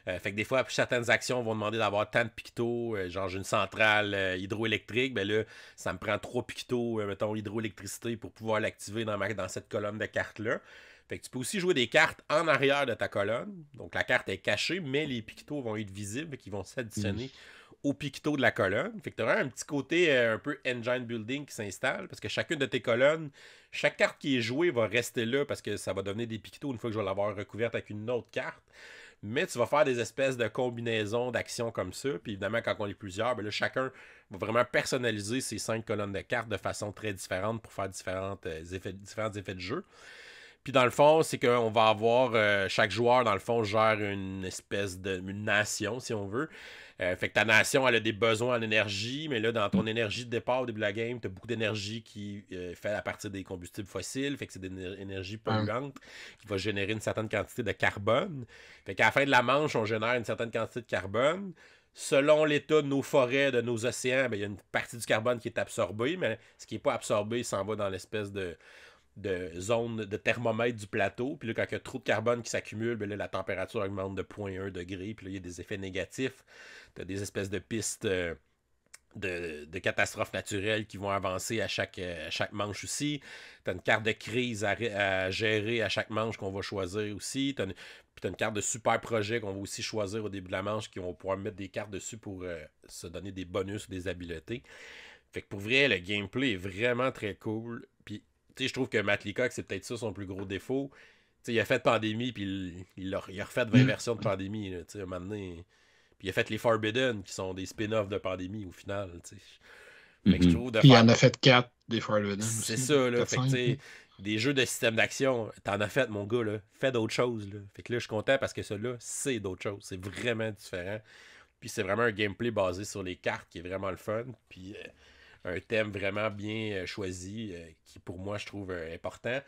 Euh, fait que des fois, certaines actions vont demander d'avoir tant de pictos, euh, genre j'ai une centrale euh, hydroélectrique, ben là, ça me prend trois pictos, mettons, hydroélectricité pour pouvoir l'activer dans, cette colonne de cartes-là. Fait que tu peux aussi jouer des cartes en arrière de ta colonne. Donc la carte est cachée, mais les pictos vont être visibles et qui vont s'additionner au picto de la colonne. Fait que tu un petit côté euh, un peu engine building qui s'installe parce que chacune de tes colonnes, chaque carte qui est jouée va rester là parce que ça va donner des pictos une fois que je vais l'avoir recouverte avec une autre carte. Mais tu vas faire des espèces de combinaisons d'actions comme ça. Puis évidemment, quand on est plusieurs, ben là, chacun va vraiment personnaliser ses cinq colonnes de cartes de façon très différente pour faire différentes, euh, effets, différents effets de jeu. Puis dans le fond, c'est qu'on va avoir euh, chaque joueur, dans le fond, gère une espèce de une nation, si on veut. Euh, fait que ta nation, elle a des besoins en énergie, mais là, dans ton mm. énergie de départ au début de la game, tu beaucoup d'énergie qui euh, fait à partir des combustibles fossiles. Fait que c'est des énergie polluante qui va générer une certaine quantité de carbone. Fait qu'à la fin de la manche, on génère une certaine quantité de carbone selon l'état de nos forêts, de nos océans, ben, il y a une partie du carbone qui est absorbée, mais ce qui n'est pas absorbé s'en va dans l'espèce de, de zone de thermomètre du plateau. Puis là, quand il y a trop de carbone qui s'accumule, ben la température augmente de 0.1 degré. Puis là, il y a des effets négatifs. Tu as des espèces de pistes euh, de, catastrophes naturelles qui vont avancer à chaque, euh, chaque manche aussi. Tu as une carte de crise à, gérer à chaque manche qu'on va choisir aussi. Tu as, une carte de super projet qu'on va aussi choisir au début de la manche, qui vont pouvoir mettre des cartes dessus pour euh, se donner des bonus ou des habiletés. Fait que pour vrai, le gameplay est vraiment très cool je trouve que Matt Leacock, c'est peut-être ça son plus gros défaut. sais, il a fait Pandémie, puis il, a, refait 20 mm. versions de Pandémie, à un moment Puis il a fait les Forbidden, qui sont des spin-offs de Pandémie, au final, tu mm-hmm. puis il en a fait 4 des Forbidden. C'est ça, là. fait que, des jeux de système d'action, t'en as fait, mon gars, là. Fais d'autres choses, là. Fait que là, je suis content parce que celui-là, c'est d'autres choses. C'est vraiment différent. Puis c'est vraiment un gameplay basé sur les cartes qui est vraiment le fun. Puis. Euh, un thème vraiment bien euh, choisi, euh, qui pour moi, je trouve euh, important.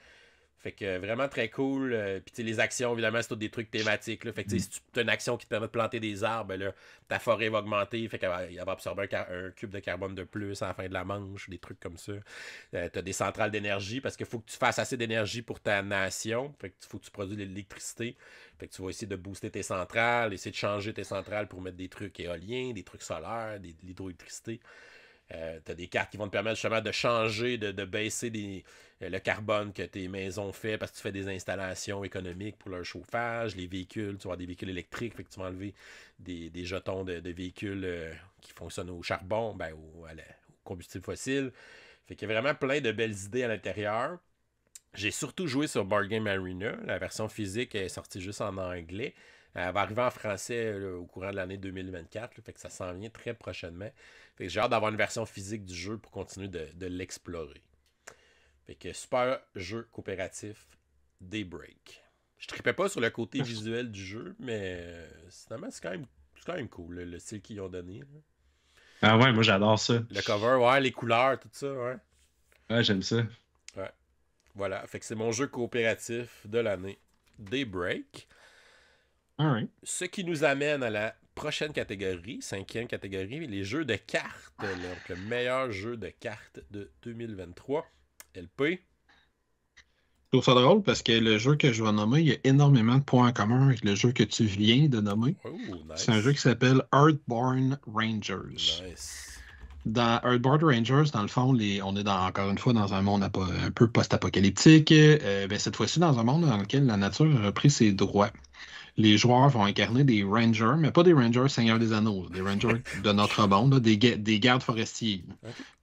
Fait que vraiment très cool. Puis les actions, évidemment, c'est tous des trucs thématiques. Fait que si tu as une action qui te permet de planter des arbres, ben là, ta forêt va augmenter. Fait qu'elle va, absorber un, cube de carbone de plus à la fin de la manche, des trucs comme ça. tu as des centrales d'énergie parce qu'il faut que tu fasses assez d'énergie pour ta nation. Fait que faut que tu produises de l'électricité. Fait que tu vas essayer de booster tes centrales, essayer de changer tes centrales pour mettre des trucs éoliens, des trucs solaires, de l'hydroélectricité. Euh, tu as des cartes qui vont te permettre justement de changer, de, baisser euh, le carbone que tes maisons font parce que tu fais des installations économiques pour leur chauffage, les véhicules, tu vas des véhicules électriques, fait tu vas enlever des, jetons de, véhicules euh, qui fonctionnent au charbon, ben, au, combustible fossile. Fait qu'il y a vraiment plein de belles idées à l'intérieur. J'ai surtout joué sur Bargain Game La version physique est sortie juste en anglais. Elle va arriver en français au courant de l'année 2024. fait que ça s'en vient très prochainement. Fait j'ai hâte d'avoir une version physique du jeu pour continuer de, l'explorer. Fait que super jeu coopératif Daybreak. Je tripais pas sur le côté visuel du jeu, mais euh, c'est quand même, cool le, style qu'ils ont donné. Ah ouais, moi j'adore ça. Le cover, ouais, les couleurs, tout ça, ouais. Ouais, j'aime ça. Ouais. Voilà, fait que c'est mon jeu coopératif de l'année, Daybreak. All right. Ce qui nous amène à la prochaine catégorie, cinquième catégorie, les jeux de cartes. Ah. le meilleur jeu de cartes de 2023. LP. Je trouve ça drôle parce que le jeu que je vais nommer, il y a énormément de points en commun avec le jeu que tu viens de nommer. Oh, C'est un jeu qui s'appelle Earthborn Rangers. Dans Earthborn Rangers, dans le fond, on est encore une fois dans un monde un peu post-apocalyptique, mais euh, ben, cette fois-ci dans un monde dans lequel la nature a repris ses droits les joueurs vont incarner des rangers, mais pas des rangers Seigneur des Anneaux, des rangers <laughs> de notre monde, des, gardes forestiers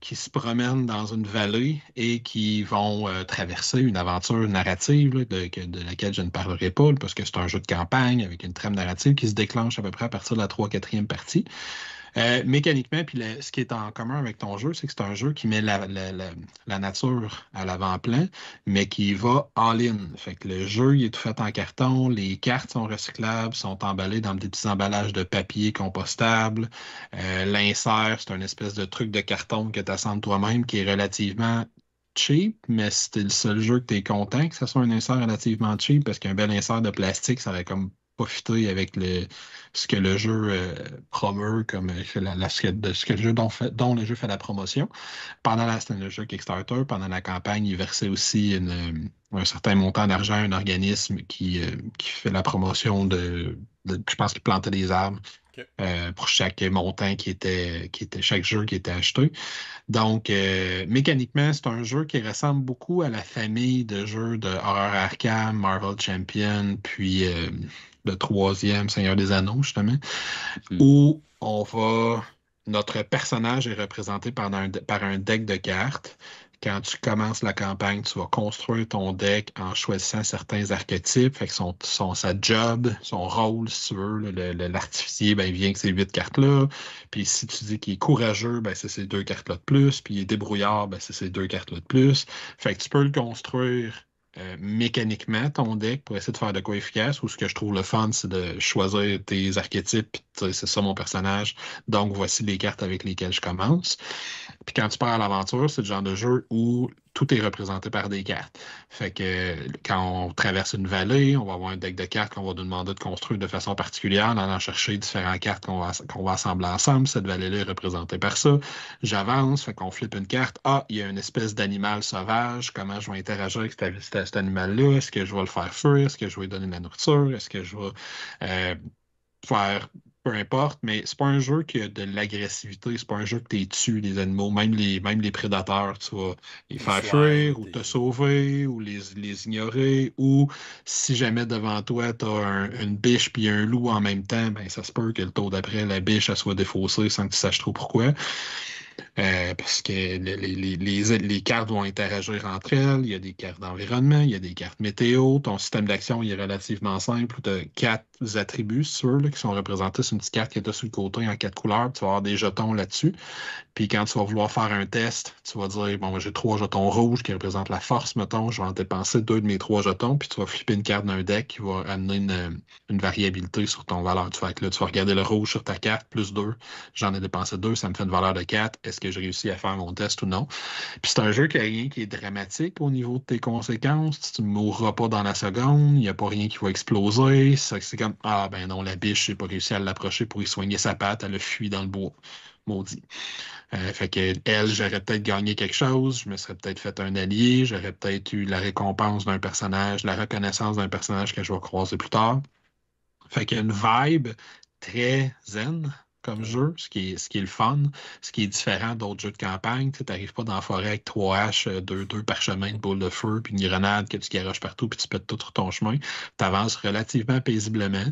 qui se promènent dans une vallée et qui vont euh, traverser une aventure narrative de, laquelle je ne parlerai pas parce que c'est un jeu de campagne avec une trame narrative qui se déclenche à peu près à partir de la 3-4e partie. Euh, mécaniquement, puis ce qui est en commun avec ton jeu, c'est que c'est un jeu qui met la, nature à l'avant-plan, mais qui va en ligne. Fait que le jeu, il est tout fait en carton, les cartes sont recyclables, sont emballées dans des petits emballages de papier compostable. Euh, l'insert, c'est un espèce de truc de carton que tu as assembles toi-même qui est relativement cheap, mais c'est le seul jeu que tu es content que ce soit un insert relativement cheap parce qu'un bel insert de plastique, ça aurait comme profiter avec le, ce que le jeu euh, promeut, comme euh, la, ce, que, le jeu dont, fait, le jeu fait la promotion. Pendant la, le jeu Kickstarter, pendant la campagne, il versait aussi euh, un certain montant d'argent à un organisme qui, fait la promotion de, je pense qu'il plantait des arbres. pour chaque montant qui était, qui était, chaque jeu qui était acheté. Donc, mécaniquement, c'est un jeu qui ressemble beaucoup à la famille de jeux de Horror Arkham, Marvel Champion, puis le troisième Seigneur des Anneaux, justement, hmm. où on va. Notre personnage est représenté par un, deck de cartes quand tu commences la campagne, tu vas construire ton deck en choisissant certains archétypes. Fait que son, sa job, son rôle, si tu veux, l'artificier, ben, il vient avec ces huit cartes-là. Puis si tu dis qu'il est courageux, ben, c'est ces deux cartes-là de plus. Puis il est débrouillard, ben, c'est ces deux cartes-là de plus. Fait que tu peux le construire euh, mécaniquement ton deck pour essayer de faire de quoi efficace ou ce que je trouve le fun, c'est de choisir tes archétypes, c'est ça mon personnage, donc voici les cartes avec lesquelles je commence. Puis quand tu pars à l'aventure, c'est le genre de jeu où tout est représenté par des cartes. Fait que quand on traverse une vallée, on va avoir un deck de cartes qu'on va nous demander de construire de façon particulière en allant chercher différentes cartes qu'on va, va, assembler ensemble. Cette vallée-là est représentée par ça. J'avance, fait qu'on flippe une carte. Ah, il y a une espèce d'animal sauvage. Comment je vais interagir avec cet, animal-là? Est-ce que je vais le faire fuir? Est-ce que je vais lui donner de la nourriture? Est-ce que je vais euh, faire peu importe, mais c'est pas un jeu qui a de l'agressivité, c'est pas un jeu que tu tues les animaux, même les, même les prédateurs, tu vas les, faire fuir ou te sauver ou les, les, ignorer, ou si jamais devant toi tu as une biche puis un loup en même temps, ben ça se peut que le tour d'après, la biche, elle soit défaussée sans que tu saches trop pourquoi. Euh, parce que les, cartes vont interagir entre elles. Il y a des cartes d'environnement, il y a des cartes météo. Ton système d'action est relativement simple. Tu as quatre attributs, sur là, qui sont représentés sur une petite carte qui est sur le côté en quatre couleurs. Tu vas avoir des jetons là-dessus. Puis quand tu vas vouloir faire un test, tu vas dire Bon, j'ai trois jetons rouges qui représentent la force, mettons, je vais en dépenser deux de mes trois jetons, puis tu vas flipper une carte d'un deck qui va amener une, variabilité sur ton valeur. Tu, vas là, tu vas regarder le rouge sur ta carte, plus deux. J'en ai dépensé deux, ça me fait une valeur de quatre, est-ce que je réussis à faire mon test ou non. Puis c'est un jeu qui n'a rien qui est dramatique au niveau de tes conséquences. Tu ne mourras pas dans la seconde, il n'y a pas rien qui va exploser. C'est comme Ah ben non, la biche, je n'ai pas réussi à l'approcher pour y soigner sa patte, elle a fui dans le bois. Maudit. Euh, fait que elle, j'aurais peut-être gagné quelque chose, je me serais peut-être fait un allié, j'aurais peut-être eu la récompense d'un personnage, la reconnaissance d'un personnage que je vais croiser plus tard. Fait qu'il y a une vibe très zen, comme jeu, ce qui est, ce qui le fun, ce qui est différent d'autres jeux de campagne. Tu n'arrives pas dans la forêt avec trois haches, 2-2 parchemins, de boule de feu, puis une grenade que tu garoches partout, puis tu pètes tout sur ton chemin. Tu avances relativement paisiblement,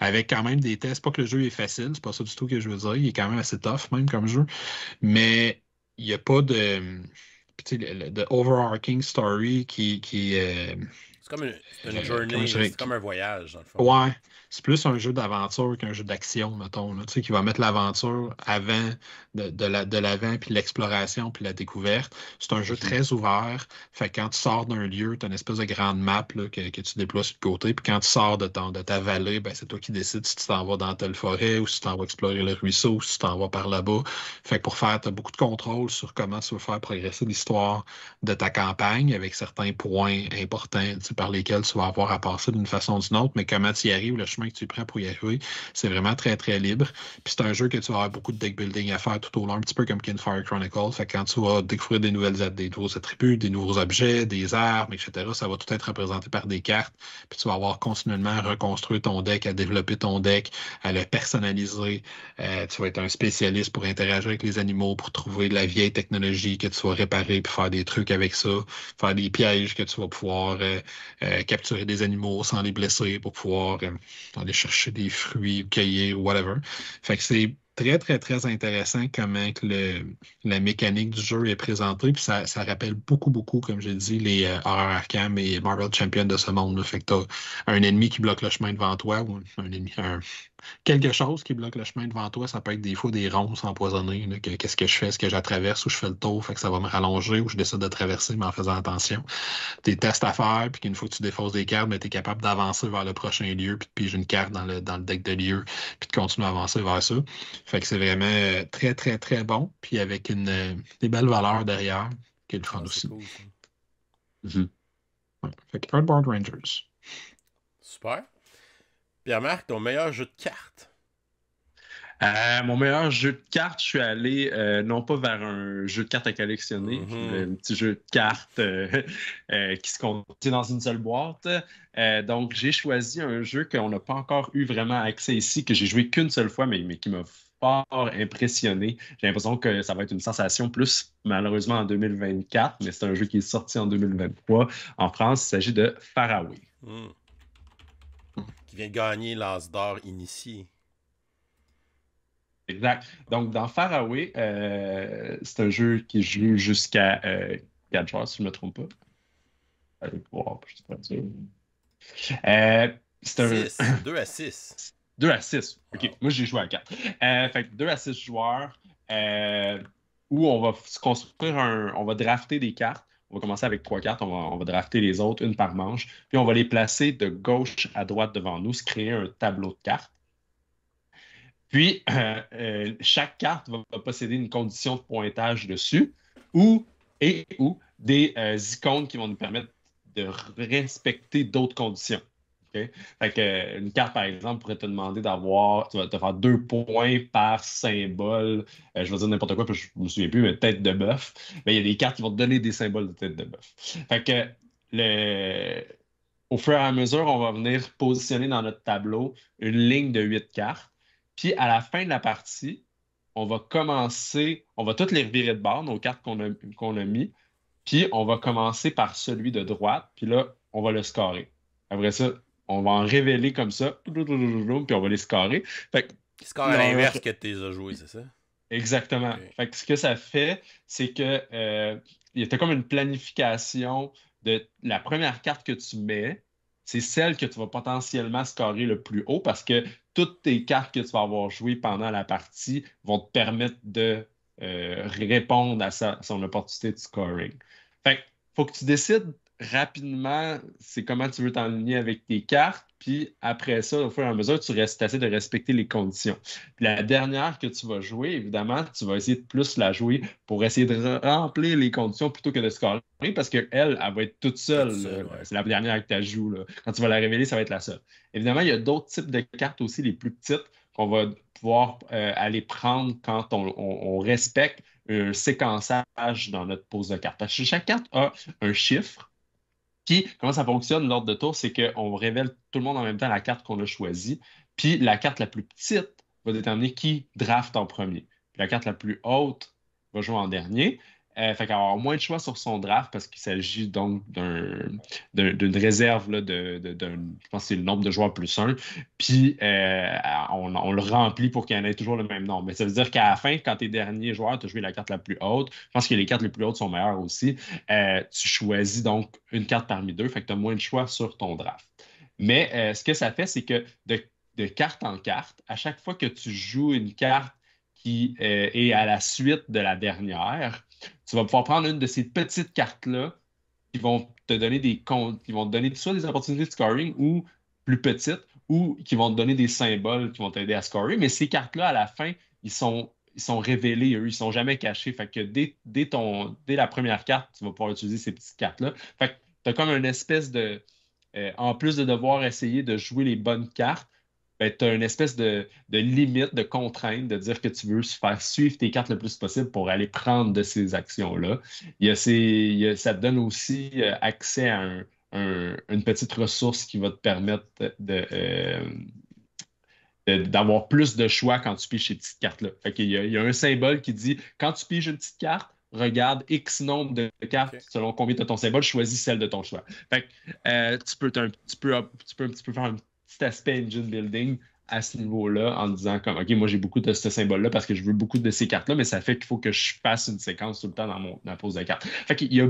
avec quand même des tests. Pas que le jeu est facile, c'est pas ça du tout que je veux dire. Il est quand même assez tough, même comme jeu. Mais il n'y a pas de, overarching story qui. qui euh, c'est comme une, euh, journée, c'est comme un voyage, dans le Ouais, c'est plus un jeu d'aventure qu'un jeu d'action, mettons, qui va mettre l'aventure avant de, de l'avant, puis l'exploration, puis la découverte. C'est un jeu mhm. très ouvert. Fait quand tu sors d'un lieu, tu as une espèce de grande map que, tu déploies sur le côté, puis quand tu sors de, ton, de ta vallée, ben, c'est toi qui décides si tu t'en vas dans telle forêt ou si tu t'en vas explorer le ruisseau ou si tu t'en vas par là-bas. Fait que pour faire, tu as beaucoup de contrôle sur comment tu veux faire progresser l'histoire de ta campagne avec certains points importants par lesquels tu vas avoir à passer d'une façon ou d'une autre, mais comment tu y arrives, que tu prends pour y arriver. C'est vraiment très, très libre. Puis c'est un jeu que tu vas avoir beaucoup de deck building à faire tout au long, un petit peu comme Fire Chronicles. Fait que quand tu vas découvrir des nouvelles des nouveaux attributs, des nouveaux objets, des armes, etc., ça va tout être représenté par des cartes. Puis tu vas avoir continuellement à reconstruire ton deck, à développer ton deck, à le personnaliser. Euh, tu vas être un spécialiste pour interagir avec les animaux, pour trouver de la vieille technologie que tu vas réparer, puis faire des trucs avec ça, faire des pièges que tu vas pouvoir euh, euh, capturer des animaux sans les blesser pour pouvoir aller chercher des fruits, cueillir, whatever. Fait que c'est très, très, très intéressant comment que la mécanique du jeu est présentée. Puis ça, rappelle beaucoup, beaucoup, comme j'ai dit, les Horror euh, Arkham et Marvel Champion de ce monde. Fait que as un ennemi qui bloque le chemin devant toi, ou un, ennemi, quelque chose qui bloque le chemin devant toi. Ça peut être des fois des ronces empoisonnées. Qu'est-ce que je fais? Est-ce que je traverse ou je fais le tour? Fait que ça va me rallonger ou je décide de traverser, mais en faisant attention. Des tests à faire, puis qu'une fois que tu défausses des cartes, ben, tu es capable d'avancer vers le prochain lieu, puis de une carte dans le, deck de lieu, puis de continuer à avancer vers ça. Fait que c'est vraiment euh, très, très, très bon, puis avec une, euh, des belles valeurs derrière, qui est le ah, aussi. Mhm. Rangers. Super pierre ton meilleur jeu de cartes? Euh, mon meilleur jeu de cartes, je suis allé euh, non pas vers un jeu de cartes à collectionner, mhm. un petit jeu de cartes euh, <laughs> qui se contient dans une seule boîte. donc, j'ai choisi un jeu qu'on n'a pas encore eu vraiment accès ici, que j'ai joué qu'une seule fois, mais, qui m'a fort impressionné. J'ai l'impression que ça va être une sensation plus, malheureusement, en 2024, mais c'est un jeu qui est sorti en 2023 en France. Il s'agit de Faraway. Hmm gagner l'As d'or initié. Exact. Donc, dans Faraway, euh, c'est un jeu qui joue jusqu'à euh, 4 joueurs, si je ne me trompe pas. Allez, wow, je pas dire. Euh, c'est 6, 2 <laughs> à 6. 2 à 6. OK. Moi, j'ai joué à 4. Euh, fait 2 à 6 joueurs euh, où on va se construire un. On va drafter des cartes on va commencer avec trois cartes, on va, drafter les autres une par manche, puis on va les placer de gauche à droite devant nous, se créer un tableau de cartes. Puis, euh, euh, chaque carte va posséder une condition de pointage dessus ou et ou des euh, icônes qui vont nous permettre de respecter d'autres conditions. Euh, une carte, par exemple, pourrait te demander d'avoir, tu te faire deux points par symbole, euh, je vais dire n'importe quoi, puis je ne me souviens plus, mais tête de bœuf. il y a des cartes qui vont te donner des symboles de tête de bœuf. Fait que, le... au fur et à mesure, on va venir positionner dans notre tableau une ligne de huit cartes. Puis à la fin de la partie, on va commencer, on va toutes les revirer de bord, nos cartes qu'on a, mises. a mis, puis on va commencer par celui de droite, puis là, on va le scorer. Après ça, on va en révéler comme ça, puis on va les scorer. Fait à l'inverse que tu as joués, c'est ça? Exactement. Fait ce que ça fait, c'est que y euh, y comme une planification de la première carte que tu mets, c'est celle que tu vas potentiellement scorer le plus haut parce que toutes tes cartes que tu vas avoir jouées pendant la partie vont te permettre de euh, répondre à son opportunité de scoring. Fait faut que tu décides rapidement, c'est comment tu veux t'enligner avec tes cartes. Puis après ça, au fur et à mesure, tu restes assez de respecter les conditions. Puis la dernière que tu vas jouer, évidemment, tu vas essayer de plus la jouer pour essayer de remplir les conditions plutôt que de scorer parce qu'elle, elle va être toute seule. C'est la dernière que tu as Là. Quand tu vas la révéler, ça va être la seule. Évidemment, il y a d'autres types de cartes aussi, les plus petites, qu'on va pouvoir euh, aller prendre quand on, respecte un séquençage dans notre pose de cartes. Parce que chaque carte a un chiffre comment ça fonctionne l'ordre de tour, c'est qu'on révèle tout le monde en même temps la carte qu'on a choisie. Puis, la carte la plus petite va déterminer qui draft en premier. Puis, la carte la plus haute va jouer en dernier. Euh, fait qu'avoir moins de choix sur son draft parce qu'il s'agit donc d'une réserve de, je pense que c'est le nombre de joueurs plus un. Puis euh, on, le remplit pour qu'il y en ait toujours le même nombre. Mais ça veut dire qu'à la fin, quand tes derniers joueurs, tu as joué la carte la plus haute. Je pense que les cartes les plus hautes sont meilleures aussi. Euh, tu choisis donc une carte parmi deux, fait que tu as moins de choix sur ton draft. Mais ce que ça fait, c'est que de, de carte en carte, à chaque fois que tu joues une carte qui est à la suite de la dernière, tu vas pouvoir prendre une de ces petites cartes-là qui vont te donner des comptes, qui vont te donner soit des opportunités de scoring ou plus petites, ou qui vont te donner des symboles qui vont t'aider à scorer. Mais ces cartes-là, à la fin, ils sont, ils sont révélés, ils sont jamais cachés. Fait que dès, la première carte, tu vas pouvoir utiliser ces petites cartes-là. Fait que tu as comme une espèce de. Euh, en plus de devoir essayer de jouer les bonnes cartes, ben, tu une espèce de, limite, de contrainte de dire que tu veux faire suivre tes cartes le plus possible pour aller prendre de ces actions-là. Il, y ça te donne aussi euh, accès à une petite ressource qui va te permettre euh, d'avoir plus de choix quand tu piges ces petites cartes-là. il y a un symbole qui dit quand tu piges une petite carte, regarde X nombre de cartes selon combien de ton symbole, choisis celle de ton choix. Euh, tu, peux un, tu peux un petit peu faire un petit aspect engine building à ce niveau-là en disant comme OK, moi j'ai beaucoup de ce symbole-là parce que je veux beaucoup de ces cartes-là, mais ça fait qu'il faut que je passe une séquence tout le temps dans, mon, la pose de cartes. Fait qu'il y a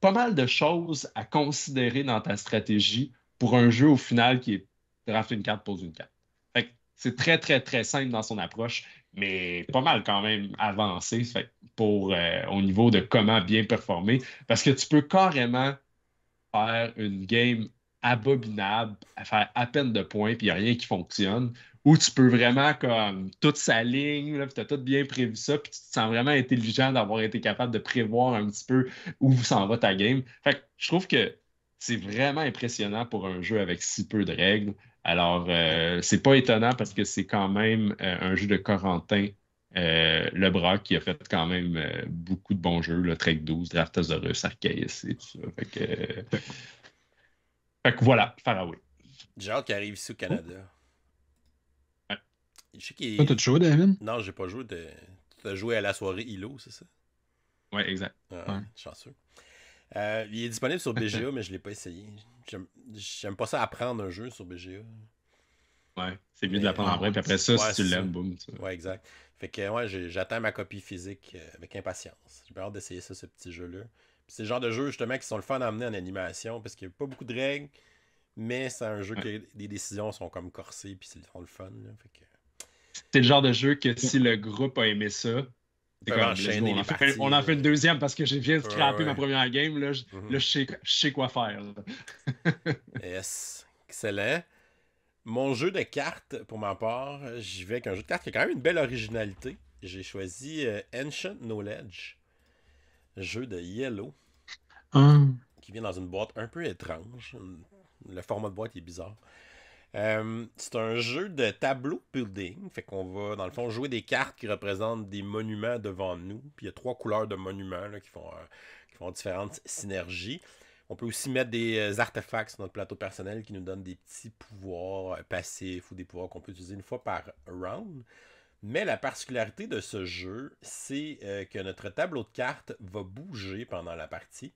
pas mal de choses à considérer dans ta stratégie pour un jeu au final qui est draft une carte, pose une carte. Fait c'est très, très, très simple dans son approche, mais pas mal quand même avancé pour, euh, au niveau de comment bien performer parce que tu peux carrément faire une game abominable à faire à peine de points, puis il n'y a rien qui fonctionne. Ou tu peux vraiment, comme, toute sa ligne, tu as tout bien prévu ça, puis tu te sens vraiment intelligent d'avoir été capable de prévoir un petit peu où s'en va ta game. Fait je trouve que c'est vraiment impressionnant pour un jeu avec si peu de règles. Alors, euh, c'est pas étonnant parce que c'est quand même euh, un jeu de Corentin euh, Le qui a fait quand même beaucoup de bons jeux, le Trek 12, Draftosaurus, Archaïs et tout ça. Fait que, fait que voilà, Faraway. J'ai hâte qu'il arrive ici au Canada. Oh. Ouais. Je sais qu'il. joué, David Non, j'ai pas joué. Tu as joué à la soirée ILO, c'est ça Ouais, exact. Ah, ouais. Chanceux. Euh, il est disponible sur <laughs> BGA, mais je l'ai pas essayé. J'aime pas ça apprendre un jeu sur BGA. Ouais, c'est mieux de l'apprendre après. puis après ça, si tu l'aimes, boum. Ouais, exact. Fait que ouais, j'attends ma copie physique euh, avec impatience. J'ai hâte d'essayer ça, ce petit jeu-là. C'est le genre de jeu justement qui sont le fun à amener en animation parce qu'il n'y a pas beaucoup de règles, mais c'est un jeu que les décisions sont comme corsées puis c'est le fun. C'est le genre de jeu que si le groupe a aimé ça, on, en fait, une deuxième parce que j'ai viens de ma première game. Là, je, mm-hmm. sais, quoi faire. <laughs> yes. Excellent. Mon jeu de cartes, pour ma part, j'y vais avec un jeu de cartes qui a quand même une belle originalité. J'ai choisi euh, Ancient Knowledge jeu de Yellow hum. qui vient dans une boîte un peu étrange. Le format de boîte est bizarre. Euh, c'est un jeu de tableau building. Fait qu'on va, dans le fond, jouer des cartes qui représentent des monuments devant nous. Puis il y a trois couleurs de monuments qui, font, euh, qui font différentes synergies. On peut aussi mettre des euh, artefacts sur notre plateau personnel qui nous donnent des petits pouvoirs passifs ou des pouvoirs qu'on peut utiliser une fois par round. Mais la particularité de ce jeu, c'est euh, que notre tableau de cartes va bouger pendant la partie.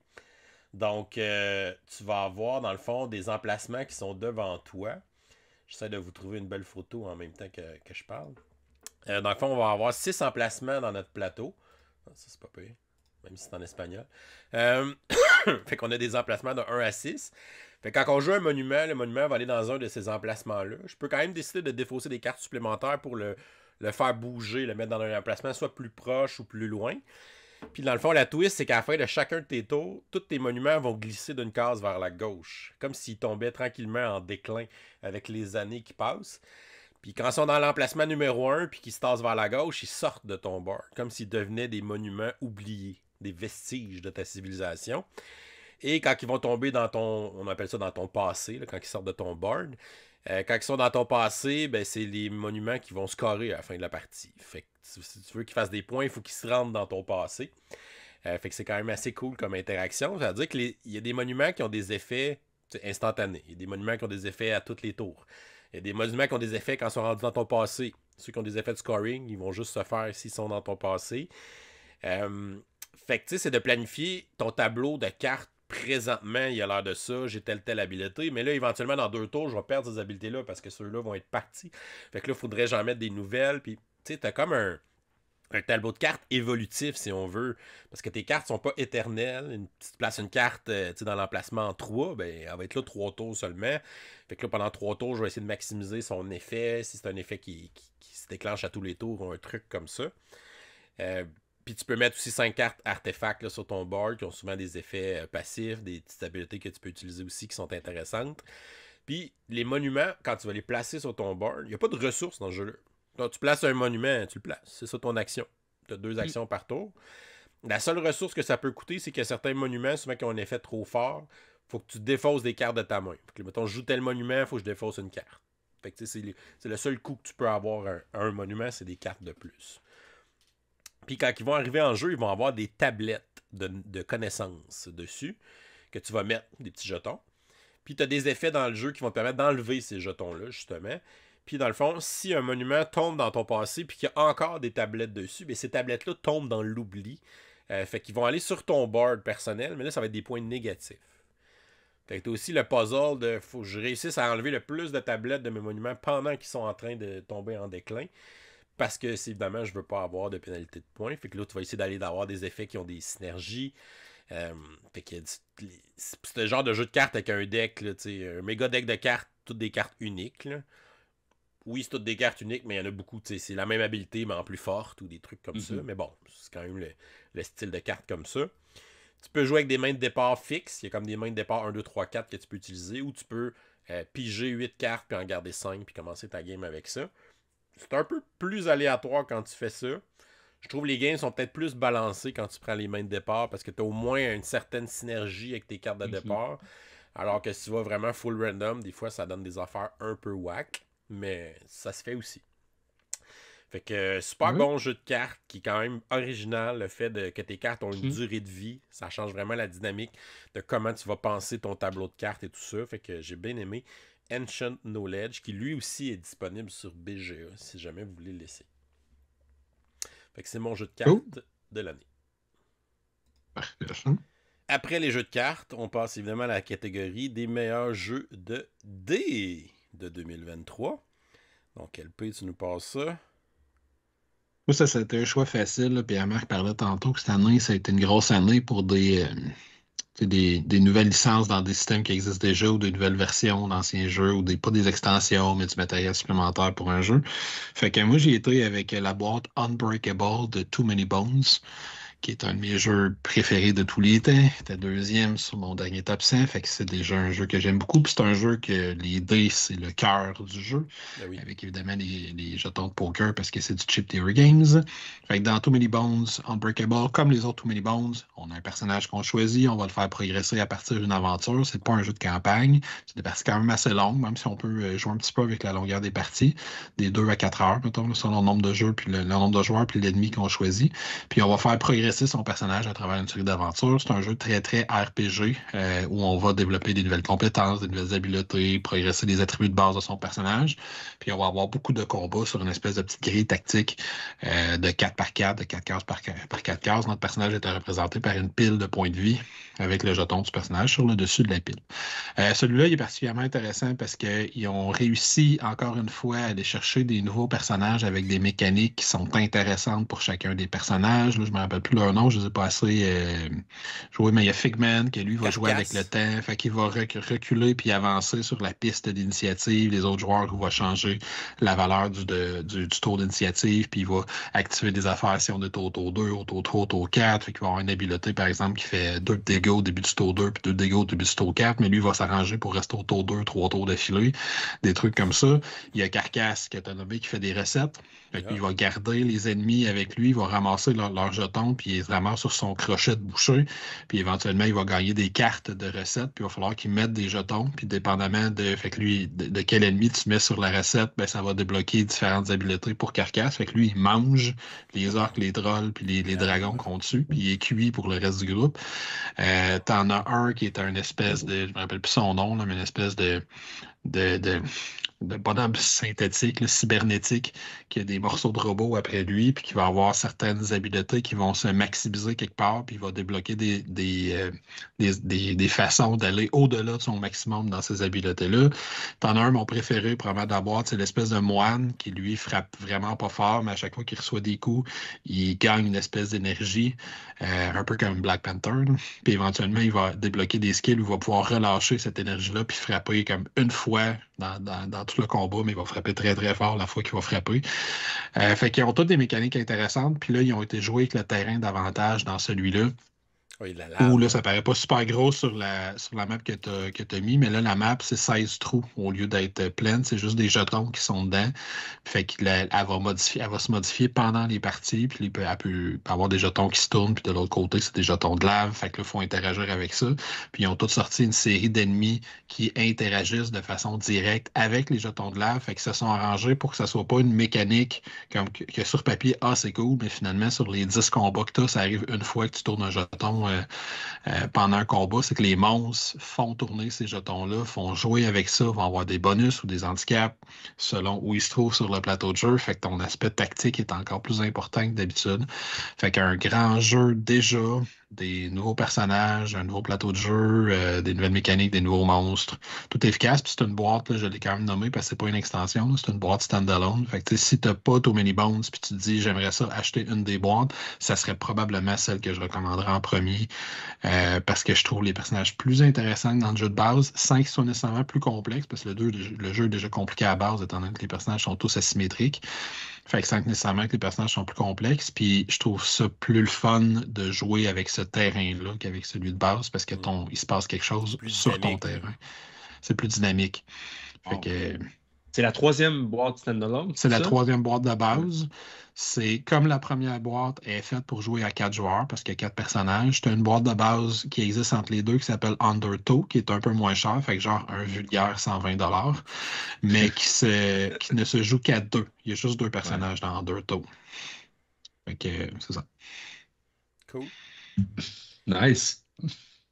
Donc, euh, tu vas avoir, dans le fond, des emplacements qui sont devant toi. J'essaie de vous trouver une belle photo en même temps que, je parle. Euh, dans le fond, on va avoir six emplacements dans notre plateau. Ah, ça, c'est pas pire, même si c'est en espagnol. <coughs> fait qu'on a des emplacements de 1 à 6. Fait quand on joue un monument, le monument va aller dans un de ces emplacements-là. Je peux quand même décider de défausser des cartes supplémentaires pour le, le faire bouger, le mettre dans un emplacement soit plus proche ou plus loin. Puis dans le fond, la twist, c'est qu'à la fin de chacun de tes tours, tous tes monuments vont glisser d'une case vers la gauche, comme s'ils tombaient tranquillement en déclin avec les années qui passent. Puis quand ils sont dans l'emplacement numéro un, puis qu'ils se tassent vers la gauche, ils sortent de ton bord, comme s'ils devenaient des monuments oubliés, des vestiges de ta civilisation. Et quand ils vont tomber dans ton, on appelle ça dans ton passé, quand ils sortent de ton board, euh, quand ils sont dans ton passé, ben, c'est les monuments qui vont scorer à la fin de la partie. si tu veux qu'ils fassent des points, il faut qu'ils se rendent dans ton passé. Euh, fait que c'est quand même assez cool comme interaction. Ça veut dire qu'il y a des monuments qui ont des effets instantanés. Il y a des monuments qui ont des effets à tous les tours. Il y a des monuments qui ont des effets quand ils sont rendus dans ton passé. Ceux qui ont des effets de scoring, ils vont juste se faire s'ils sont dans ton passé. Euh, fait que c'est de planifier ton tableau de cartes présentement, il y a l'air de ça, j'ai telle, telle habileté, mais là, éventuellement, dans deux tours, je vais perdre ces habiletés là parce que ceux-là vont être partis. Fait que là, il faudrait j'en mettre des nouvelles, puis tu sais, t'as comme un un tableau de cartes évolutif, si on veut. Parce que tes cartes sont pas éternelles. Une, si tu places une carte euh, sais dans l'emplacement 3, ben, elle va être là 3 tours seulement. Fait que là, pendant trois tours, je vais essayer de maximiser son effet. Si c'est un effet qui, se déclenche à tous les tours ou un truc comme ça. Euh, puis tu peux mettre aussi 5 cartes artefacts sur ton board qui ont souvent des effets euh, passifs, des petites habiletés que tu peux utiliser aussi qui sont intéressantes. Puis les monuments, quand tu vas les placer sur ton board, il n'y a pas de ressources dans le jeu-là. tu places un monument, tu le places. C'est ça ton action. Tu as deux hmm. actions par tour. La seule ressource que ça peut coûter, c'est que certains monuments, souvent qui ont un effet trop fort, faut que tu défausses des cartes de ta main. mettons, je joue tel monument, il faut que je défausse une carte. Fait c'est, le, seul coup que tu peux avoir à un monument, c'est des cartes de plus. Puis quand ils vont arriver en jeu, ils vont avoir des tablettes de, connaissances dessus que tu vas mettre, des petits jetons. Puis tu as des effets dans le jeu qui vont te permettre d'enlever ces jetons-là, justement. Puis dans le fond, si un monument tombe dans ton passé puis qu'il y a encore des tablettes dessus, mais ben ces tablettes-là tombent dans l'oubli. Euh, fait qu'ils vont aller sur ton board personnel, mais là, ça va être des points négatifs. Fait aussi le puzzle de faut que je réussisse à enlever le plus de tablettes de mes monuments pendant qu'ils sont en train de tomber en déclin parce que si évidemment, je veux pas avoir de pénalité de points. Fait que là, tu vas essayer d'aller d'avoir des effets qui ont des synergies. Euh, fait que c'est le genre de jeu de cartes avec un deck, un méga deck de cartes, toutes des cartes uniques. Oui, c'est toutes des cartes uniques, mais il y en a beaucoup. C'est la même habilité, mais en plus forte ou des trucs comme ça. Mm-hmm. Mais bon, c'est quand même le, style de carte comme ça. Tu peux jouer avec des mains de départ fixes. Il y a comme des mains de départ 1, 2, 3, 4 que tu peux utiliser. Ou tu peux euh, piger 8 cartes, puis en garder 5, puis commencer ta game avec ça. C'est un peu plus aléatoire quand tu fais ça. Je trouve les gains sont peut-être plus balancés quand tu prends les mains de départ parce que tu as au moins une certaine synergie avec tes cartes de mhm. départ. Alors que si tu vas vraiment full random, des fois ça donne des affaires un peu whack, mais ça se fait aussi. Fait que euh, super pas bon jeu de cartes qui est quand même original. Le fait de, que tes cartes ont une mhm. durée de vie, ça change vraiment la dynamique de comment tu vas penser ton tableau de cartes et tout ça. Fait que j'ai bien aimé. Ancient Knowledge, qui lui aussi est disponible sur BGE, si jamais vous voulez le laisser. Fait que c'est mon jeu de cartes de l'année. Mmh. Après les jeux de cartes, on passe évidemment à la catégorie des meilleurs jeux de dés de 2023. Donc, LP, tu nous passes ça? ça, c'était un choix facile. Puis Marc parlait tantôt que cette année, ça a été une grosse année pour des, euh, des, des, nouvelles licences dans des systèmes qui existent déjà ou des nouvelles versions d'anciens jeux ou des, pas des extensions, mais du matériel supplémentaire pour un jeu. Fait que moi, j'ai été avec la boîte Unbreakable de Too Many Bones qui est un de mes jeux préférés de tous les temps. C'était deuxième sur mon dernier top 100, fait que c'est déjà un jeu que j'aime beaucoup. c'est un jeu que les dés, c'est le cœur du jeu, ben avec évidemment les, jetons de poker parce que c'est du chip theory games. dans Too Many Bones, Unbreakable, comme les autres Too Many Bones, on a un personnage qu'on choisit, on va le faire progresser à partir d'une aventure. C'est pas un jeu de campagne, c'est des parties quand même assez longues, même si on peut euh, jouer un petit peu avec la longueur des parties, des deux à 4 heures, mettons, selon le nombre de jeux, puis nombre de joueurs, puis l'ennemi qu'on choisit. Puis on va faire progresser son personnage à travers une série d'aventures. C'est un jeu très, très RPG euh, où on va développer des nouvelles compétences, des nouvelles habiletés, progresser les attributs de base de son personnage. Puis on va avoir beaucoup de combats sur une espèce de petite grille tactique euh, de 4 par 4, de 4 cases par, 4 cases. Notre personnage est représenté par une pile de points de vie avec le jeton du personnage sur le dessus de la pile. Euh, celui-là, est particulièrement intéressant parce qu'ils ont réussi encore une fois à aller chercher des nouveaux personnages avec des mécaniques qui sont intéressantes pour chacun des personnages. Là, je ne me rappelle plus un nom, je ne sais pas assez euh, mais il y a Figman qui lui va jouer avec le temps, fait va reculer puis avancer sur la piste d'initiative. Les autres joueurs vont changer la valeur du, tour d'initiative, puis il va activer des affaires si on est au tour 2, au tour 3, au tour 4, qui va avoir une habileté par exemple qui fait 2 dégâts au début du tour 2 puis 2 dégâts au début du tour 4, mais lui va s'arranger pour rester au tour 2, 3 tours d'affilée, des trucs comme ça. Il y a Carcasse qui est un qui fait des recettes. Il va garder les ennemis avec lui, il va ramasser leurs jetons, puis il est ramasse sur son crochet de boucher, puis éventuellement, il va gagner des cartes de recettes, puis il va falloir qu'il mette des jetons, puis dépendamment de, fait lui, de, quel ennemi tu mets sur la recette, ben, ça va débloquer différentes habiletés pour Carcasse. Fait que lui, il mange les orques, les drôles, puis les, dragons qu'on tue, puis il est cuit pour le reste du groupe. Euh, T'en as un qui est un espèce de, je me rappelle plus son nom, mais une espèce de, de de bonhomme synthétique, le cybernétique, qui a des morceaux de robots après lui, puis qui va avoir certaines habiletés qui vont se maximiser quelque part, puis il va débloquer euh, des, des, façons d'aller au-delà de son maximum dans ces habiletés-là. T'en as un, mon préféré, probablement d'avoir c'est l'espèce de moine qui lui frappe vraiment pas fort, mais à chaque fois qu'il reçoit des coups, il gagne une espèce d'énergie, euh, un peu comme Black Panther. Puis éventuellement, il va débloquer des skills où il va pouvoir relâcher cette énergie-là, puis frapper comme une fois dans, tout le combat, mais il va frapper très, très fort la fois qu'il va frapper. Euh, fait qu'ils ont toutes des mécaniques intéressantes, puis là, ils ont été joués avec le terrain davantage dans celui-là. Oui, là, ça paraît pas super gros sur la, la map que tu as, mis, mais là, la map, c'est 16 trous au lieu d'être pleine. C'est juste des jetons qui sont dedans. Fait qu'elle va, elle va se modifier pendant les parties, puis elle peut avoir des jetons qui se tournent, puis de l'autre côté, c'est des jetons de lave. Fait que là, il faut interagir avec ça. Puis ils ont tous sorti une série d'ennemis qui interagissent de façon directe avec les jetons de lave. Fait que se sont arrangés pour que ça soit pas une mécanique comme que, sur papier, ah, c'est cool, mais finalement, sur les 10 combats que tu as, ça arrive une fois que tu tournes un jeton euh, euh, pendant un combat, c'est que les monstres font tourner ces jetons-là, font jouer avec ça, vont avoir des bonus ou des handicaps selon où ils se trouvent sur le plateau de jeu. Fait que ton aspect tactique est encore plus important que d'habitude. Fait qu'un grand jeu déjà des nouveaux personnages, un nouveau plateau de jeu, euh, des nouvelles mécaniques, des nouveaux monstres. Tout efficace. Puis c'est une boîte, je l'ai quand même nommée parce que c'est pas une extension, c'est une boîte standalone. Fait que si t'as pas ton mini bones puis tu te dis j'aimerais ça acheter une des boîtes, ça serait probablement celle que je recommanderais en premier euh, parce que je trouve les personnages plus intéressants dans le jeu de base, sans qu'ils soient nécessairement plus complexes parce que le, le jeu est déjà compliqué à base étant donné que les personnages sont tous asymétriques. Fait que sans nécessairement que les personnages sont plus complexes. Puis je trouve ça plus le fun de jouer avec ce terrain-là qu'avec celui de base parce que mm. ton, il se passe quelque chose sur ton terrain. C'est plus dynamique. Fait que c'est la troisième boîte standalone. C'est la troisième boîte de base. C'est comme la première boîte est faite pour jouer à quatre joueurs parce qu'il y a quatre personnages. Tu as une boîte de base qui existe entre les deux qui s'appelle Undertow, qui est un peu moins cher, fait que genre un vulgaire 120 mais qui, ne se joue qu'à deux. Il y a juste deux personnages dans Undertow. Fait que c'est ça. Cool. Nice.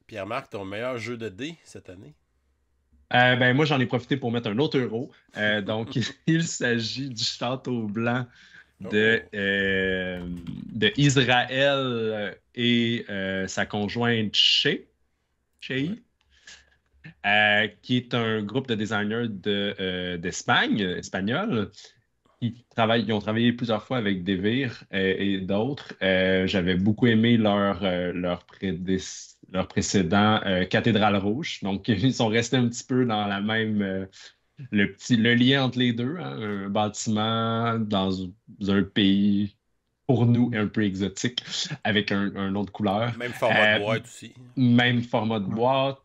Pierre-Marc, ton meilleur jeu de dés cette année? Euh, ben, moi, j'en ai profité pour mettre un autre euro. Euh, donc, <laughs> il, s'agit du château blanc de, oh. euh, Israël et sa conjointe Shea, qui est un groupe de designers d'Espagne, espagnol. Qui travaillent, ils ont travaillé plusieurs fois avec Devir et, d'autres. J'avais beaucoup aimé leur, leur prédécesseur leur précédent euh, Cathédrale Rouge. Donc, <laughs> ils sont restés un petit peu dans la même. Euh, le, petit, le lien entre les deux, hein. un bâtiment dans un pays pour nous un peu exotique, avec un, autre couleur. Même format de euh, boîte aussi. Même format de boîte.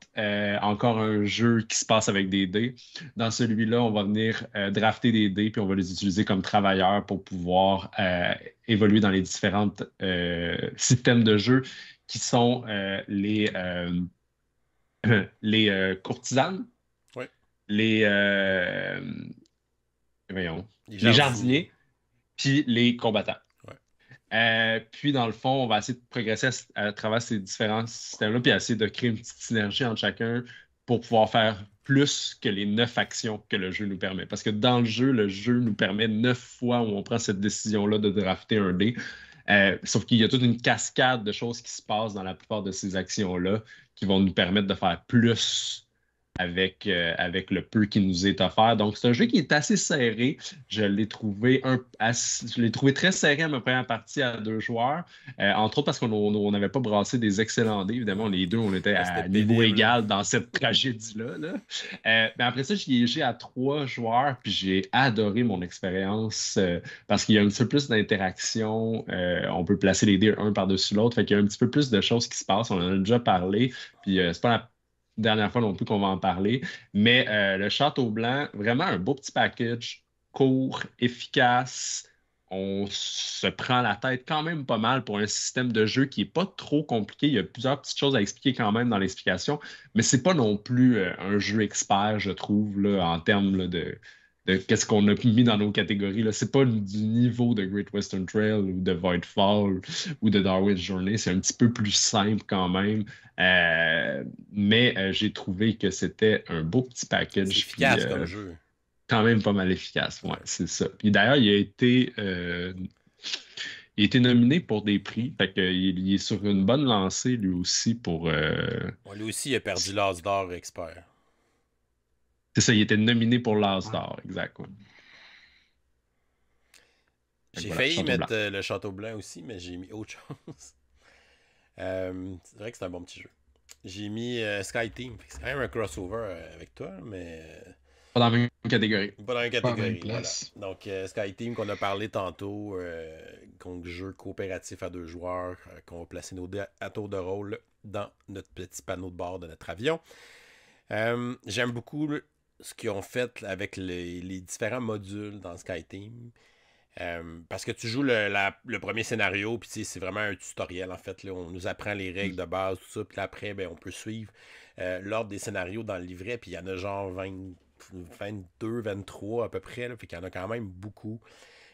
encore un jeu qui se passe avec des dés. Dans celui-là, on va venir drafter des dés, puis on va les utiliser comme travailleurs pour pouvoir évoluer dans les différents systèmes de jeu qui sont les, les courtisanes, les, jardiniers, puis les combattants. Euh, puis, dans le fond, on va essayer de progresser à, travers ces différents systèmes-là, puis essayer de créer une petite synergie entre chacun pour pouvoir faire plus que les neuf actions que le jeu nous permet. Parce que dans le jeu, le jeu nous permet neuf fois où on prend cette décision-là de drafter un dé. Euh, sauf qu'il y a toute une cascade de choses qui se passent dans la plupart de ces actions-là qui vont nous permettre de faire plus avec, euh, avec le peu qui nous est offert. Donc, c'est un jeu qui est assez serré. Je l'ai trouvé, un, je l'ai trouvé très serré à ma première partie à deux joueurs, euh, entre autres parce qu'on n'avait pas brassé des excellents dés. Évidemment, les deux, on était ah, à niveau hein. égal dans cette tragédie-là. Euh, mais après ça, j'ai joué à trois joueurs, puis j'ai adoré mon expérience parce qu'il y a un petit peu plus d'interaction. on peut placer les dés un par-dessus l'autre, fait qu'il y a un petit peu plus de choses qui se passent. On en a déjà parlé, puis c'est pas la dernière fois non plus qu'on va en parler. Mais euh, le Château Blanc, vraiment un beau petit package, court, efficace. On se prend la tête quand même pas mal pour un système de jeu qui n'est pas trop compliqué. Il y a plusieurs petites choses à expliquer quand même dans l'explication, mais ce n'est pas non plus euh, un jeu expert, je trouve, là, en termes de, qu'est-ce qu'on a mis dans nos catégories. Ce n'est pas du niveau de Great Western Trail ou de Voidfall ou de Darwin's Journey. C'est un petit peu plus simple quand même. Euh, mais euh, j'ai trouvé que c'était un beau petit package. efficace euh, comme jeu. Quand même pas mal efficace, ouais, c'est ça. Et d'ailleurs, il a été. il nominé pour des prix, fait il, est sur une bonne lancée lui aussi pour. lui aussi, il a perdu l'as d'or expert. C'est ça, il était nominé pour l'As Star, exact. J'ai failli mettre euh, le Château Blanc aussi, mais j'ai mis autre chose. <laughs> Euh, c'est vrai que c'est un bon petit jeu. J'ai mis euh, Sky Team. C'est quand même un crossover avec toi, mais. Pas dans la même catégorie. Pas dans la même catégorie. Donc, Sky Team qu'on a parlé tantôt, donc jeu coopératif à deux joueurs, qu'on va placer nos dés à tour de rôle dans notre petit panneau de bord de notre avion. J'aime beaucoup ce qu'ils ont fait avec les, différents modules dans SkyTeam. Team. Euh, parce que tu joues le, premier scénario, puis c'est vraiment un tutoriel en fait. on nous apprend les règles de base, tout ça, puis après, ben, on peut suivre euh, l'ordre des scénarios dans le livret, puis il y en a genre 22, 23 à peu près, Il fait y en a quand même beaucoup.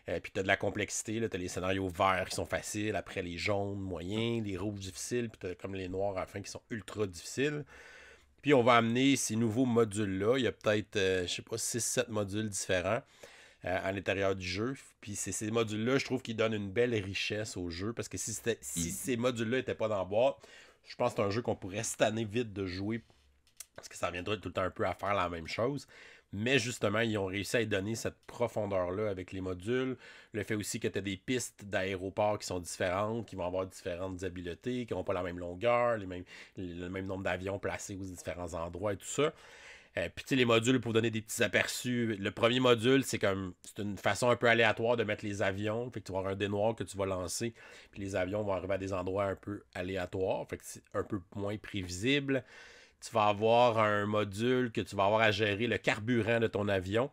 Euh, puis tu as de la complexité, tu as les scénarios verts qui sont faciles, après les jaunes moyens, les rouges difficiles, puis tu comme les noirs à la fin qui sont ultra difficiles. Puis on va amener ces nouveaux modules-là. Il y a peut-être, euh, je sais pas, 6-7 modules différents euh, à l'intérieur du jeu. Puis ces modules-là, je trouve qu'ils donnent une belle richesse au jeu. Parce que si, si mm. ces modules-là n'étaient pas dans la boîte, je pense que c'est un jeu qu'on pourrait cette vite de jouer. Parce que ça reviendrait tout le temps un peu à faire la même chose. Mais justement, ils ont réussi à donner cette profondeur-là avec les modules. Le fait aussi que tu as des pistes d'aéroports qui sont différentes, qui vont avoir différentes habiletés, qui n'ont pas la même longueur, les le même nombre d'avions placés aux différents endroits et tout ça. Euh, tu puis les modules pour donner des petits aperçus. Le premier module, c'est comme une façon un peu aléatoire de mettre les avions. Fait que tu vas avoir un dé que tu vas lancer. Puis les avions vont arriver à des endroits un peu aléatoires. Fait c'est un peu moins prévisible tu vas avoir un module que tu vas avoir à gérer le carburant de ton avion.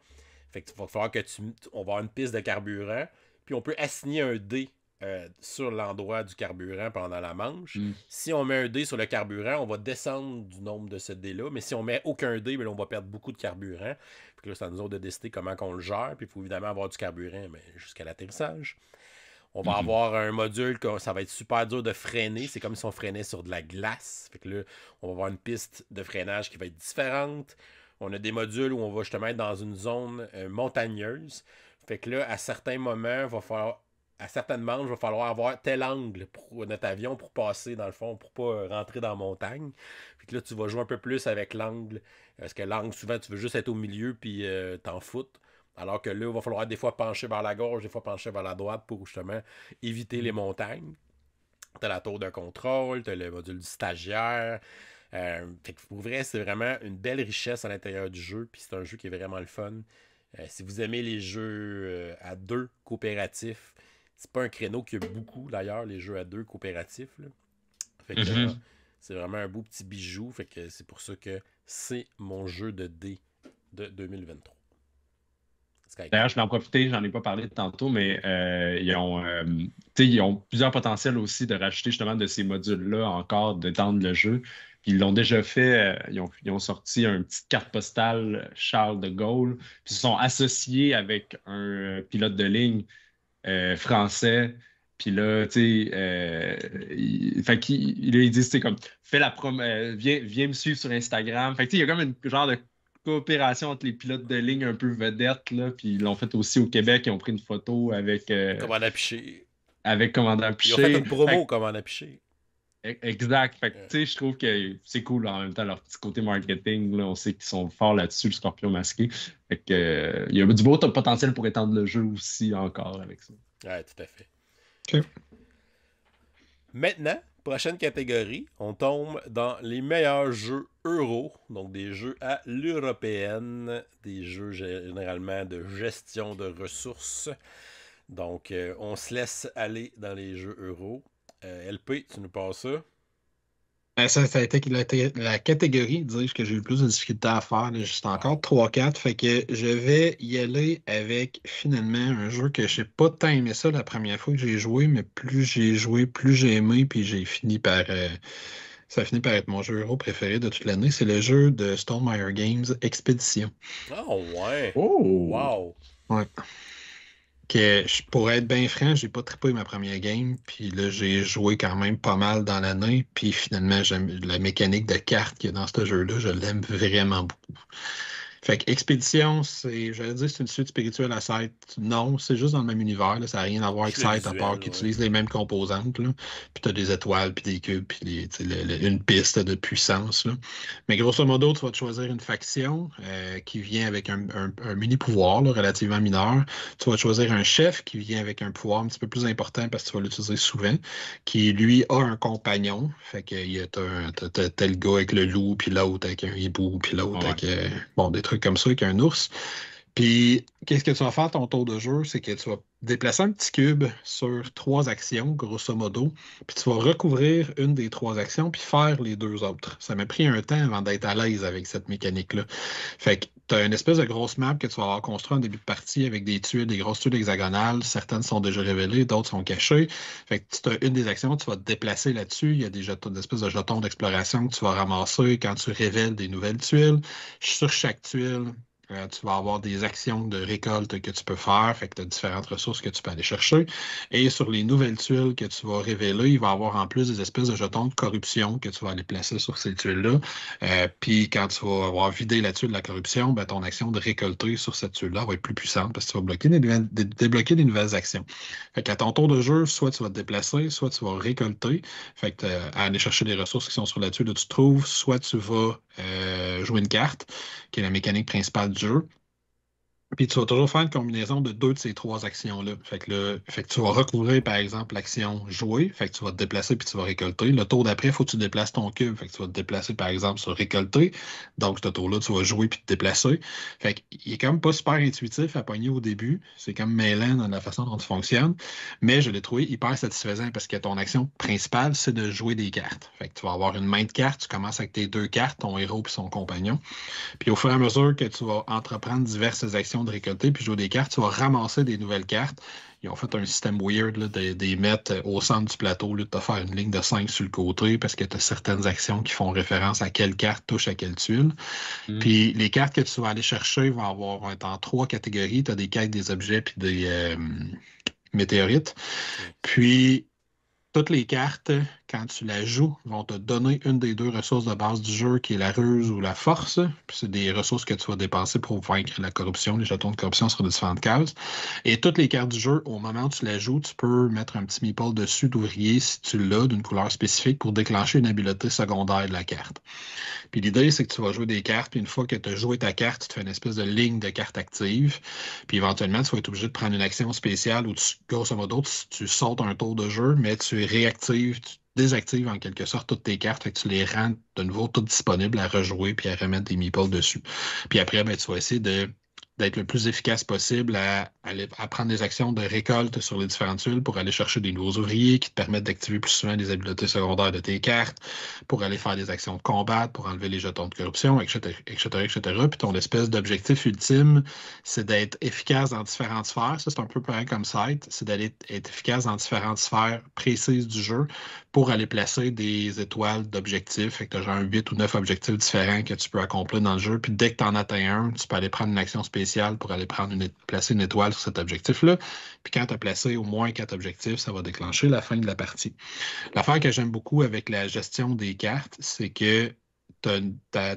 Fait que va falloir que tu. On va avoir une piste de carburant. Puis on peut assigner un dé euh, sur l'endroit du carburant pendant la manche. Mm. Si on met un dé sur le carburant, on va descendre du nombre de ce dé-là. Mais si on met aucun dé, ben on va perdre beaucoup de carburant. Puis là, c'est à nous autres de décider comment on le gère. Puis il faut évidemment avoir du carburant jusqu'à l'atterrissage. On va mhm. avoir un module que ça va être super dur de freiner. C'est comme si on freinait sur de la glace. Fait que là, on va avoir une piste de freinage qui va être différente. On a des modules où on va justement être dans une zone euh, montagneuse. Fait que là, à certains moments, va falloir, à certaines il va falloir avoir tel angle pour notre avion pour passer, dans le fond, pour pas rentrer dans la montagne. Puis là, tu vas jouer un peu plus avec l'angle. Parce que l'angle, souvent, tu veux juste être au milieu puis euh, t'en foutre. Alors que là, il va falloir des fois pencher vers la gauche, des fois pencher vers la droite pour justement éviter les montagnes. Tu as la tour de contrôle, tu as le module du stagiaire. Euh, pour vrai, c'est vraiment une belle richesse à l'intérieur du jeu. Puis c'est un jeu qui est vraiment le fun. Euh, si vous aimez les jeux euh, à deux coopératifs, c'est pas un créneau y a beaucoup d'ailleurs, les jeux à deux coopératifs. Fait que mm-hmm. c'est vraiment un beau petit bijou. Fait que c'est pour ça que c'est mon jeu de D de 2023. D'ailleurs, je vais en profiter, j'en ai pas parlé tantôt, mais euh, ils, ont, euh, ils ont plusieurs potentiels aussi de rajouter justement de ces modules-là encore, d'étendre le jeu. Ils l'ont déjà fait, euh, ils ont, sorti une petite carte postale Charles de Gaulle, puis ils se sont associés avec un pilote de ligne français. Puis là, tu sais, euh, il, fait dit, disent, comme, fais la viens, me suivre sur Instagram. Fait il y a comme une genre de coopération entre les pilotes de ligne un peu vedettes. Là, puis ils l'ont fait aussi au Québec. Ils ont pris une photo avec. Euh, commandant Piché. Avec Commandant Piché. Ils ont fait une promo, Commandant Piché. E, exact. Fait que, je trouve que c'est cool en même temps, leur petit côté marketing. on sait qu'ils sont forts là-dessus, le scorpion masqué. Fait que, euh, il y a du beau potentiel pour étendre le jeu aussi encore avec ça. Ouais, tout à fait. Maintenant, Prochaine catégorie, on tombe dans les meilleurs jeux euro, donc des jeux à l'européenne, des jeux généralement de gestion de ressources. Donc, euh, on se laisse aller dans les jeux euro. Euh, LP, tu nous passes ça? Ben, ça, a été la, catégorie, dis-je, que j'ai eu le plus de difficultés à faire. juste encore 3-4. Fait que je vais y aller avec finalement un jeu que je n'ai pas tant aimé ça la première fois que j'ai joué, mais plus j'ai joué, plus j'ai aimé, puis j'ai fini par. Euh, ça finit par être mon jeu héros préféré de toute l'année. C'est le jeu de Stonemaier Games Expedition. Oh ah, ouais! Oh! Wow! Ouais que je pourrais être bien franc, j'ai pas trippé ma première game, puis là j'ai joué quand même pas mal dans l'année, puis finalement j'aime la mécanique de cartes qu'il y a dans ce jeu-là, je l'aime vraiment beaucoup. Fait que Expédition, c'est, j'allais dire, c'est une suite spirituelle à Sight. Non, c'est juste dans le même univers. Ça n'a rien à voir avec Sight, à part qu'ils utilisent les mêmes composantes. Puis tu as des étoiles, puis des cubes, puis une piste de puissance. Mais grosso modo, tu vas te choisir une faction euh, qui vient avec un, mini-pouvoir relativement mineur. Tu vas choisir un chef qui vient avec un pouvoir un petit peu plus important parce que tu vas l'utiliser souvent, qui lui a un compagnon. Fait que y a tel gars avec le loup, puis l'autre avec un hibou, puis l'autre ah avec... Euh, bon, des trucs comme ça avec un ours. Puis, qu'est-ce que tu vas faire ton tour de jeu? C'est que tu vas déplacer un petit cube sur trois actions, grosso modo, puis tu vas recouvrir une des trois actions, puis faire les deux autres. Ça m'a pris un temps avant d'être à l'aise avec cette mécanique-là. Fait que tu as une espèce de grosse map que tu vas avoir construite en début de partie avec des tuiles, des grosses tuiles hexagonales. Certaines sont déjà révélées, d'autres sont cachées. Fait que tu as une des actions, tu vas te déplacer là-dessus. Il y a des jetons, espèce de jetons d'exploration que tu vas ramasser quand tu révèles des nouvelles tuiles. Sur chaque tuile, euh, tu vas avoir des actions de récolte que tu peux faire, fait que tu as différentes ressources que tu peux aller chercher. Et sur les nouvelles tuiles que tu vas révéler, il va y avoir en plus des espèces de jetons de corruption que tu vas aller placer sur ces tuiles-là. Euh, puis quand tu vas avoir vidé la tuile de la corruption, ben, ton action de récolter sur cette tuile-là va être plus puissante parce que tu vas bloquer débloquer des nouvelles actions. Fait qu'à ton tour de jeu, soit tu vas te déplacer, soit tu vas récolter. Fait que euh, à aller chercher des ressources qui sont sur la tuile où tu trouves, soit tu vas jouer une carte, qui est la mécanique principale manager Puis tu vas toujours faire une combinaison de deux de ces trois actions-là. Fait, fait, que tu vas recouvrir, par exemple, l'action jouer. Fait que tu vas te déplacer puis tu vas récolter. Le tour d'après, il faut que tu déplaces ton cube. Fait que tu vas te déplacer, par exemple, sur récolter. Donc, ce tour-là, tu vas jouer puis te déplacer. Fait qu'il est quand même pas super intuitif à pogner au début. C'est comme mêlant dans la façon dont tu fonctionnes. Mais je l'ai trouvé hyper satisfaisant parce que ton action principale, c'est de jouer des cartes. Fait que tu vas avoir une main de cartes. Tu commences avec tes deux cartes, ton héros puis son compagnon. Puis au fur et à mesure que tu vas entreprendre diverses actions, de récolter puis jouer des cartes. Tu vas ramasser des nouvelles cartes. Ils ont fait un système weird de, les mettre euh, au centre du plateau, de te faire une ligne de 5 sur le côté parce que tu as certaines actions qui font référence à quelle carte touche à quelle tuile. Hmm. Puis les cartes que tu vas aller chercher vont avoir être en trois catégories. Tu as des cartes, des objets puis des euh, météorites. Puis toutes les cartes quand tu la joues, vont te donner une des deux ressources de base du jeu, qui est la ruse ou la force. Puis c'est des ressources que tu vas dépenser pour vaincre la corruption, les jetons de corruption sur de différentes cases. Et toutes les cartes du jeu, au moment où tu la joues, tu peux mettre un petit meeple dessus d'ouvrier si tu l'as, d'une couleur spécifique, pour déclencher une habileté secondaire de la carte. Puis l'idée, c'est que tu vas jouer des cartes, puis une fois que tu as joué ta carte, tu te fais une espèce de ligne de cartes actives. Puis éventuellement, tu vas être obligé de prendre une action spéciale où, tu, grosso modo, tu, tu sautes un tour de jeu, mais tu réactives, tu, désactive, en quelque sorte toutes tes cartes, fait que tu les rends de nouveau toutes disponibles à rejouer puis à remettre des meeples dessus. Puis après, ben, tu vas essayer de d'être le plus efficace possible à, à, prendre des actions de récolte sur les différentes tuiles pour aller chercher des nouveaux ouvriers qui te permettent d'activer plus souvent les habiletés secondaires de tes cartes, pour aller faire des actions de combat, pour enlever les jetons de corruption, etc. etc., etc. Puis ton espèce d'objectif ultime, c'est d'être efficace dans différentes sphères. Ça, c'est un peu pareil comme site, c'est d'aller être efficace dans différentes sphères précises du jeu pour aller placer des étoiles d'objectifs. Fait que tu as genre 8 ou 9 objectifs différents que tu peux accomplir dans le jeu. Puis dès que tu en atteins un, tu peux aller prendre une action spéciale pour aller prendre placer une étoile sur cet objectif-là. Puis quand tu as placé au moins quatre objectifs, ça va déclencher la fin de la partie. L'affaire que j'aime beaucoup avec la gestion des cartes, c'est que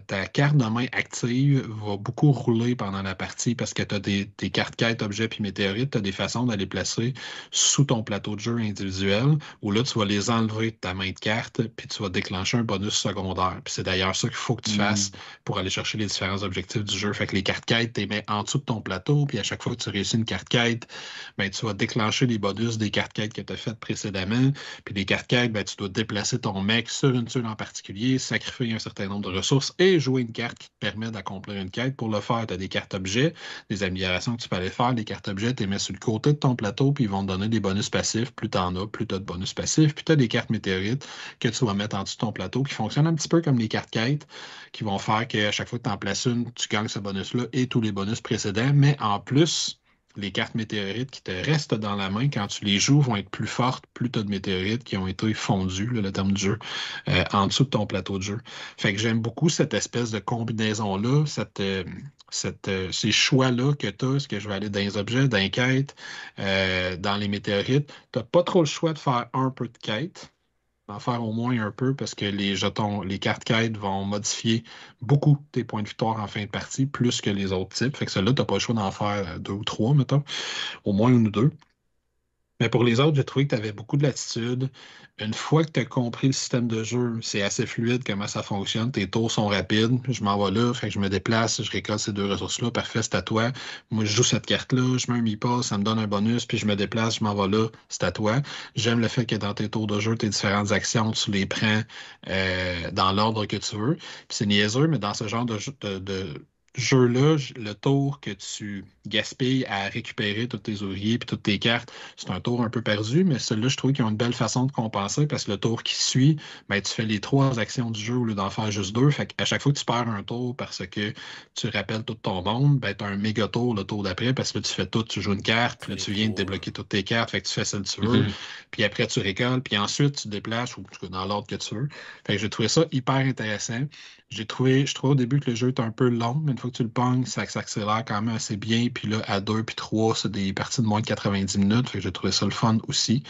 ta, carte de main active va beaucoup rouler pendant la partie parce que tu as des, cartes quêtes, objets puis météorites, tu as des façons de les placer sous ton plateau de jeu individuel où là, tu vas les enlever de ta main de carte puis tu vas déclencher un bonus secondaire. Puis c'est d'ailleurs ça qu'il faut que tu mm. fasses pour aller chercher les différents objectifs du jeu. Fait que les cartes quêtes, tu les mets en dessous de ton plateau puis à chaque fois que tu réussis une carte quête, ben, tu vas déclencher les bonus des cartes quêtes que tu as faites précédemment. Puis les cartes quêtes, ben, tu dois déplacer ton mec sur une tuile en particulier, sacrifier un certain nombre de ressources et jouer une carte qui te permet d'accomplir une quête. Pour le faire, tu as des cartes objets, des améliorations que tu peux aller faire. Les cartes objets, tu les mets sur le côté de ton plateau, puis ils vont te donner des bonus passifs. Plus tu en as, plus tu as de bonus passifs. Puis tu as des cartes météorites que tu vas mettre en dessous de ton plateau qui fonctionnent un petit peu comme les cartes quêtes, qui vont faire qu'à chaque fois que tu en places une, tu gagnes ce bonus-là et tous les bonus précédents. Mais en plus, les cartes météorites qui te restent dans la main quand tu les joues vont être plus fortes, plus tu de météorites qui ont été fondues, le terme du jeu, euh, en dessous de ton plateau de jeu. Fait que j'aime beaucoup cette espèce de combinaison-là, euh, euh, ces choix-là que tu as, est-ce que je vais aller dans les objets, dans les quêtes, dans les météorites. Tu n'as pas trop le choix de faire un peu de quêtes d'en faire au moins un peu parce que les jetons, les cartes quêtes vont modifier beaucoup tes points de victoire en fin de partie, plus que les autres types. Fait que celle-là, tu n'as pas le choix d'en faire euh, deux ou trois, mettons, au moins une ou deux. Mais pour les autres, j'ai trouvé que tu avais beaucoup de latitude. Une fois que tu as compris le système de jeu, c'est assez fluide comment ça fonctionne. Tes tours sont rapides. Je m'en vais là, fait que je me déplace, je récolte ces deux ressources-là. Parfait, c'est à toi. Moi, je joue cette carte-là, je mets un pas ça me donne un bonus, puis je me déplace, je m'en vais là, c'est à toi. J'aime le fait que dans tes tours de jeu, tes différentes actions, tu les prends euh, dans l'ordre que tu veux. Puis c'est niaiseux, mais dans ce genre de, jeu, de jeu-là, le tour que tu gaspilles à récupérer tous tes ouvriers et toutes tes cartes, c'est un tour un peu perdu, mais celui-là, je trouve qu'il y a une belle façon de compenser parce que le tour qui suit, ben, tu fais les trois actions du jeu au lieu d'en faire juste deux. Fait à chaque fois que tu perds un tour parce que tu rappelles tout ton monde, ben, tu as un méga tour le tour d'après parce que tu fais tout, tu joues une carte, puis tu viens de débloquer toutes tes cartes, fait que tu fais celle que tu veux, mm-hmm. puis après, tu récoltes, puis ensuite, tu déplaces ou dans l'ordre que tu veux. Fait que j'ai trouvé ça hyper intéressant. J'ai trouvé, je trouve au début que le jeu est un peu long, mais une fois que tu le pognes, ça s'accélère quand même assez bien. Puis là, à deux puis trois, c'est des parties de moins de 90 minutes. Fait que j'ai trouvé ça le fun aussi.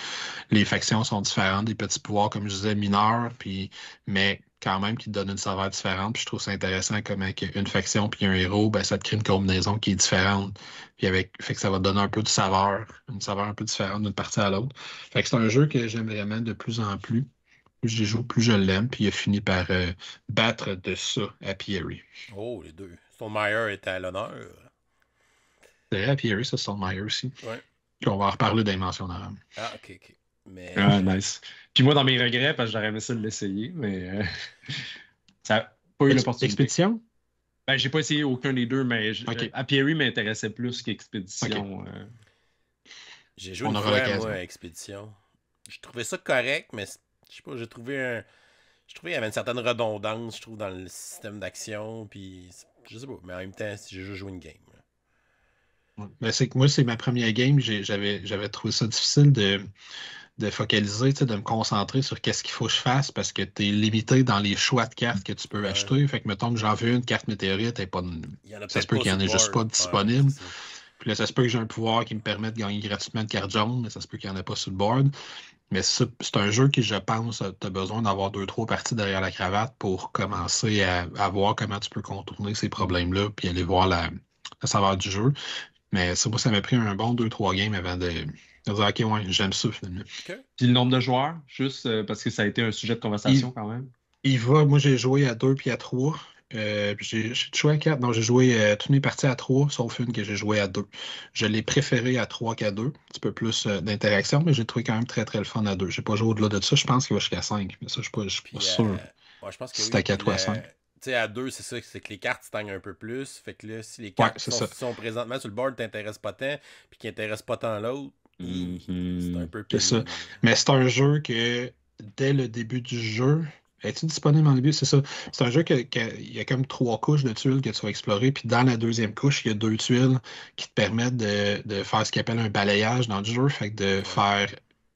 Les factions sont différentes, des petits pouvoirs, comme je disais, mineurs, puis, mais quand même qui te donne une saveur différente. je trouve ça intéressant comme avec une faction puis un héros, ben, ça te crée une combinaison qui est différente. Puis avec, fait que ça va donner un peu de saveur, une saveur un peu différente d'une partie à l'autre. Fait que c'est un jeu que j'aimerais vraiment de plus en plus. Plus joue, plus je l'aime. Puis il a fini par euh, battre de ça à Pierry. Oh, les deux. Meyer était à l'honneur. C'est à Pierry, ça, Meyer aussi. Ouais. Puis on va en reparler d'Invention Ah, ok, ok. Mais... Ah, nice. Puis moi, dans mes regrets, parce que j'aurais aimé ça de l'essayer, mais euh, <laughs> ça pas eu l'opportunité. Expédition? Ben, j'ai pas essayé aucun des deux, mais euh, à Pierry m'intéressait plus qu'Expédition. J'ai joué une fois, à Expédition. Je trouvais ça correct, mais je sais pas, j'ai trouvé un. Je trouvais qu'il y avait une certaine redondance, je trouve, dans le système d'action. Puis, je sais pas, mais en même temps, j'ai juste joué une game. Ben, c'est que moi, c'est ma première game. J'avais trouvé ça difficile de, de focaliser, de me concentrer sur qu'est-ce qu'il faut que je fasse parce que tu es limité dans les choix de cartes que tu peux acheter. Fait que, mettons que j'en veux une carte météorite, pas ça se peut qu'il n'y en ait juste pas disponible. Puis là, ça se peut que j'ai un pouvoir qui me permet de gagner gratuitement une cartes jaunes, mais ça se peut qu'il n'y en ait pas sur le board. Mais c'est un jeu qui, je pense, tu as besoin d'avoir deux, trois parties derrière la cravate pour commencer à, voir comment tu peux contourner ces problèmes-là, puis aller voir la, saveur du jeu. Mais ça, moi, ça m'a pris un bon deux trois games avant de, dire OK, ouais, j'aime ça finalement. Puis le nombre de joueurs, juste euh, parce que ça a été un sujet de conversation quand même. Il va, moi j'ai joué à deux puis à trois. Euh, j'ai joué à 4. Non, j'ai joué euh, toutes mes parties à 3, sauf une que j'ai jouée à 2. Je l'ai préférée à 3 qu'à 2. Un petit peu plus euh, d'interaction, mais j'ai trouvé quand même très très le fun à 2. J'ai pas joué au-delà de ça. Je pense qu'il va jusqu'à 5, mais ça, je suis pas, suis pas sûr. Euh, ouais, je pense que c'est à 4 ou à 5. Tu sais, à 2, c'est ça, c'est que les cartes stagnent un peu plus. Fait que là, si les cartes ouais, sont, présentement sur le board t'intéressent pas tant, puis qui n'intéressent pas tant l'autre, c'est un mm-hmm. peu plus. ça. Mais c'est un jeu que dès le début du jeu, es-tu disponible en début? C'est ça. C'est un jeu qui y a comme trois couches de tuiles que tu vas explorer. Puis dans la deuxième couche, il y a deux tuiles qui te permettent de, faire ce qu'on appelle un balayage dans le jeu. Fait que de faire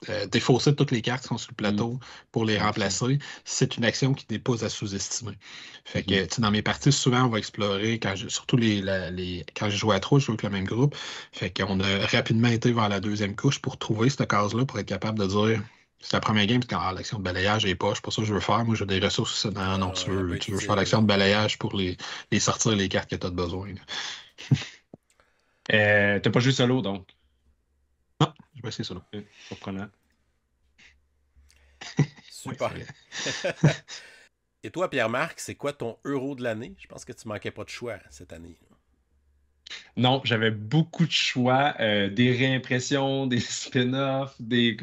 euh, défausser toutes les cartes qui sont sur le plateau mm. pour les remplacer, c'est une action qui n'est pas à sous-estimer. Fait que, mm-hmm. dans mes parties, souvent, on va explorer, surtout quand je joue à trois, je joue avec le même groupe. Fait qu'on a rapidement été vers la deuxième couche pour trouver cette case-là, pour être capable de dire c'est la première game, c'est quand l'action de balayage est poche. C'est pour ça que je veux faire. Moi, j'ai des ressources. Ah non, ah, tu veux, ben faire l'action de balayage pour les, sortir les cartes que tu as besoin. <laughs> euh, t'as pas joué solo, donc? Non, je vais essayer solo. <laughs> Super. <laughs> Et toi, Pierre-Marc, c'est quoi ton euro de l'année? Je pense que tu manquais pas de choix cette année. Non, j'avais beaucoup de choix, euh, des réimpressions, des spin-offs, des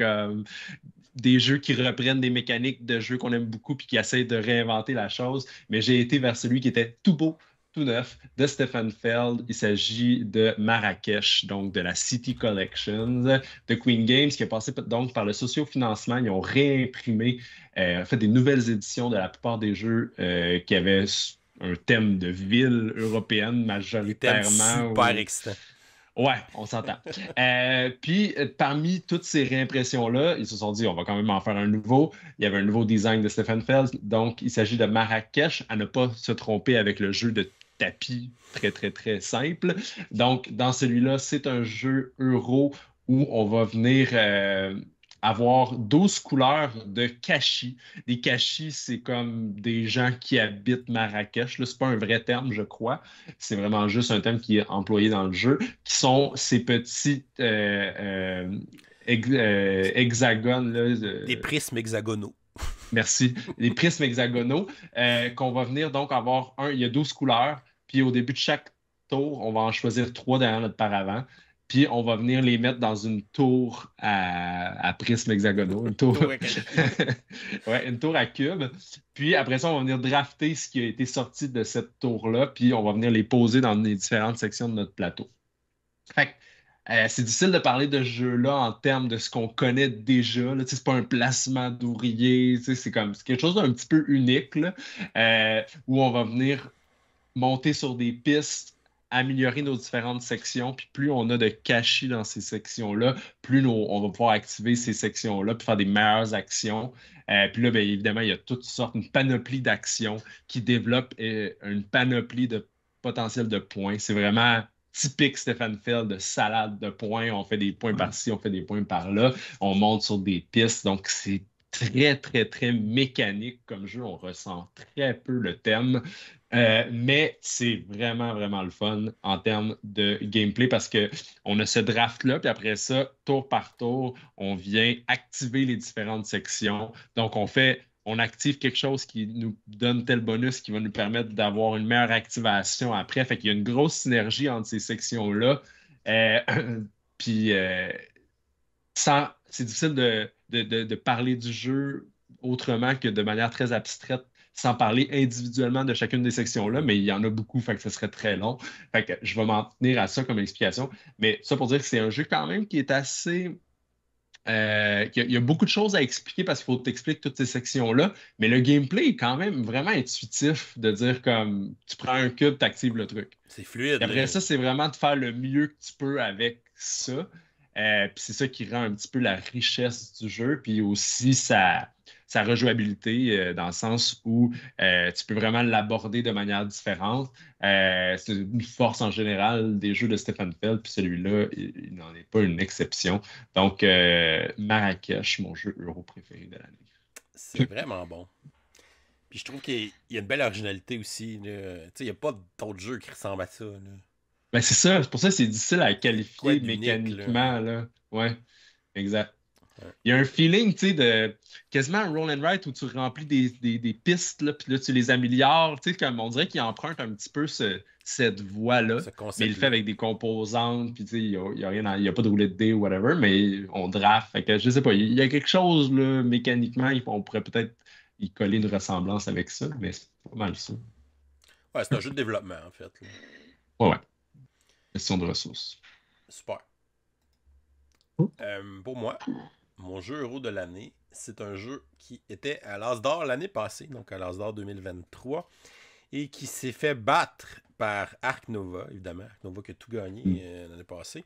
des jeux qui reprennent des mécaniques de jeux qu'on aime beaucoup puis qui essayent de réinventer la chose. Mais j'ai été vers celui qui était tout beau, tout neuf de Stefan Feld. Il s'agit de Marrakech, donc de la City Collections, de Queen Games, qui est passé donc par le socio-financement. Ils ont réimprimé, euh, fait des nouvelles éditions de la plupart des jeux euh, qui avaient un thème de ville européenne majoritairement. Super Ouais, on s'entend. Euh, puis euh, parmi toutes ces réimpressions-là, ils se sont dit on va quand même en faire un nouveau. Il y avait un nouveau design de Stephen Feld. Donc, il s'agit de Marrakech à ne pas se tromper avec le jeu de tapis très, très, très simple. Donc, dans celui-là, c'est un jeu euro où on va venir euh, avoir 12 couleurs de cachis. Les cachis, c'est comme des gens qui habitent Marrakech. Ce n'est pas un vrai terme, je crois. C'est vraiment juste un terme qui est employé dans le jeu, qui sont ces petits euh, euh, euh, hexagones. des prismes hexagonaux. Merci. Des prismes hexagonaux qu'on va venir donc avoir un. Il y a 12 couleurs. Puis au début de chaque tour, on va en choisir trois derrière notre paravent puis on va venir les mettre dans une tour à, à prisme hexagonal, une tour... <laughs> une tour à cube. Puis après ça, on va venir drafter ce qui a été sorti de cette tour-là, puis on va venir les poser dans les différentes sections de notre plateau. Fait euh, c'est difficile de parler de ce jeu-là en termes de ce qu'on connaît déjà. Ce C'est pas un placement d'ouvrier, c'est comme quelque chose d'un petit peu unique euh, où on va venir monter sur des pistes améliorer nos différentes sections. Puis plus on a de cachis dans ces sections-là, plus on va pouvoir activer ces sections-là puis faire des meilleures actions. Euh, puis là, bien, évidemment, il y a toutes sortes, une panoplie d'actions qui développent euh, une panoplie de potentiel de points. C'est vraiment typique Stéphane Feld de salade de points. On fait des points par-ci, on fait des points par-là. On monte sur des pistes. Donc, c'est très, très, très mécanique comme jeu. On ressent très peu le thème. Euh, mais c'est vraiment, vraiment le fun en termes de gameplay parce qu'on a ce draft-là, puis après ça, tour par tour, on vient activer les différentes sections. Donc, on fait on active quelque chose qui nous donne tel bonus qui va nous permettre d'avoir une meilleure activation après. Fait qu'il y a une grosse synergie entre ces sections-là. Euh, <clears throat> puis, euh, c'est difficile de, de, parler du jeu autrement que de manière très abstraite, sans parler individuellement de chacune des sections-là, mais il y en a beaucoup, fait que ce serait très long. Fait que je vais m'en tenir à ça comme explication. Mais ça pour dire que c'est un jeu quand même qui est assez. Euh, il, y a, beaucoup de choses à expliquer parce qu'il faut t'expliquer toutes ces sections-là, mais le gameplay est quand même vraiment intuitif de dire comme tu prends un cube, tu actives le truc. C'est fluide. après ça, c'est vraiment de faire le mieux que tu peux avec ça. Euh, c'est ça qui rend un petit peu la richesse du jeu, puis aussi sa, rejouabilité euh, dans le sens où euh, tu peux vraiment l'aborder de manière différente. c'est une force en général des jeux de Stephen Feld, puis celui-là, il, n'en est pas une exception. Donc, Marrakech, mon jeu euro préféré de l'année. C'est vraiment bon. Puis je trouve qu'il y a une belle originalité aussi. Il n'y a pas d'autres jeux qui ressemblent à ça. Ben, c'est ça, c'est pour ça que c'est difficile à qualifier mécaniquement. Là. Ouais, exact. Il y a un feeling, tu sais, de quasiment un roll and où tu remplis des, des, pistes, là, puis là, tu les améliores, tu sais, comme on dirait qu'il emprunte un petit peu cette voie-là. mais il le fait avec des composantes, puis tu sais, il n'y a, a, rien, il a pas de roulette de dés ou whatever, mais on draft. Je que je sais pas, il y a quelque chose, là, mécaniquement, on pourrait peut-être y coller une ressemblance avec ça, mais c'est pas mal ça. Ouais, c'est un jeu de développement, en fait. Oui, Ouais, ouais. Question de ressources. Super. Euh, pour moi, mon jeu euro de l'année, c'est un jeu qui était à l'As d'or l'année passée, donc à l'As d'or 2023, et qui s'est fait battre par Arc Nova, évidemment. Arc Nova qui a tout gagné mm. euh, l'année passée.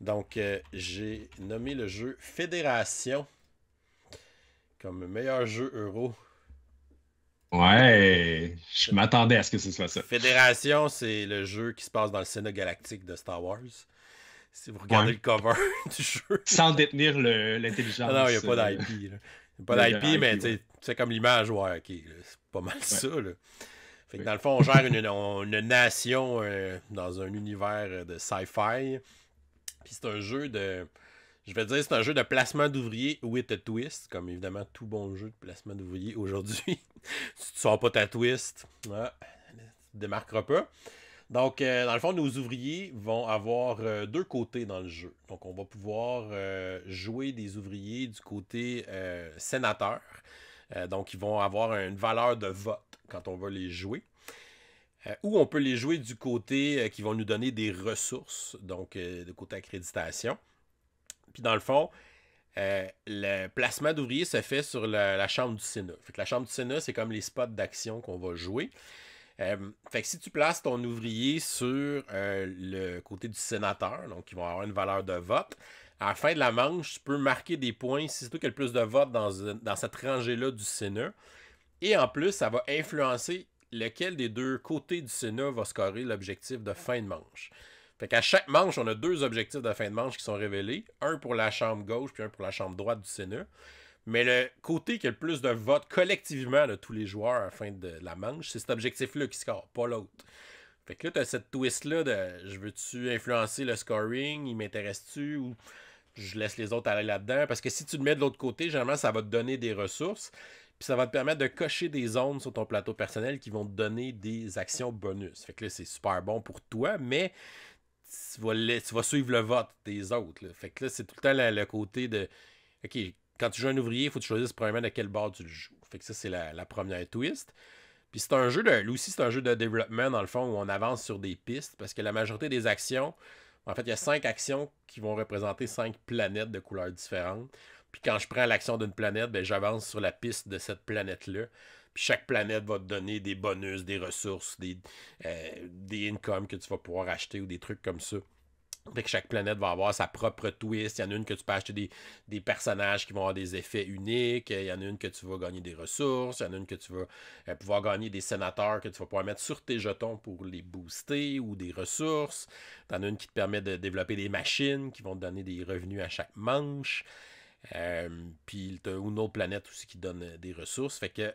Donc, euh, j'ai nommé le jeu Fédération comme meilleur jeu euro Ouais, je m'attendais à ce que ce soit ça. Fédération, c'est le jeu qui se passe dans le Sénat galactique de Star Wars. Si vous regardez le cover <laughs> du jeu. Sans détenir l'intelligence. Ah non, il n'y a pas euh, d'IP. Il n'y a pas d'IP, mais c'est sais, comme l'image, ouais, ok, c'est pas mal ça. Là. Fait que dans le fond, on gère une, une nation euh, dans un univers euh, de sci-fi. Puis c'est un jeu de je vais dire, c'est un jeu de placement d'ouvriers with a twist, comme évidemment tout bon jeu de placement d'ouvriers aujourd'hui. <laughs> si tu ne sors pas ta twist, ça ne te démarqueras pas. Donc, euh, dans le fond, nos ouvriers vont avoir euh, deux côtés dans le jeu. Donc, on va pouvoir euh, jouer des ouvriers du côté sénateur. donc, ils vont avoir une valeur de vote quand on va les jouer. ou on peut les jouer du côté qui vont nous donner des ressources, donc du côté accréditation. Puis dans le fond, euh, le placement d'ouvriers se fait sur la, chambre du Sénat. la chambre du Sénat, c'est comme les spots d'action qu'on va jouer. Euh, fait que si tu places ton ouvrier sur euh, le côté du sénateur, donc ils vont avoir une valeur de vote, à la fin de la manche, tu peux marquer des points si c'est toi qui as le plus de votes dans cette rangée-là du Sénat. Et en plus, ça va influencer lequel des deux côtés du Sénat va scorer l'objectif de fin de manche. Fait qu'à chaque manche, on a deux objectifs de fin de manche qui sont révélés. Un pour la chambre gauche, puis un pour la chambre droite du Sénat. Mais le côté qui a le plus de votes collectivement de tous les joueurs à la fin de la manche, c'est cet objectif-là qui score, pas l'autre. Fait que là, as cette twist-là de je veux-tu influencer le scoring, il m'intéresse-tu ou je laisse les autres aller là-dedans. Parce que si tu le mets de l'autre côté, généralement, ça va te donner des ressources. Puis ça va te permettre de cocher des zones sur ton plateau personnel qui vont te donner des actions bonus. Fait que là, c'est super bon pour toi, mais tu vas, suivre le vote des autres. Fait que là, c'est tout le temps le côté de. OK, quand tu joues un ouvrier, il faut que tu choisisses premièrement de quel bord tu le joues. Fait que ça, c'est la, première twist. Puis c'est un jeu de. Lui aussi, c'est un jeu de développement, dans le fond, où on avance sur des pistes, parce que la majorité des actions. En fait, il y a cinq actions qui vont représenter cinq planètes de couleurs différentes. Puis quand je prends l'action d'une planète, ben, j'avance sur la piste de cette planète-là chaque planète va te donner des bonus, des ressources, des, euh, des incomes que tu vas pouvoir acheter ou des trucs comme ça. Fait que chaque planète va avoir sa propre twist. Il y en a une que tu peux acheter des, personnages qui vont avoir des effets uniques. Il y en a une que tu vas gagner des ressources. Il y en a une que tu vas euh, pouvoir gagner des sénateurs que tu vas pouvoir mettre sur tes jetons pour les booster ou des ressources. Il y en a une qui te permet de développer des machines qui vont te donner des revenus à chaque manche. Euh, puis, puis tu a une autre planète aussi qui donne des ressources. Fait que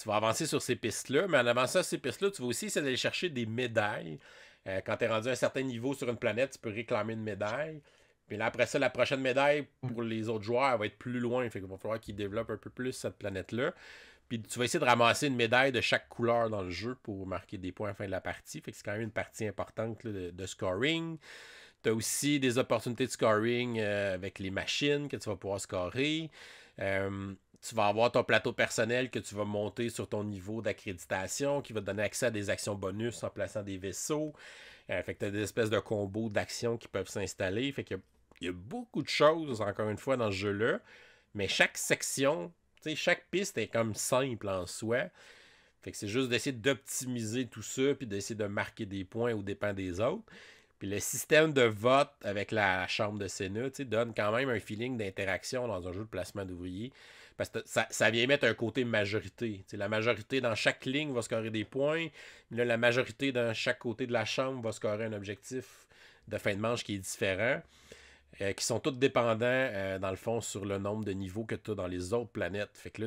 tu vas avancer sur ces pistes-là, mais en avançant sur ces pistes-là, tu vas aussi essayer d'aller chercher des médailles. Euh, quand tu es rendu à un certain niveau sur une planète, tu peux réclamer une médaille. Puis là, après ça, la prochaine médaille pour les autres joueurs va être plus loin. Fait qu'il va falloir qu'ils développent un peu plus cette planète-là. Puis tu vas essayer de ramasser une médaille de chaque couleur dans le jeu pour marquer des points à la fin de la partie. Fait que c'est quand même une partie importante de, scoring. Tu as aussi des opportunités de scoring euh, avec les machines que tu vas pouvoir scorer. Euh, tu vas avoir ton plateau personnel que tu vas monter sur ton niveau d'accréditation, qui va te donner accès à des actions bonus en plaçant des vaisseaux. Euh, fait que tu as des espèces de combos d'actions qui peuvent s'installer. Fait qu'il y, a beaucoup de choses, encore une fois, dans ce jeu-là. Mais chaque section, chaque piste est comme simple en soi. Fait que c'est juste d'essayer d'optimiser tout ça, puis d'essayer de marquer des points au dépend des autres. Puis le système de vote avec la chambre de Sénat donne quand même un feeling d'interaction dans un jeu de placement d'ouvriers parce que ça, vient mettre un côté majorité. la majorité dans chaque ligne va scorer des points. la majorité dans chaque côté de la chambre va scorer un objectif de fin de manche qui est différent. Euh, qui sont tous dépendants, euh, dans le fond, sur le nombre de niveaux que tu as dans les autres planètes. Fait que là,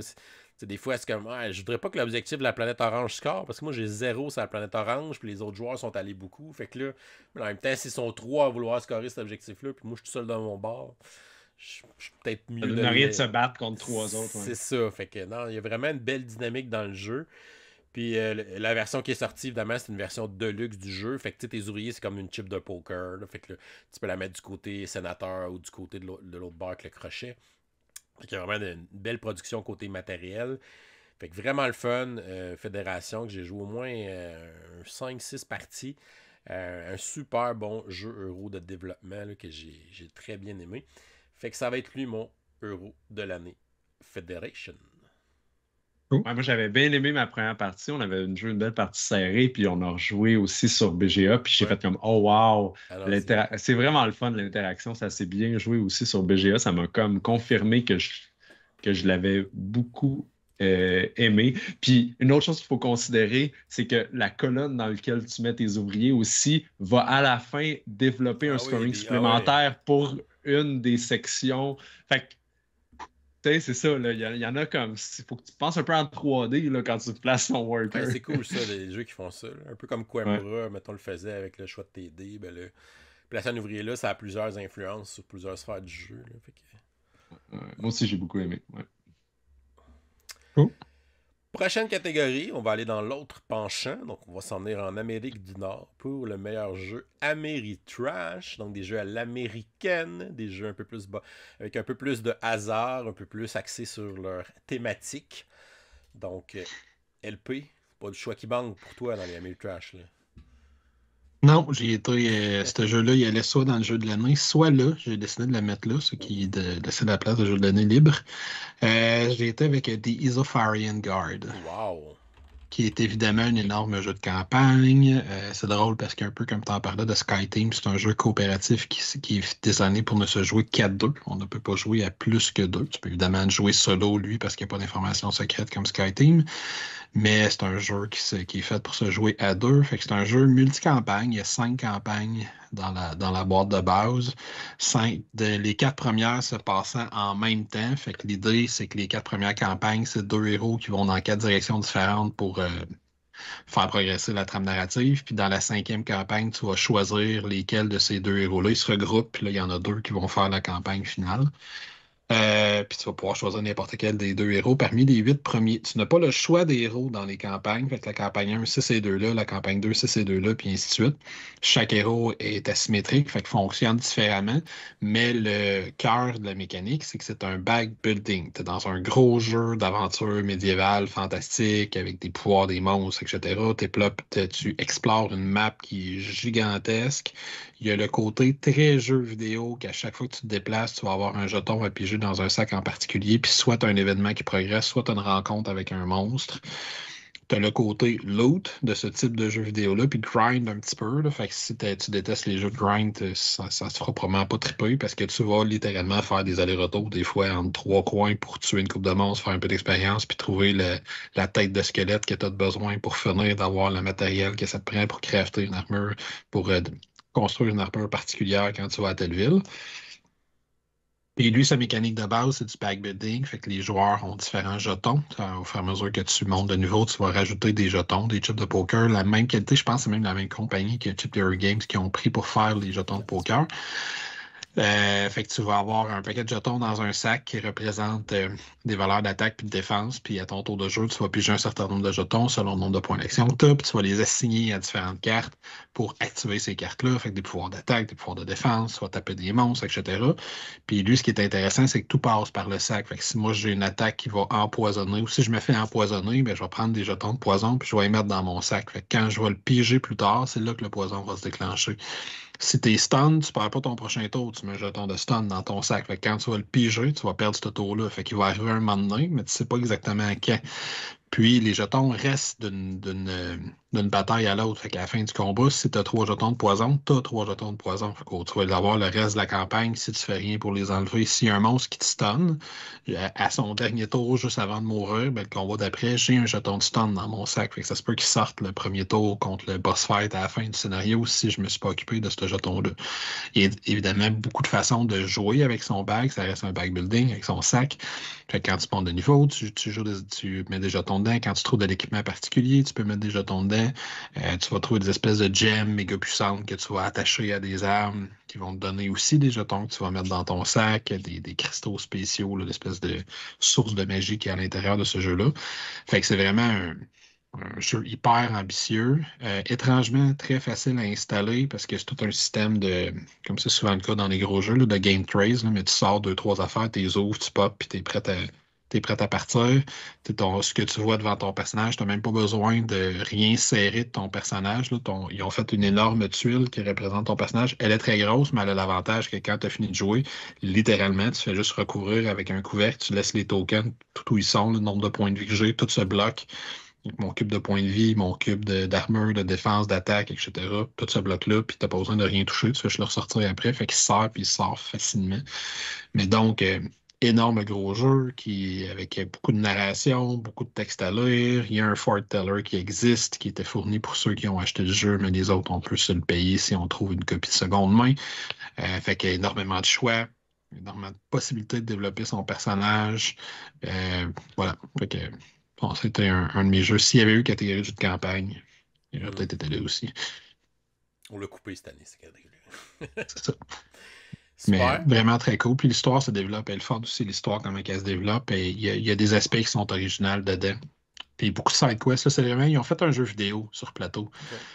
des fois, je que je voudrais pas que l'objectif de la planète orange score, parce que moi, j'ai zéro sur la planète orange, puis les autres joueurs sont allés beaucoup. Fait que là, en même temps, s'ils sont trois à vouloir scorer cet objectif-là, puis moi, je suis tout seul dans mon bar, je, suis peut-être mieux. de se battre contre trois autres. C'est ça. Fait que non, il y a vraiment une belle dynamique dans le jeu. Puis euh, la version qui est sortie, évidemment, c'est une version de luxe du jeu. Fait que tes ouvriers, c'est comme une chip de poker. Fait que tu peux la mettre du côté sénateur ou du côté de l'autre bar avec le crochet. Fait qu'il y a vraiment une belle production côté matériel. Fait que vraiment le fun. Euh, fédération, que j'ai joué au moins 5-6 euh, parties. un super bon jeu euro de développement que j'ai, j'ai très bien aimé. Fait que ça va être lui mon euro de l'année Federation. Oh. moi, j'avais bien aimé ma première partie. On avait joué une belle partie serrée, puis on a rejoué aussi sur BGA. Puis j'ai fait comme, oh wow, c'est vraiment le fun, l'interaction. Ça s'est bien joué aussi sur BGA. Ça m'a comme confirmé que je, que je l'avais beaucoup euh, aimé. Puis une autre chose qu'il faut considérer, c'est que la colonne dans laquelle tu mets tes ouvriers aussi va à la fin développer ah un scoring ah supplémentaire pour une des sections. Fait tu sais, c'est ça, il y, en a comme. Il faut que tu penses un peu en 3D là, quand tu places ton worker. c'est cool ça, les jeux qui font ça. Un peu comme Quembra, mettons, le faisait avec le choix de tes Ben, placer un ouvrier là, ça a plusieurs influences sur plusieurs sphères du jeu. moi aussi, j'ai beaucoup aimé. Cool. Prochaine catégorie, on va aller dans l'autre penchant. Donc, on va s'en aller en Amérique du Nord pour le meilleur jeu Trash, Donc, des jeux à l'américaine, des jeux un peu plus bas, avec un peu plus de hasard, un peu plus axé sur leur thématique. Donc, euh, LP, pas de choix qui bang pour toi dans les Trash Là. Non, j'ai été. Euh, ce jeu-là, il allait soit dans le jeu de l'année, soit là. J'ai décidé de le mettre là, ce qui laissait la place au jeu de l'année libre. Euh, j'ai été avec euh, The Isopharian Guard. Qui est évidemment un énorme jeu de campagne. c'est drôle parce qu'un peu comme tu en parlais de Sky Team, c'est un jeu coopératif qui, qui, est désigné pour ne se jouer qu'à deux. On ne peut pas jouer à plus que deux. Tu peux évidemment jouer solo, lui, parce qu'il n'y a pas d'informations secrètes comme Sky Team. Mais c'est un jeu qui, est fait pour se jouer à deux. Fait c'est un jeu multicampagne, Il y a cinq campagnes dans la, boîte de base. les quatre premières se passant en même temps. Fait l'idée, c'est que les quatre premières campagnes, c'est deux héros qui vont dans quatre directions différentes pour euh, faire progresser la trame narrative. Puis dans la cinquième campagne, tu vas choisir lesquels de ces deux héros-là. Ils se regroupent. Puis là, il y en a deux qui vont faire la campagne finale. Euh, puis tu vas pouvoir choisir n'importe quel des deux héros parmi les huit premiers. Tu n'as pas le choix des héros dans les campagnes. Fait la campagne 1, c'est ces deux-là, la campagne 2, c'est ces deux-là, puis ainsi de suite. Chaque héros est asymétrique, fait qu'il fonctionne différemment. Mais le cœur de la mécanique, c'est que c'est un bag building. Tu es dans un gros jeu d'aventure médiévale, fantastique, avec des pouvoirs des monstres, etc. tu explores une map qui est gigantesque il y a le côté très jeu vidéo qu'à chaque fois que tu te déplaces, tu vas avoir un jeton à piger dans un sac en particulier, puis soit un événement qui progresse, soit tu une rencontre avec un monstre. Tu as le côté loot de ce type de jeu vidéo-là, puis grind un petit peu. Fait que si tu détestes les jeux grind, euh, ça, ne se fera probablement pas triper parce que tu vas littéralement faire des allers-retours, des fois entre trois coins pour tuer une coupe de monstres, faire un peu d'expérience, puis trouver la tête de squelette que tu as besoin pour finir d'avoir le matériel que ça te prend pour crafter une armure, pour construire une harpeur particulière quand tu vas à telle ville. Et lui, sa mécanique de base, c'est du pack building. Fait que les joueurs ont différents jetons. au fur et à mesure que tu montes de niveau, tu vas rajouter des jetons, des chips de poker. La même qualité, je pense, c'est même la même compagnie que Chip Theory Games qui ont pris pour faire les jetons de poker. Euh, fait que tu vas avoir un paquet de jetons dans un sac qui représente euh, des valeurs d'attaque puis de défense. Puis à ton tour de jeu, tu vas piger un certain nombre de jetons selon le nombre de points d'action que tu as. Puis tu vas les assigner à différentes cartes pour activer ces cartes-là. Fait des pouvoirs d'attaque, des pouvoirs de défense, soit taper des monstres, etc. Puis lui, ce qui est intéressant, c'est que tout passe par le sac. Fait que si moi j'ai une attaque qui va empoisonner ou si je me fais empoisonner, bien, je vais prendre des jetons de poison puis je vais les mettre dans mon sac. Fait que quand je vais le piger plus tard, c'est là que le poison va se déclencher. Si t'es stun, tu perds pas ton prochain tour. Tu mets un jeton de stun dans ton sac. Fait quand tu vas le piger, tu vas perdre ce tour-là. Fait qu'il va arriver un moment donné, mais tu sais pas exactement quand. Puis les jetons restent d'une euh, bataille à l'autre. Fait la fin du combat, si tu as trois jetons de poison, tu as trois jetons de poison. Fait tu vas l'avoir le reste de la campagne si tu fais rien pour les enlever. Si y a un monstre qui te stun, euh, à son dernier tour, juste avant de mourir, ben, le combat d'après, j'ai un jeton de stun dans mon sac. Fait que ça se peut qu'il sorte le premier tour contre le boss fight à la fin du scénario si je me suis pas occupé de ce jeton-là. Il y a évidemment beaucoup de façons de jouer avec son bag. Ça reste un bag building avec son sac. quand tu prends de niveau, tu, tu, joues tu mets des jetons quand tu trouves de l'équipement particulier, tu peux mettre des jetons dedans. Euh, tu vas trouver des espèces de gemmes méga puissantes que tu vas attacher à des armes qui vont te donner aussi des jetons que tu vas mettre dans ton sac, des, cristaux spéciaux, l'espèce de source de magie qui est à l'intérieur de ce jeu-là. Fait que c'est vraiment un, jeu hyper ambitieux, euh, étrangement très facile à installer parce que c'est tout un système de, comme c'est souvent le cas dans les gros jeux, de game trace, mais tu sors deux, trois affaires, tu les ouvres, tu pop, puis tu es prêt à tu es prêt à partir. ce que tu vois devant ton personnage, tu n'as même pas besoin de rien serrer de ton personnage. ils ont fait une énorme tuile qui représente ton personnage. Elle est très grosse, mais elle a l'avantage que quand tu as fini de jouer, littéralement, tu fais juste recouvrir avec un couvercle, tu laisses les tokens tout où ils sont, le nombre de points de vie que j'ai, tout ce bloc. mon cube de points de vie, mon cube d'armure, de, défense, d'attaque, etc. Tout ce bloc-là, puis n'as pas besoin de rien toucher, tu fais juste le ressortir après, fait qu'il sort, puis il sort facilement. Mais donc, euh, énorme gros jeu qui, avec beaucoup de narration, beaucoup de texte à lire. Il y a un Fort Teller qui existe, qui était fourni pour ceux qui ont acheté le jeu, mais les autres, on peut se le payer si on trouve une copie de seconde main. Euh, fait qu'il y a énormément de choix, énormément de possibilités de développer son personnage. Euh, voilà. Fait que, bon, c'était un, de mes jeux. S'il y avait eu catégorie de campagne, il aurait mm. peut-être été là aussi. On l'a coupé cette année, cette catégorie. C'est ça. <laughs> Mais vraiment très cool. Puis l'histoire se développe. Elle est aussi, l'histoire, comment elle se développe. Et il y, a, des aspects qui sont originaux dedans. Puis beaucoup de side quests. c'est vraiment, ils ont fait un jeu vidéo sur plateau.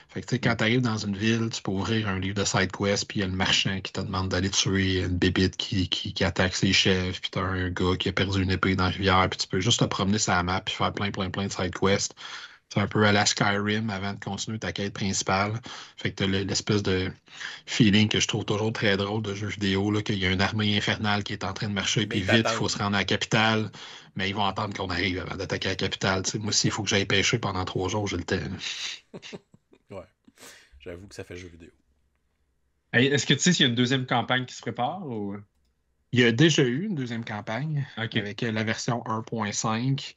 Fait que, tu quand tu arrives dans une ville, tu peux ouvrir un livre de side quest, puis il y a le marchand qui te demande d'aller tuer une bébite qui, attaque ses chefs, puis t'as un gars qui a perdu une épée dans la rivière, puis tu peux juste te promener sur la map, puis faire plein, plein, plein de side quests. C'est un peu à la Skyrim avant de continuer ta quête principale. Fait que t'as l'espèce de feeling que je trouve toujours très drôle de jeux vidéo, qu'il y a une armée infernale qui est en train de marcher, puis vite, il faut se rendre à la capitale, mais ils vont attendre qu'on arrive avant d'attaquer la capitale. moi, s'il faut que j'aille pêcher pendant trois jours, j'ai le temps. <laughs> ouais. J'avoue que ça fait jeu vidéo. Est-ce que tu sais s'il y a une deuxième campagne qui se prépare ou... Il y a déjà eu une deuxième campagne avec euh, la version 1.5.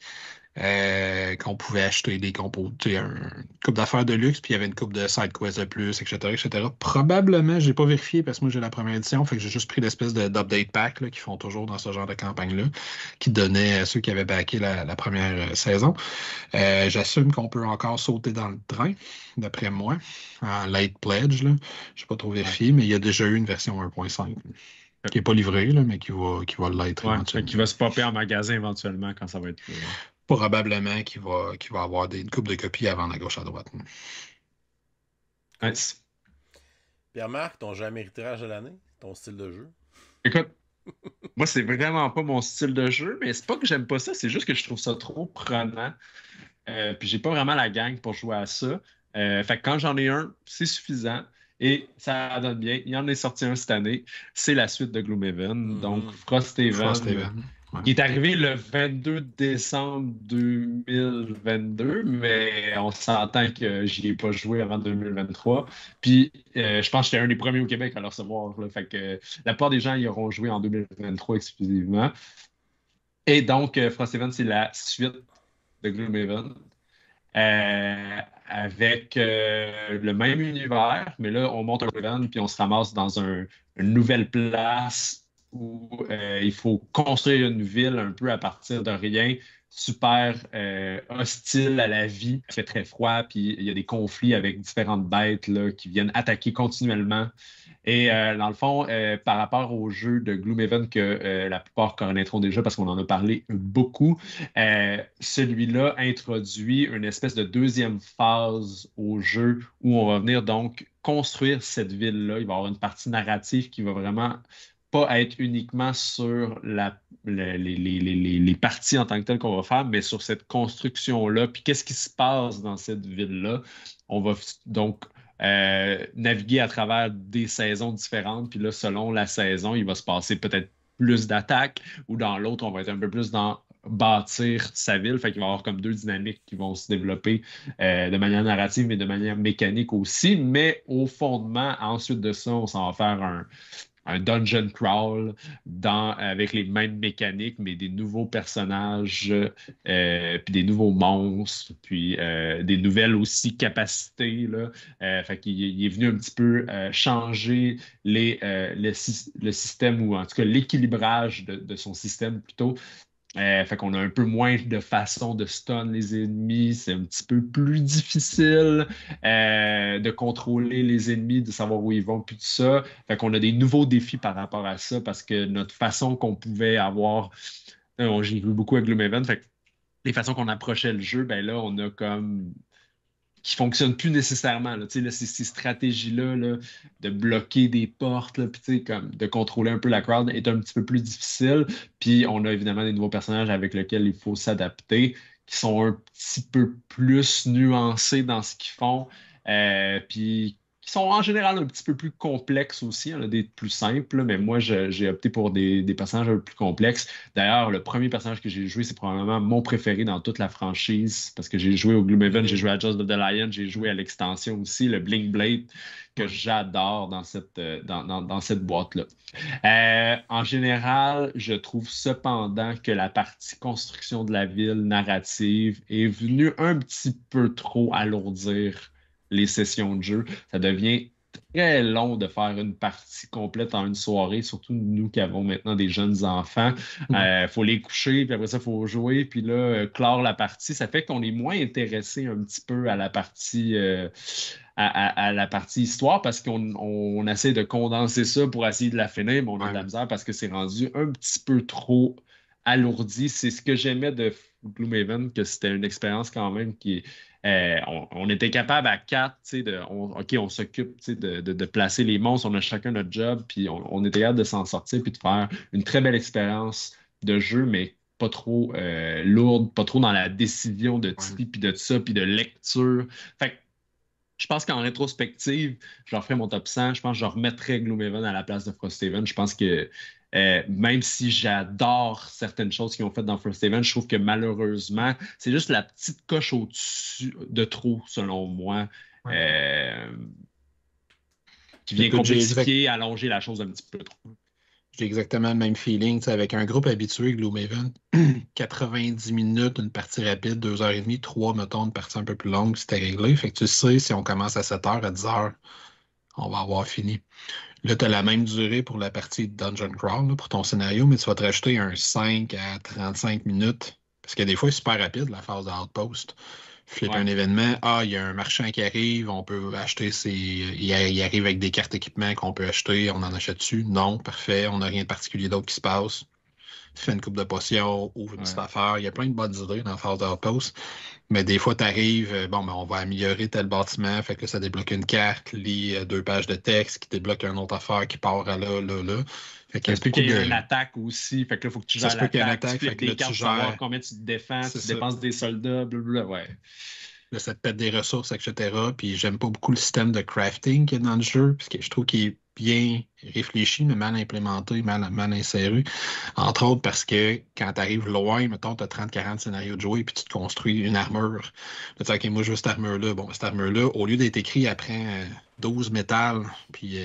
Euh, qu'on pouvait acheter des compos, une coupe d'affaires de luxe, puis il y avait une coupe de side quest de plus, etc., etc. Probablement, j'ai pas vérifié parce que moi j'ai la première édition, fait que j'ai juste pris l'espèce d'update pack qu'ils font toujours dans ce genre de campagne-là, qui donnait à ceux qui avaient backé la, première euh, saison. Euh, j'assume qu'on peut encore sauter dans le train, d'après moi, en late pledge. Je n'ai pas trop vérifié, mais il y a déjà eu une version 1.5 qui n'est pas livrée mais qui va, qui va l'être. éventuellement. qui va se popper en magasin éventuellement quand ça va être probablement qu'il va, va avoir des, une coupe de copies avant la gauche à droite. Nice. Pierre-Marc, ton jeu à de l'année, ton style de jeu? Écoute, <laughs> moi, c'est vraiment pas mon style de jeu, mais c'est pas que j'aime pas ça, c'est juste que je trouve ça trop prenant. Euh, puis j'ai pas vraiment la gang pour jouer à ça. Euh, fait que quand j'en ai un, c'est suffisant. Et ça donne bien. Il y en est sorti un cette année. C'est la suite de Gloomhaven. Mm-hmm. Donc, Frost il est arrivé le 22 décembre 2022, mais on s'attend que n'y ai pas joué avant 2023. Puis euh, je pense que j'étais un des premiers au Québec à le recevoir. Fait que la plupart des gens y auront joué en 2023 exclusivement. Et donc, euh, Frost Event c'est la suite de Gloom Event euh, avec le même univers, mais là, on monte un event puis on se ramasse dans une nouvelle place où euh, il faut construire une ville un peu à partir de rien, super euh, hostile à la vie. Il fait très froid, puis il y a des conflits avec différentes bêtes là, qui viennent attaquer continuellement. Et euh, dans le fond, par rapport au jeu de Gloomhaven que la plupart connaîtront déjà parce qu'on en a parlé beaucoup, celui-là introduit une espèce de deuxième phase au jeu où on va venir donc construire cette ville-là. Il va y avoir une partie narrative qui va vraiment pas être uniquement sur la, les, parties en tant que telles qu'on va faire, mais sur cette construction-là, puis qu'est-ce qui se passe dans cette ville-là. On va donc euh, naviguer à travers des saisons différentes, puis là, selon la saison, il va se passer peut-être plus d'attaques, ou dans l'autre, on va être un peu plus dans bâtir sa ville. Fait qu'il va y avoir comme deux dynamiques qui vont se développer euh, de manière narrative, mais de manière mécanique aussi. Mais au fondement, ensuite de ça, on s'en va faire un, un dungeon crawl dans, avec les mêmes mécaniques, mais des nouveaux personnages, euh, puis des nouveaux monstres, puis euh, des nouvelles aussi capacités. Là. Euh, il, est venu un petit peu changer les, le, système, ou en tout cas l'équilibrage de, son système plutôt, euh, fait qu'on a un peu moins de façon de stun les ennemis, c'est un petit peu plus difficile euh, de contrôler les ennemis, de savoir où ils vont, puis tout ça. Fait qu'on a des nouveaux défis par rapport à ça parce que notre façon qu'on pouvait avoir, euh, on j'ai vu beaucoup avec Gloomhaven, fait que les façons qu'on approchait le jeu, ben là, on a comme qui fonctionnent plus nécessairement. Là, là, ces, stratégies-là de bloquer des portes, comme de contrôler un peu la crowd est un petit peu plus difficile. Puis on a évidemment des nouveaux personnages avec lesquels il faut s'adapter, qui sont un petit peu plus nuancés dans ce qu'ils font, euh, puis qui sont en général un petit peu plus complexes aussi. Il y en hein, a des plus simples, mais moi, j'ai opté pour des, personnages un peu plus complexes. D'ailleurs, le premier personnage que j'ai joué, c'est probablement mon préféré dans toute la franchise, parce que j'ai joué au Gloomhaven, j'ai joué à Just of the Lion, j'ai joué à l'extension aussi, le Blink Blade, que j'adore dans cette, euh, boîte-là. Euh, en général, je trouve cependant que la partie construction de la ville narrative est venue un petit peu trop alourdir les sessions de jeu. Ça devient très long de faire une partie complète en une soirée, surtout nous qui avons maintenant des jeunes enfants. Il mm-hmm. euh, faut les coucher, puis après ça, il faut jouer, puis là, euh, clore la partie. Ça fait qu'on est moins intéressé un petit peu à la partie. Euh, à, la partie histoire parce qu'on essaie de condenser ça pour essayer de la finir, mais on a de la misère parce que c'est rendu un petit peu trop alourdi. C'est ce que j'aimais de Gloomhaven, que c'était une expérience quand même qui est, euh, on, était capable à quatre, de, OK, on s'occupe de, placer les monstres, on a chacun notre job, puis on, était capable de s'en sortir, puis de faire une très belle expérience de jeu, mais pas trop euh, lourde, pas trop dans la décision de Tipeee, puis de ça, puis de lecture. Fait que, je pense qu'en rétrospective, je leur ferai mon top 100. Je pense que je remettrais Gloomhaven à la place de Frosthaven. Je pense que euh, même si j'adore certaines choses qu'ils ont faites dans First Event, je trouve que malheureusement, c'est juste la petite coche au-dessus de trop, selon moi. Euh, qui vient compliquer, allonger la chose un petit peu trop. J'ai exactement le même feeling. Avec un groupe habitué, Gloomhaven, 90 <clears throat> minutes, une partie rapide, 2h30, 3, mettons, une partie un peu plus longue, c'était réglé. Fait tu sais, si on commence à 7h, à 10h, on va avoir fini. Là, tu as la même durée pour la partie Dungeon Crawl, pour ton scénario, mais tu vas te rajouter un 5 à 35 minutes. Parce que des fois, c'est super rapide, la phase de Outpost. Flip un événement, ah, il y a un marchand qui arrive, on peut acheter ses. Il, arrive avec des cartes équipements qu'on peut acheter, on en achète dessus. Non, parfait, on n'a rien de particulier d'autre qui se passe tu fais une coupe de potion, ouvre une petite affaire. Il y a plein de bonnes idées dans Phase Post. Mais des fois, tu arrives, euh, bon, ben, on va améliorer tel bâtiment, fait que ça débloque une carte, lit euh, deux pages de texte qui débloque une autre affaire qui part à là, là, là. Fait que ça qu'il y ait une attaque aussi. Fait que là, faut que tu gères l'attaque. Tu fait que tu gères... combien tu te défends, tu dépenses des soldats, blablabla, ouais. Là, ça te pète des ressources, etc. Puis j'aime pas beaucoup le système de crafting qu'il y a dans le jeu, parce que je trouve qu'il est bien réfléchi, mais mal implémenté, mal, mal inséré. Entre autres parce que quand tu arrives loin, mettons, tu as 30-40 scénarios de jouer, puis tu te construis une armure. Tu dis, OK, moi, je veux cette armure-là. Bon, cette armure-là, au lieu d'être écrit après 12 euh, métal, puis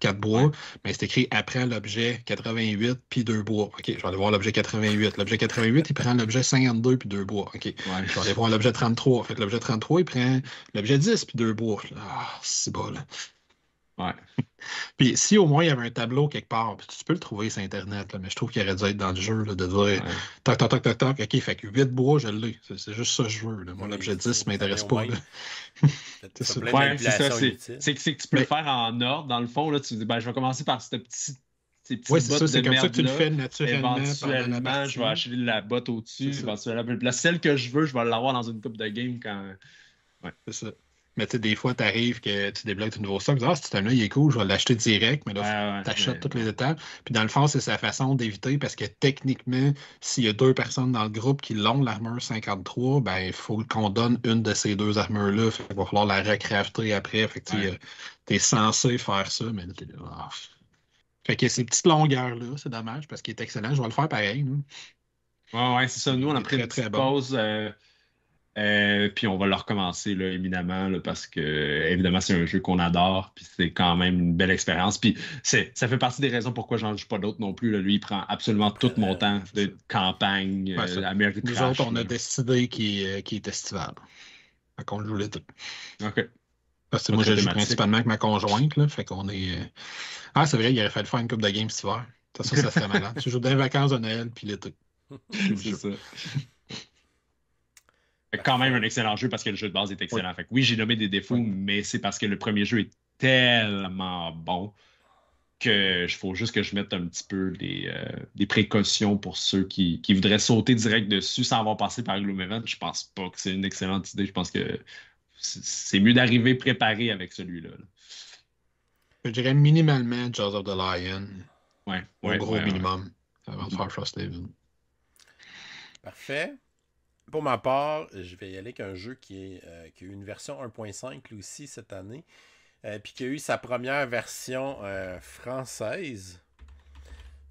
4 euh, bois, mais c'est écrit après l'objet 88, puis 2 bois. OK, je vais aller voir l'objet 88. L'objet 88, il prend l'objet 52, puis 2 bois. OK, ouais. je vais aller voir l'objet 33. En fait, l'objet 33, il prend l'objet 10, puis 2 bois. Ah, c'est bon, là. Ouais. <laughs> Puis si au moins il y avait un tableau quelque part, tu peux le trouver sur Internet, là, mais je trouve qu'il aurait dû être dans le jeu de dire tac, tac, tac, tac, tac, ok, fait que 8 bois, je l'ai. C'est juste ça que je veux. Là. Mon l'objet 10 ne m'intéresse pas. <laughs> <laughs> c'est ça. c'est que tu peux le faire en ordre. Dans le fond, là, tu dis ben, je vais commencer par cette petite oui, c'est ça, c'est comme ça que tu le fais naturellement. Éventuellement, je vais acheter la botte au-dessus. la celle que je veux, je vais l'avoir dans une coupe de game quand. Ouais. C'est ça. Mais tu sais, des fois, tu arrives que tu débloques un nouveau stock, tu dis Ah, c'est un là il est cool, je vais l'acheter direct, mais là, tu achètes toutes les étapes. Puis dans le fond, c'est sa façon d'éviter parce que techniquement, s'il y a deux personnes dans le groupe qui l'ont, l'armure 53, ben il faut qu'on donne une de ces deux armures-là. Il va falloir la recrafter après. Fait tu euh, es censé faire ça, mais là, t'es là. Ah. Fait que ces petites longueurs-là, c'est dommage parce qu'il est excellent. Je vais le faire pareil. Oui, ouais, ouais c'est ça. Nous, on a pris une euh, puis on va le recommencer, évidemment, parce que, évidemment, c'est un jeu qu'on adore, puis c'est quand même une belle expérience. Puis ça fait partie des raisons pourquoi j'en joue pas d'autres non plus. Lui, il prend absolument tout mon euh, temps de campagne, ouais, euh, Nous autres, on a décidé qu'il est estival. Fait qu'on le joue l'été. OK. Parce que moi, je joue principalement avec ma conjointe, fait qu'on est... Ah, c'est vrai, il aurait fallu faire une coupe de games cet hiver. Ça, façon, ça serait malade. tu joues des vacances de Noël, puis l'été. <laughs> C'est ça quand même un excellent jeu parce que le jeu de base est excellent. Oui, j'ai nommé des défauts, mais c'est parce que le premier jeu est tellement bon que je faut juste que je mette un petit peu des, euh, précautions pour ceux qui, voudraient sauter direct dessus sans avoir passé par Event. Je pense pas que c'est une excellente idée. Je pense que c'est mieux d'arriver préparé avec celui-là. Je dirais minimalement Jaws of the Lion. Ouais, un Au gros minimum. Avant de faire mm. Frost Parfait. Pour ma part, je vais y aller avec un jeu qui, euh, a eu une version 1.5 lui aussi cette année, euh, puis qui a eu sa première version euh, française.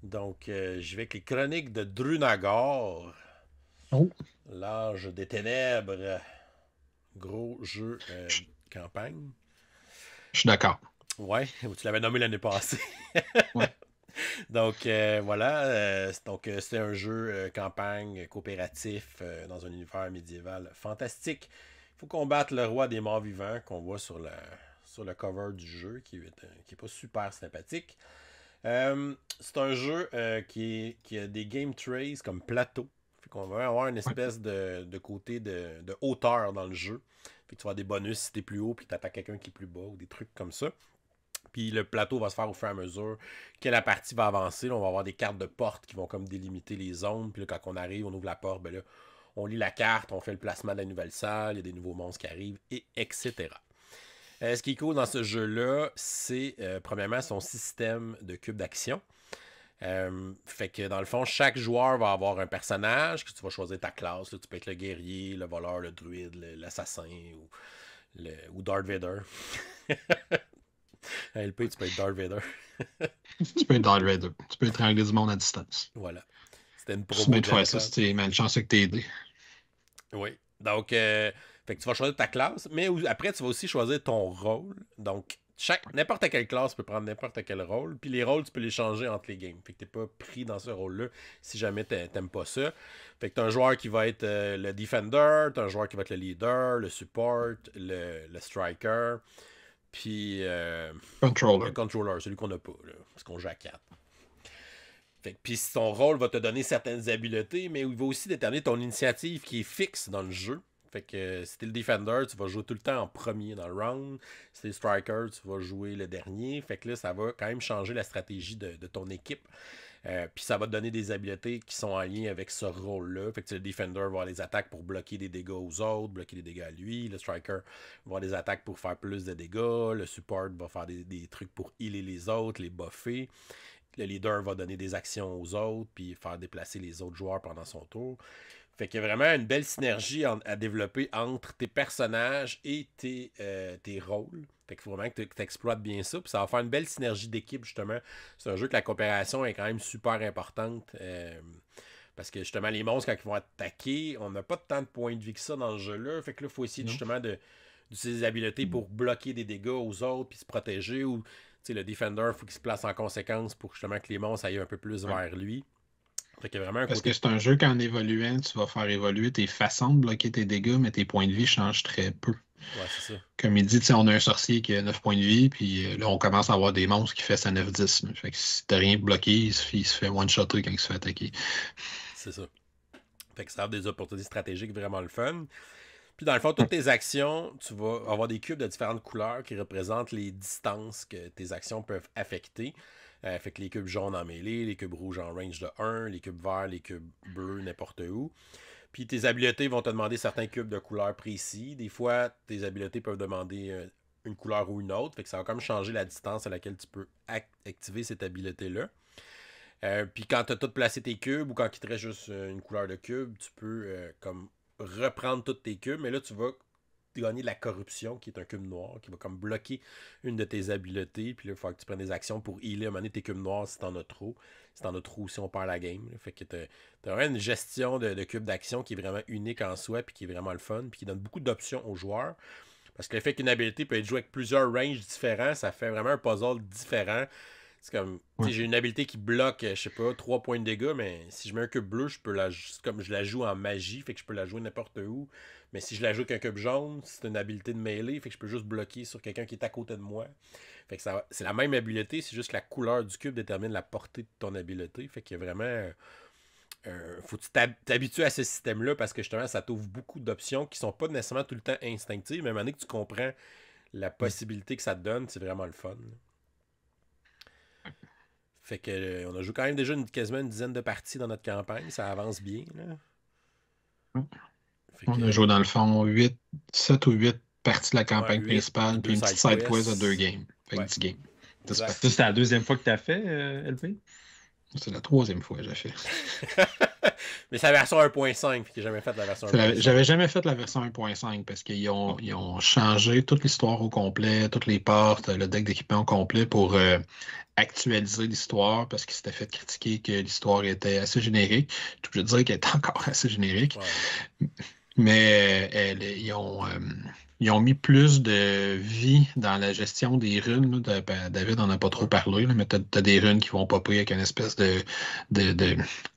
Donc, je vais avec les chroniques de Drunagor. Oh. L'âge des ténèbres. Gros jeu campagne. Je suis d'accord. Ouais, tu l'avais nommé l'année passée. ouais. <laughs> donc euh, voilà, euh, donc euh, c'est un jeu campagne coopératif dans un univers médiéval fantastique. Il faut combattre le roi des morts vivants qu'on voit sur le, sur le cover du jeu, qui n'est qui pas super sympathique. c'est un jeu qui, a des game trays comme plateau. On qu'on va avoir une espèce de, de côté de, hauteur dans le jeu. tu vas avoir des bonus si es plus haut, puis attaques quelqu'un qui est plus bas, ou des trucs comme ça. Puis le plateau va se faire au fur et à mesure que la partie va avancer. on va avoir des cartes de porte qui vont comme délimiter les zones. Puis quand on arrive, on ouvre la porte, ben on lit la carte, on fait le placement de la nouvelle salle, il y a des nouveaux monstres qui arrivent, et etc. Euh, ce qui est cool dans ce jeu-là, c'est euh, premièrement son système de cube d'action. Euh, fait que dans le fond, chaque joueur va avoir un personnage, que tu vas choisir ta classe. tu peux être le guerrier, le voleur, le druide, l'assassin ou, le, ou Darth Vader. <laughs> LP, <laughs> tu peux être Darth Vader. <laughs> tu peux être Darth Vader. Tu peux étrangler du monde à distance. Voilà. C'était une promo. Tu peux faire ça que tu aidé. Oui. Donc, euh, fait que tu vas choisir ta classe, mais après, tu vas aussi choisir ton rôle. Donc, n'importe quelle classe peut prendre n'importe quel rôle. Puis les rôles, tu peux les changer entre les games. Fait que t'es pas pris dans ce rôle-là si jamais tu t'aimes pas ça. Fait que as un joueur qui va être euh, le defender, t'as un joueur qui va être le leader, le support, le striker. Puis. Euh, le controller, celui qu'on n'a pas, parce qu'on joue à 4. Puis son rôle va te donner certaines habiletés, mais il va aussi déterminer ton initiative qui est fixe dans le jeu. Fait que euh, si t'es le defender, tu vas jouer tout le temps en premier dans le round. Si t'es le striker, tu vas jouer le dernier. Fait que là, ça va quand même changer la stratégie de, de ton équipe. Euh, puis ça va te donner des habiletés qui sont en lien avec ce rôle-là. Fait que le defender va avoir les attaques pour bloquer des dégâts aux autres, bloquer des dégâts à lui. Le striker va avoir des attaques pour faire plus de dégâts. Le support va faire des, trucs pour healer les autres, les buffer le leader va donner des actions aux autres, puis faire déplacer les autres joueurs pendant son tour. Fait qu'il y a vraiment une belle synergie à développer entre tes personnages et tes euh, rôles. Fait qu'il faut vraiment que tu exploites bien ça. Puis ça va faire une belle synergie d'équipe, justement. C'est un jeu que la coopération est quand même super importante. Euh, parce que justement, les monstres, quand ils vont attaquer, on n'a pas tant de points de vie que ça dans le jeu-là. Fait que là, il faut essayer justement d'utiliser des habiletés pour bloquer des dégâts aux autres puis se protéger. Ou le Defender, faut il faut qu'il se place en conséquence pour justement que les monstres aillent un peu plus vers lui. Fait Parce que c'est un jeu qu'en évoluant, tu vas faire évoluer tes façons de bloquer tes dégâts, mais tes points de vie changent très peu. Comme il dit, on a un sorcier qui a 9 points de vie, puis euh, là, on commence à avoir des monstres qui fait ça 9-10. Fait que si t'as rien bloqué, il se, fait one-shotter quand il se fait attaquer. C'est ça. Fait que ça a des opportunités stratégiques vraiment le fun. Puis dans le fond, toutes tes actions, tu vas avoir des cubes de différentes couleurs qui représentent les distances que tes actions peuvent affecter. Euh, fait que les cubes jaunes en mêlée, les cubes rouges en range de 1, les cubes verts, les cubes bleus, n'importe où. Puis tes habiletés vont te demander certains cubes de couleur précis. Des fois, tes habiletés peuvent demander euh, une couleur ou une autre. Fait que ça va comme changer la distance à laquelle tu peux activer cette habileté-là. Euh, puis quand tu as tout placé tes cubes ou quand tu te juste euh, une couleur de cube, tu peux comme reprendre tous tes cubes, mais là tu vas gagner de la corruption, qui est un cube noir, qui va comme bloquer une de tes habiletés. Puis là, il faut que tu prennes des actions pour healer, donné tes cubes noirs si t'en as trop. Si t'en as trop si on perd la game. Fait que t'as une gestion de, cubes d'action qui est vraiment unique en soi, puis qui est vraiment le fun, puis qui donne beaucoup d'options aux joueurs. Parce que le fait qu'une habileté peut être jouée avec plusieurs ranges différents, ça fait vraiment un puzzle différent c'est comme, si j'ai une habilité qui bloque, euh, je sais pas, trois points de dégâts, mais si je mets un cube bleu, je peux la, comme je la joue en magie, fait que je peux la jouer n'importe où. Mais si je la joue avec un cube jaune, c'est une habilité de mêlée, fait que je peux juste bloquer sur quelqu'un qui est à côté de moi. Fait que ça, c'est la même habileté, c'est juste que la couleur du cube détermine la portée de ton habilité. Fait qu'il vraiment. Euh, euh, faut que tu t'habitues à ce système-là parce que justement, ça t'ouvre beaucoup d'options qui sont pas nécessairement tout le temps instinctives, mais à que tu comprends la possibilité que ça te donne, c'est vraiment le fun. Fait que euh, on a joué quand même déjà une, quasiment une dizaine de parties dans notre campagne. Ça avance bien. Là. Mm. on a joué dans le fond 8, 7 ou huit parties de la campagne principale, puis une petite side quest à deux games. c'est la deuxième fois que tu as fait, euh, LV? C'est la troisième fois que j'ai fait. <laughs> <laughs> Mais c'est la version 1.5 qui jamais fait la version J'avais jamais fait la version 1.5 parce qu'ils mm. ont, changé toute l'histoire au complet, toutes les portes, le deck d'équipement au complet pour euh, actualiser l'histoire parce qu'ils s'étaient fait critiquer que l'histoire était assez générique. Je veux dire qu'elle est encore <laughs> assez générique. Mais euh, ils ont. Euh, ils ont mis plus de vie dans la gestion des runes. de, ben, David n'en a pas trop parlé, mais tu as, des runes qui vont popper avec une espèce de,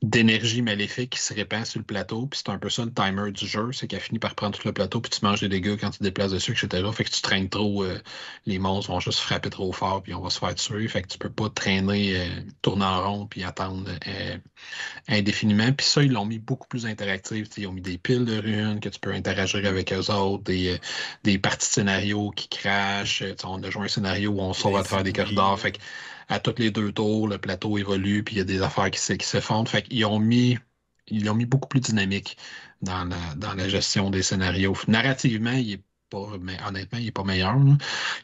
d'énergie maléfique qui se répand sur le plateau. Puis c'est un peu ça le timer du jeu, c'est qu'elle finit par prendre tout le plateau, puis tu manges des dégâts quand tu te déplaces dessus, etc. Fait que tu traînes trop, euh, les monstres vont juste frapper trop fort, puis on va se faire tuer. Fait que tu peux pas traîner, euh, tourner en rond, puis attendre euh, indéfiniment. Puis ça, ils l'ont mis beaucoup plus interactif. ils ont mis des piles de runes que tu peux interagir avec eux autres, des des parties de scénario qui crachent. Euh, on a joué un scénario où on sort à faire des corridors. Fait à toutes les deux tours, le plateau évolue, puis il y a des affaires qui, qui s'effondrent. Fait qu'ils ont mis ils ont mis beaucoup plus dynamique dans la, gestion des scénarios. Narrativement, il est pas, mais honnêtement, il n'est pas meilleur.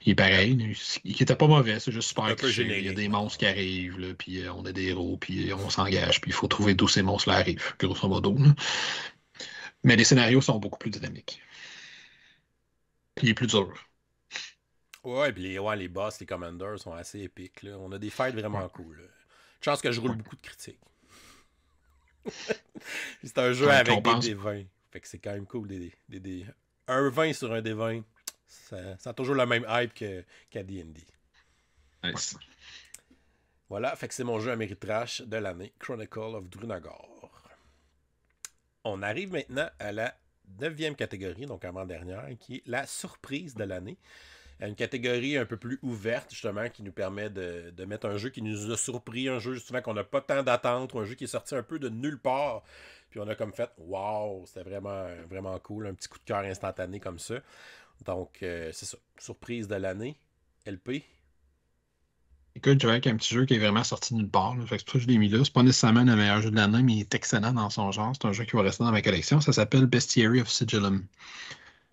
Il est pareil. Il n'était pas mauvais, c'est juste super Il y a des monstres qui arrivent, là, puis euh, on a des héros, puis euh, on s'engage, puis il faut trouver d'où ces monstres-là arrivent, grosso modo. Mais les scénarios sont beaucoup plus dynamiques il est plus dur. Ouais, puis les, ouais, les boss, les commanders sont assez épiques. Là. On a des fights vraiment cool. Chance que je roule beaucoup de critiques. <laughs> c'est un jeu avec des D20. Fait que c'est quand même cool. Des, des, Un 20 sur un D20, ça, ça a toujours la même hype qu'à qu DD. Nice. Voilà, fait que c'est mon jeu à trash de l'année, Chronicle of Drunagor. On arrive maintenant à la neuvième catégorie, donc avant-dernière, qui est la surprise de l'année. Une catégorie un peu plus ouverte, justement, qui nous permet de, mettre un jeu qui nous a surpris, un jeu justement, qu'on n'a pas tant d'attente, un jeu qui est sorti un peu de nulle part. Puis on a comme fait, waouh, c'était vraiment, vraiment cool, un petit coup de cœur instantané comme ça. Donc, euh, c'est ça, surprise de l'année, LP. Écoute, vais avec un petit jeu qui est vraiment sorti nulle part. C'est Fait pour ça que je l'ai mis là. C'est pas nécessairement le meilleur jeu de l'année, mais il est excellent dans son genre. C'est un jeu qui va rester dans ma collection. Ça s'appelle Bestiary of Sigilum.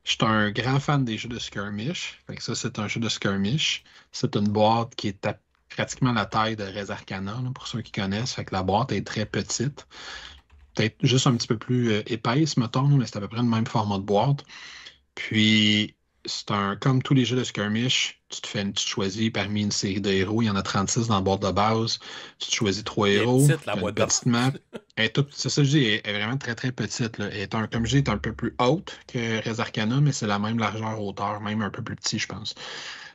Je suis un grand fan des jeux de skirmish. Fait ça, c'est un jeu de skirmish. C'est une boîte qui est pratiquement la taille de Res Arcana, pour ceux qui connaissent. Fait la boîte est très petite. Peut-être juste un petit peu plus épaisse, euh, épaisse, mettons, mais c'est à peu près le même format de boîte. Puis c'est un, comme tous les jeux de skirmish, tu te fais une, tu choisis parmi une série de héros, il y en a 36 dans le board de base, tu te choisis trois héros, petite, la euh, boîte de map, c'est ça que je dis, elle est vraiment très très petite, un, comme je dis, est un peu plus haute que Res Arcana, mais c'est la même largeur, hauteur, même un peu plus petit, je pense.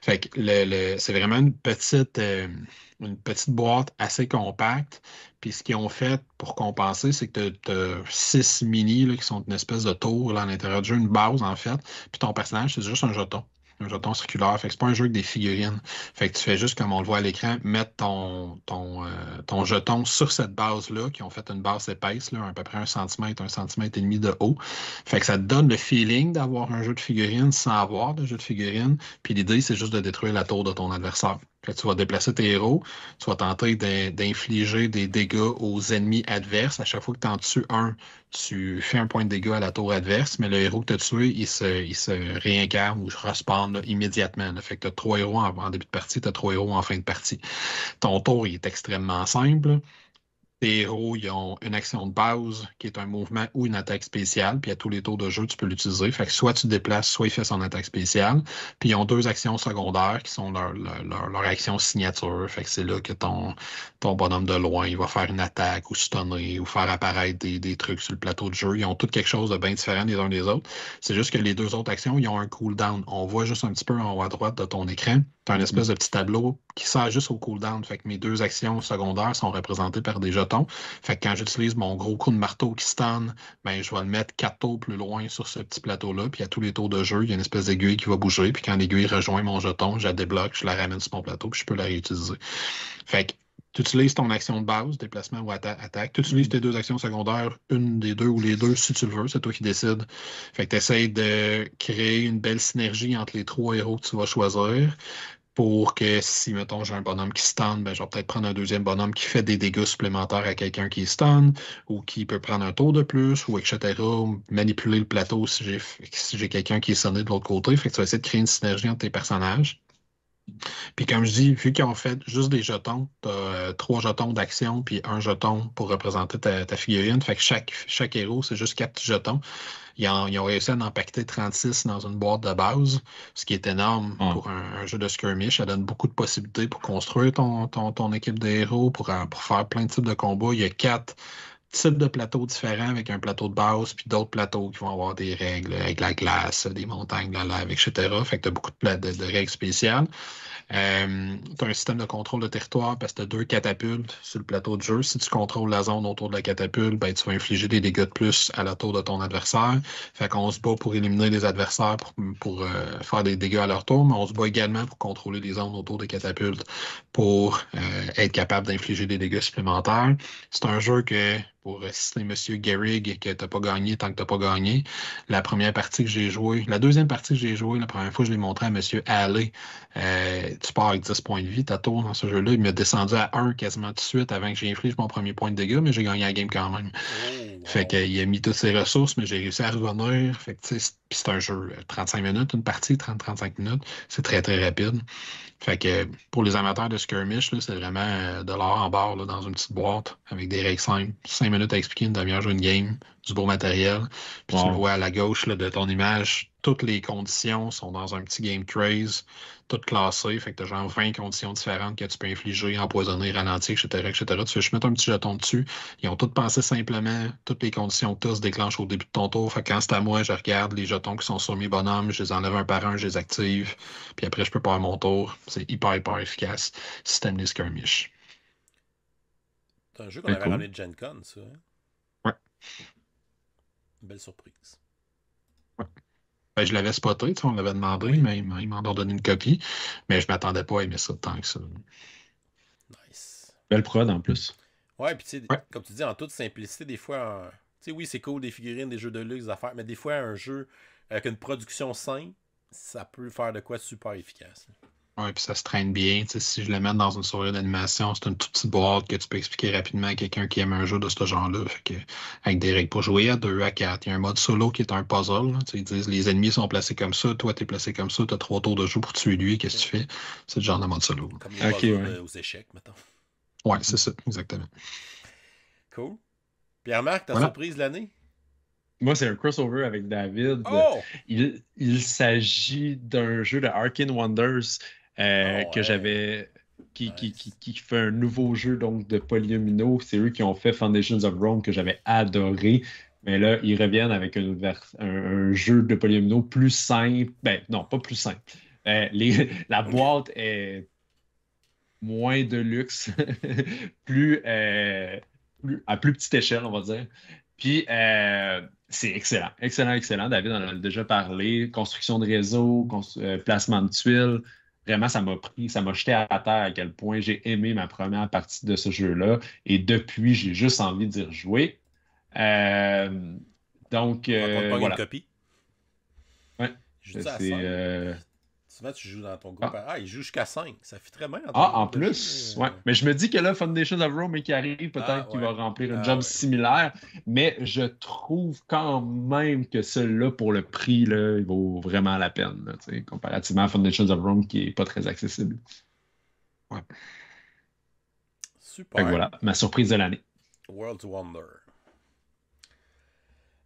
Fait que le, c'est vraiment une petite, euh, une petite boîte assez compacte. Puis ce qu'ils ont fait pour compenser, c'est que tu as, six mini qui sont une espèce de tour à l'intérieur du jeu, une base en fait. Puis ton personnage, c'est juste un jeton. Un jeton circulaire. Fait que c'est pas un jeu avec des figurines. Fait que tu fais juste, comme on le voit à l'écran, mettre ton, euh, ton, jeton sur cette base-là, qui ont fait une base épaisse, là, à peu près un centimètre, un centimètre et demi de haut. Fait que ça te donne le feeling d'avoir un jeu de figurines sans avoir de jeu de figurines. Puis l'idée, c'est juste de détruire la tour de ton adversaire tu vas déplacer tes héros, tu vas tenter d'infliger des dégâts aux ennemis adverses. À chaque fois que tu en tues un, tu fais un point de dégâts à la tour adverse, mais le héros que tu as tué, il se, réincarne ou se respawn immédiatement. Fait tu as trois héros en, début de partie, tu as trois héros en fin de partie. Ton tour est extrêmement simple tes héros, ils ont une action de base qui est un mouvement ou une attaque spéciale. Puis à tous les tours de jeu, tu peux l'utiliser. Fait que soit tu te déplaces, soit il fait son attaque spéciale. Puis ils ont deux actions secondaires qui sont leur, action signature. Fait que c'est là que ton, ton bonhomme de loin, il va faire une attaque ou se tonner ou faire apparaître des, trucs sur le plateau de jeu. Ils ont tout quelque chose de bien différent les uns des autres. C'est juste que les deux autres actions, ils ont un cooldown. On voit juste un petit peu en haut à droite de ton écran. Tu as un mm-hmm. espèce de petit tableau qui sert juste au cooldown. Fait que mes deux actions secondaires sont représentées par des fait que quand j'utilise mon gros coup de marteau qui stand, ben, je vais le mettre quatre tours plus loin sur ce petit plateau-là. Puis à tous les tours de jeu, il y a une espèce d'aiguille qui va bouger. Puis quand l'aiguille rejoint mon jeton, je la débloque, je la ramène sur mon plateau, puis je peux la réutiliser. Fait que tu utilises ton action de base, déplacement ou attaque. Tu utilises mm-hmm. tes deux actions secondaires, une des deux ou les deux si tu le veux, c'est toi qui décides. Fait que tu essaies de créer une belle synergie entre les trois héros que tu vas choisir pour que si, mettons, j'ai un bonhomme qui stun, ben, je vais peut-être prendre un deuxième bonhomme qui fait des dégâts supplémentaires à quelqu'un qui stun, ou qui peut prendre un tour de plus, ou etc. manipuler le plateau si j'ai si quelqu'un qui est sonné de l'autre côté. Fait que tu vas essayer de créer une synergie entre tes personnages. Puis comme je dis, vu qu'ils ont fait juste des jetons, tu as euh, trois jetons d'action, puis un jeton pour représenter ta, figurine. Fait que chaque, chaque héros, c'est juste quatre jetons. Ils, ont réussi à en empaqueter 36 dans une boîte de base, ce qui est énorme pour un, jeu de skirmish. Ça donne beaucoup de possibilités pour construire ton, ton, équipe de héros, pour, euh, pour faire plein de types de combats. Il y a quatre types de plateaux différents avec un plateau de base, puis d'autres plateaux qui vont avoir des règles avec la glace, des montagnes, de la lave, etc. Fait que tu as beaucoup de, règles spéciales. Euh, tu as un système de contrôle de territoire parce que tu as deux catapultes sur le plateau de jeu. Si tu contrôles la zone autour de la catapulte, ben, tu vas infliger des dégâts de plus à la tour de ton adversaire. Fait qu'on se bat pour éliminer les adversaires pour, euh, faire des dégâts à leur tour, mais on se bat également pour contrôler les zones autour des catapultes pour euh, être capable d'infliger des dégâts supplémentaires. C'est un jeu que pour euh, citer M. Gehrig que tu n'as pas gagné tant que tu n'as pas gagné. La première partie que j'ai jouée, la deuxième partie que j'ai jouée, la première fois, je l'ai montré à M. Alley. Euh, tu pars avec 10 points de vie, t'as tour dans ce jeu-là. Il m'a descendu à 1 quasiment tout de suite avant que j'inflige mon premier point de dégâts, mais j'ai gagné la game quand même. Oh, fait qu'il a mis toutes ses ressources, mais j'ai réussi à revenir. Fait que, c'est un jeu, 35 euh, minutes, une partie, 30-35 minutes. C'est très, très rapide. Fait que pour les amateurs de skirmish, c'est vraiment euh, de l'or en barre dans une petite boîte avec des règles simples. Cinq minutes à expliquer une demi-heure une game, du beau matériel. Puis tu le vois à la gauche là, de ton image, toutes les conditions sont dans un petit game craze. toutes classées. Fait que tu as genre 20 conditions différentes que tu peux infliger, empoisonner, ralentir, etc., etc. Tu fais mettre un petit jeton dessus. Ils ont toutes pensé simplement, toutes les conditions que se déclenchent au début de ton tour. Fait que quand c'est à moi, je regarde les jetons qui sont sur mes bonhommes, je les enlève un par un, je les active. Puis après, je peux faire mon tour. C'est hyper, hyper efficace. Système skirmish. C'est un jeu ben, qu'on avait cool. de Gen Con, ça. Hein? Ouais. belle surprise. Ben, je l'avais spoté, on l'avait demandé, mais il m'en a donné une copie. Mais je ne m'attendais pas à aimer ça tant que ça. Nice. Belle prod en plus. Ouais, puis tu sais, comme tu dis, en toute simplicité, des fois, tu sais, oui, c'est cool des figurines, des jeux de luxe, des affaires, mais des fois, un jeu avec une production simple, ça peut faire de quoi super efficace. Oui, puis ça se traîne bien. si je le mets dans une soirée d'animation, c'est une toute petite boîte que tu peux expliquer rapidement à quelqu'un qui aime un jeu de ce genre-là. Avec des règles pour jouer à deux, à quatre. Il y a un mode solo qui est un puzzle. Ils disent les ennemis sont placés comme ça, toi t'es placé comme ça, tu as trois tours de jeu pour tuer lui, qu'est-ce que tu fais? C'est le genre de mode solo. Comme les euh, aux échecs, maintenant. Oui, c'est ça, exactement. Cool. Pierre-Marc, ta surprise de l'année? Moi, c'est un crossover avec David. Oh! Il, il s'agit d'un jeu de Arkane Wonders euh, ah que j'avais. Qui, qui, fait un nouveau jeu donc, de Polyomino. C'est eux qui ont fait Foundations of Rome que j'avais adoré. Mais là, ils reviennent avec un, jeu de Polyomino plus simple. Ben, non, pas plus simple. Euh, <laughs> la boîte est moins de luxe, <laughs> euh, plus, à plus petite échelle, on va dire. Puis c'est excellent, excellent, excellent. David en a déjà parlé. Construction de réseau, placement de tuiles, vraiment, ça m'a pris, ça m'a jeté à terre à quel point j'ai aimé ma première partie de ce jeu-là. Et depuis, j'ai juste envie de rejouer. Euh, donc, euh, voilà. une copie. Ouais. Je euh, tu joues dans ton groupe. Ah, ah il joue jusqu'à 5. Ça fait très bien. Ah, en plus. Euh, ouais. Mais je me dis que là, Foundation of Rome qui arrive, peut-être ah, qu'il va remplir un ah, job similaire. Mais je trouve quand même que celui-là, pour le prix, là, il vaut vraiment la peine. comparativement à Foundation of Rome qui n'est pas très accessible. Ouais. Super. Donc, voilà, ma surprise de l'année. World's Wonder.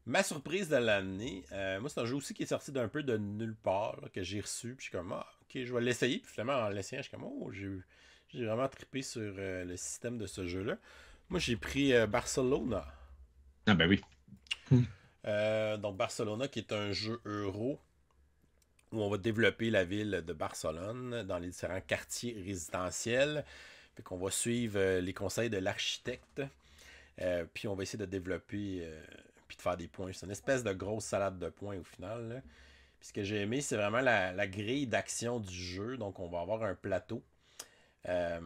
Ma surprise de l'année, euh, moi, c'est un jeu aussi qui est sorti d'un peu de nulle part, que j'ai reçu, puis je suis comme, ah, ok, je vais l'essayer, puis finalement, en l'essayant, je suis comme, oh, j'ai vraiment trippé sur euh, le système de ce jeu-là. Moi, j'ai pris euh, Barcelona. Ah, ben oui. Hmm. donc, Barcelona, qui est un jeu euro où on va développer la ville de Barcelone dans les différents quartiers résidentiels. Puis qu'on va suivre les conseils de l'architecte. puis on va essayer de développer puis de faire des points. C'est une espèce de grosse salade de points au final. ce que j'ai aimé, c'est vraiment la, grille d'action du jeu. Donc, on va avoir un plateau. Euh,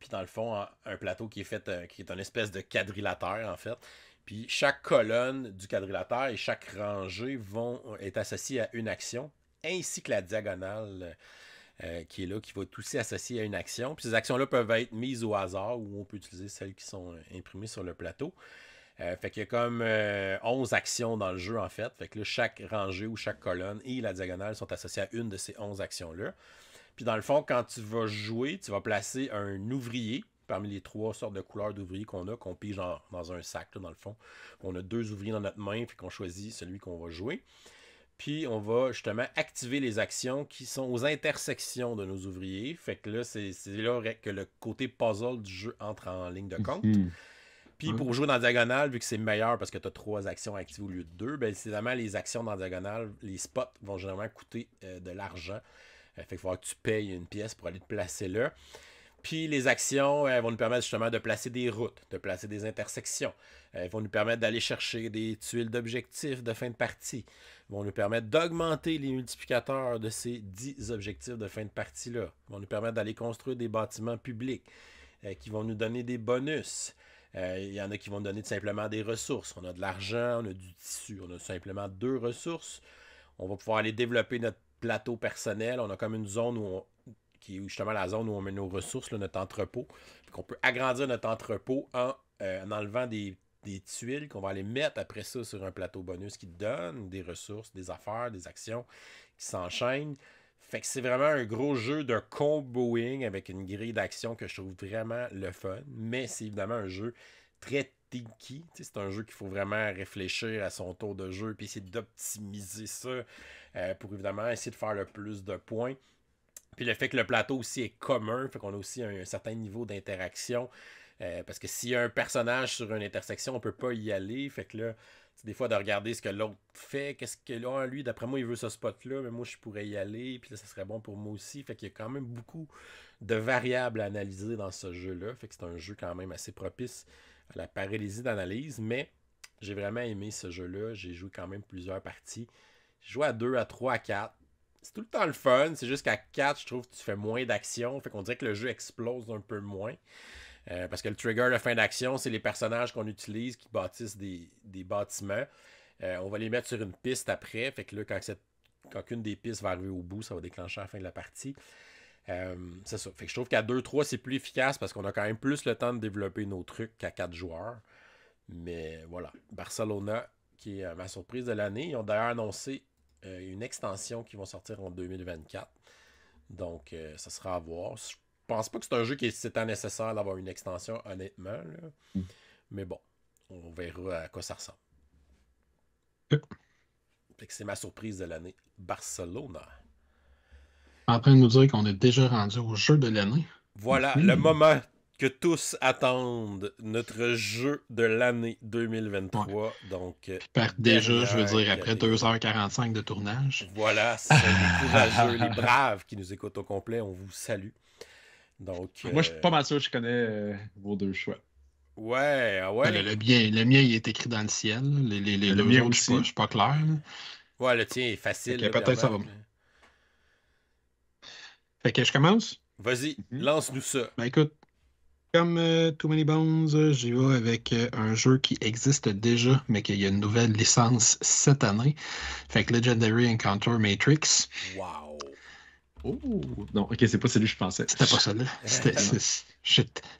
puis dans le fond, un plateau qui est fait, euh, qui est espèce de quadrilatère, en fait. Puis chaque colonne du quadrilatère et chaque rangée vont, être associée à une action, ainsi que la diagonale euh, qui est là, qui va être aussi associée à une action. Puis ces actions-là peuvent être mises au hasard ou on peut utiliser celles qui sont imprimées sur le plateau. Euh, fait qu'il y a comme 11 euh, actions dans le jeu, en fait. Fait que là, chaque rangée ou chaque colonne et la diagonale sont associées à une de ces 11 actions-là. Puis dans le fond, quand tu vas jouer, tu vas placer un ouvrier parmi les trois sortes de couleurs d'ouvriers qu'on a, qu'on pige dans, un sac, dans le fond. On a deux ouvriers dans notre main, puis qu'on choisit celui qu'on va jouer. Puis on va justement activer les actions qui sont aux intersections de nos ouvriers. Fait que là, c'est là que le côté puzzle du jeu entre en ligne de compte. Mhm. Puis pour jouer dans diagonale, vu que c'est meilleur parce que tu as trois actions actives au lieu de deux, bien, évidemment, les actions dans diagonale, les spots vont généralement coûter euh, de l'argent. Euh, fait qu'il faut que tu payes une pièce pour aller te placer là. Puis les actions euh, vont nous permettre justement de placer des routes, de placer des intersections. Elles vont nous permettre d'aller chercher des tuiles d'objectifs de fin de partie. Elles vont nous permettre d'augmenter les multiplicateurs de ces dix objectifs de fin de partie-là. Elles Vont nous permettre d'aller construire des bâtiments publics qui vont nous donner des bonus. Euh, il y en a qui vont donner tout simplement des ressources. On a de l'argent, on a du tissu, on a simplement deux ressources. On va pouvoir aller développer notre plateau personnel. On a comme une zone où qui est justement la zone où on met nos ressources, notre entrepôt. qu'on peut agrandir notre entrepôt euh, en, enlevant des, des tuiles qu'on va aller mettre après ça sur un plateau bonus qui donne des ressources, des affaires, des actions qui s'enchaînent. Fait que c'est vraiment un gros jeu de comboing avec une grille d'action que je trouve vraiment le fun. Mais c'est évidemment un jeu très tinky. C'est un jeu qu'il faut vraiment réfléchir à son tour de jeu puis essayer d'optimiser ça euh, pour évidemment essayer de faire le plus de points. Puis le fait que le plateau aussi est commun, fait qu'on a aussi un, certain niveau d'interaction. Euh, parce que s'il y a un personnage sur une intersection, on ne peut pas y aller. Fait que là, c'est des fois de regarder ce que l'autre fait, qu'est-ce que là, ah, lui, d'après moi, il veut ce spot-là, mais moi, je pourrais y aller, puis là, ça serait bon pour moi aussi. Fait qu'il y a quand même beaucoup de variables à analyser dans ce jeu-là. Fait que c'est un jeu quand même assez propice à la paralysie d'analyse, mais j'ai vraiment aimé ce jeu-là. J'ai joué quand même plusieurs parties. J'ai joué à 2, à 3, à 4. C'est tout le temps le fun, c'est juste qu'à 4, je trouve que tu fais moins d'action. Fait qu'on dirait que le jeu explose un peu moins. Euh, parce que le trigger de fin d'action, c'est les personnages qu'on utilise qui bâtissent des, bâtiments. Euh, on va les mettre sur une piste après. Fait que là, quand, une des pistes va arriver au bout, ça va déclencher la fin de la partie. Euh, c'est ça. Fait que je trouve qu'à 2-3, c'est plus efficace parce qu'on a quand même plus le temps de développer nos trucs qu'à 4 joueurs. Mais voilà. Barcelona, qui est ma surprise de l'année, ils ont d'ailleurs annoncé une extension qui vont sortir en 2024. Donc, ça sera à voir. Je pense pas que c'est un jeu qui est nécessaire d'avoir une extension, honnêtement. Hmm. Mais bon, on verra à quoi ça ressemble. c'est ma surprise de l'année. Barcelona. En train de nous dire qu'on est déjà rendu au jeu de l'année. Voilà, hmm. le moment que tous attendent notre jeu de l'année 2023. Donc, euh, Par déjà, je veux dire, après 2h45 de tournage. Voilà, c'est les courageux, les braves qui nous écoutent au complet. On vous salue. Moi, je suis euh, pas mal sûr que je connais euh, vos deux choix. Ouais, ah ouais. Ben, le, mien, il est écrit dans le ciel. le mien aussi. je suis pas, clair. Ouais, le tien est facile. Peut-être ça va. Fait que je commence? Vas-y, mhm. lance-nous ça. Ben écoute, comme euh, Too Many Bones, j'y vais avec un jeu qui existe déjà, mais qu'il y a une nouvelle licence cette année. Fait que Legendary Encounter Matrix. Wow. Oh! Non, ok, c'est pas celui que je pensais. C'était pas ça là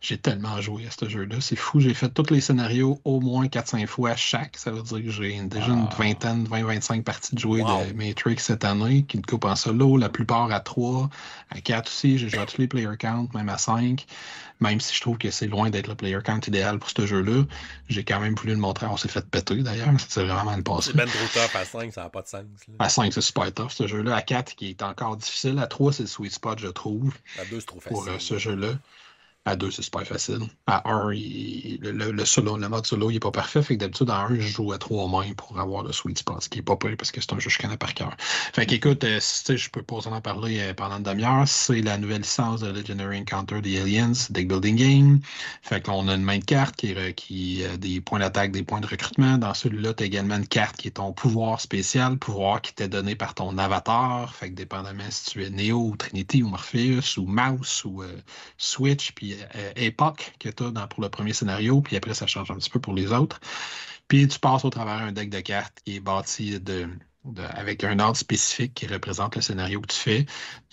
j'ai tellement joué à ce jeu-là, c'est fou. J'ai fait tous les scénarios au moins 4-5 fois chaque. Ça veut dire que j'ai déjà une ah. vingtaine, 20-25 parties de jouer de Matrix cette année, qui coupe en solo, la plupart à 3, à 4 aussi. J'ai joué à tous les player count, même à 5. Même si je trouve que c'est loin d'être le player count idéal pour ce jeu-là, j'ai quand même voulu le montrer. On s'est fait péter d'ailleurs, C'est vraiment le passé. C'est Ben trop top. à 5, ça n'a pas de sens. À 5, c'est super top, ce jeu-là. À 4, qui est encore difficile. À 3, c'est le sweet spot, je trouve. À 2, c'est trop euh, facile. Pour ce jeu-là. À deux, c'est pas facile. À un, le, solo, mode solo, il n'est pas parfait. Fait que d'habitude, à un, je joue à trois mains pour avoir le sweet spot, ce qui n'est pas prêt parce que c'est un jeu que je connais par cœur. Fait écoute euh, si je peux pas en parler euh, pendant une demi-heure, c'est la nouvelle licence de Legendary Encounter the Aliens, Deck Building Game. Fait qu'on on a une main de carte qui, euh, qui des points d'attaque, des points de recrutement. Dans celui-là, tu as également une carte qui est ton pouvoir spécial, pouvoir qui t'est donné par ton avatar. Fait que dépendamment si tu es Neo ou Trinity ou Morpheus ou Mouse ou Switch, puis euh, époque que tu as pour le premier scénario, puis après, ça change un petit peu pour les autres. Puis tu passes au travers un deck de cartes qui est bâti avec un ordre spécifique qui représente le scénario que tu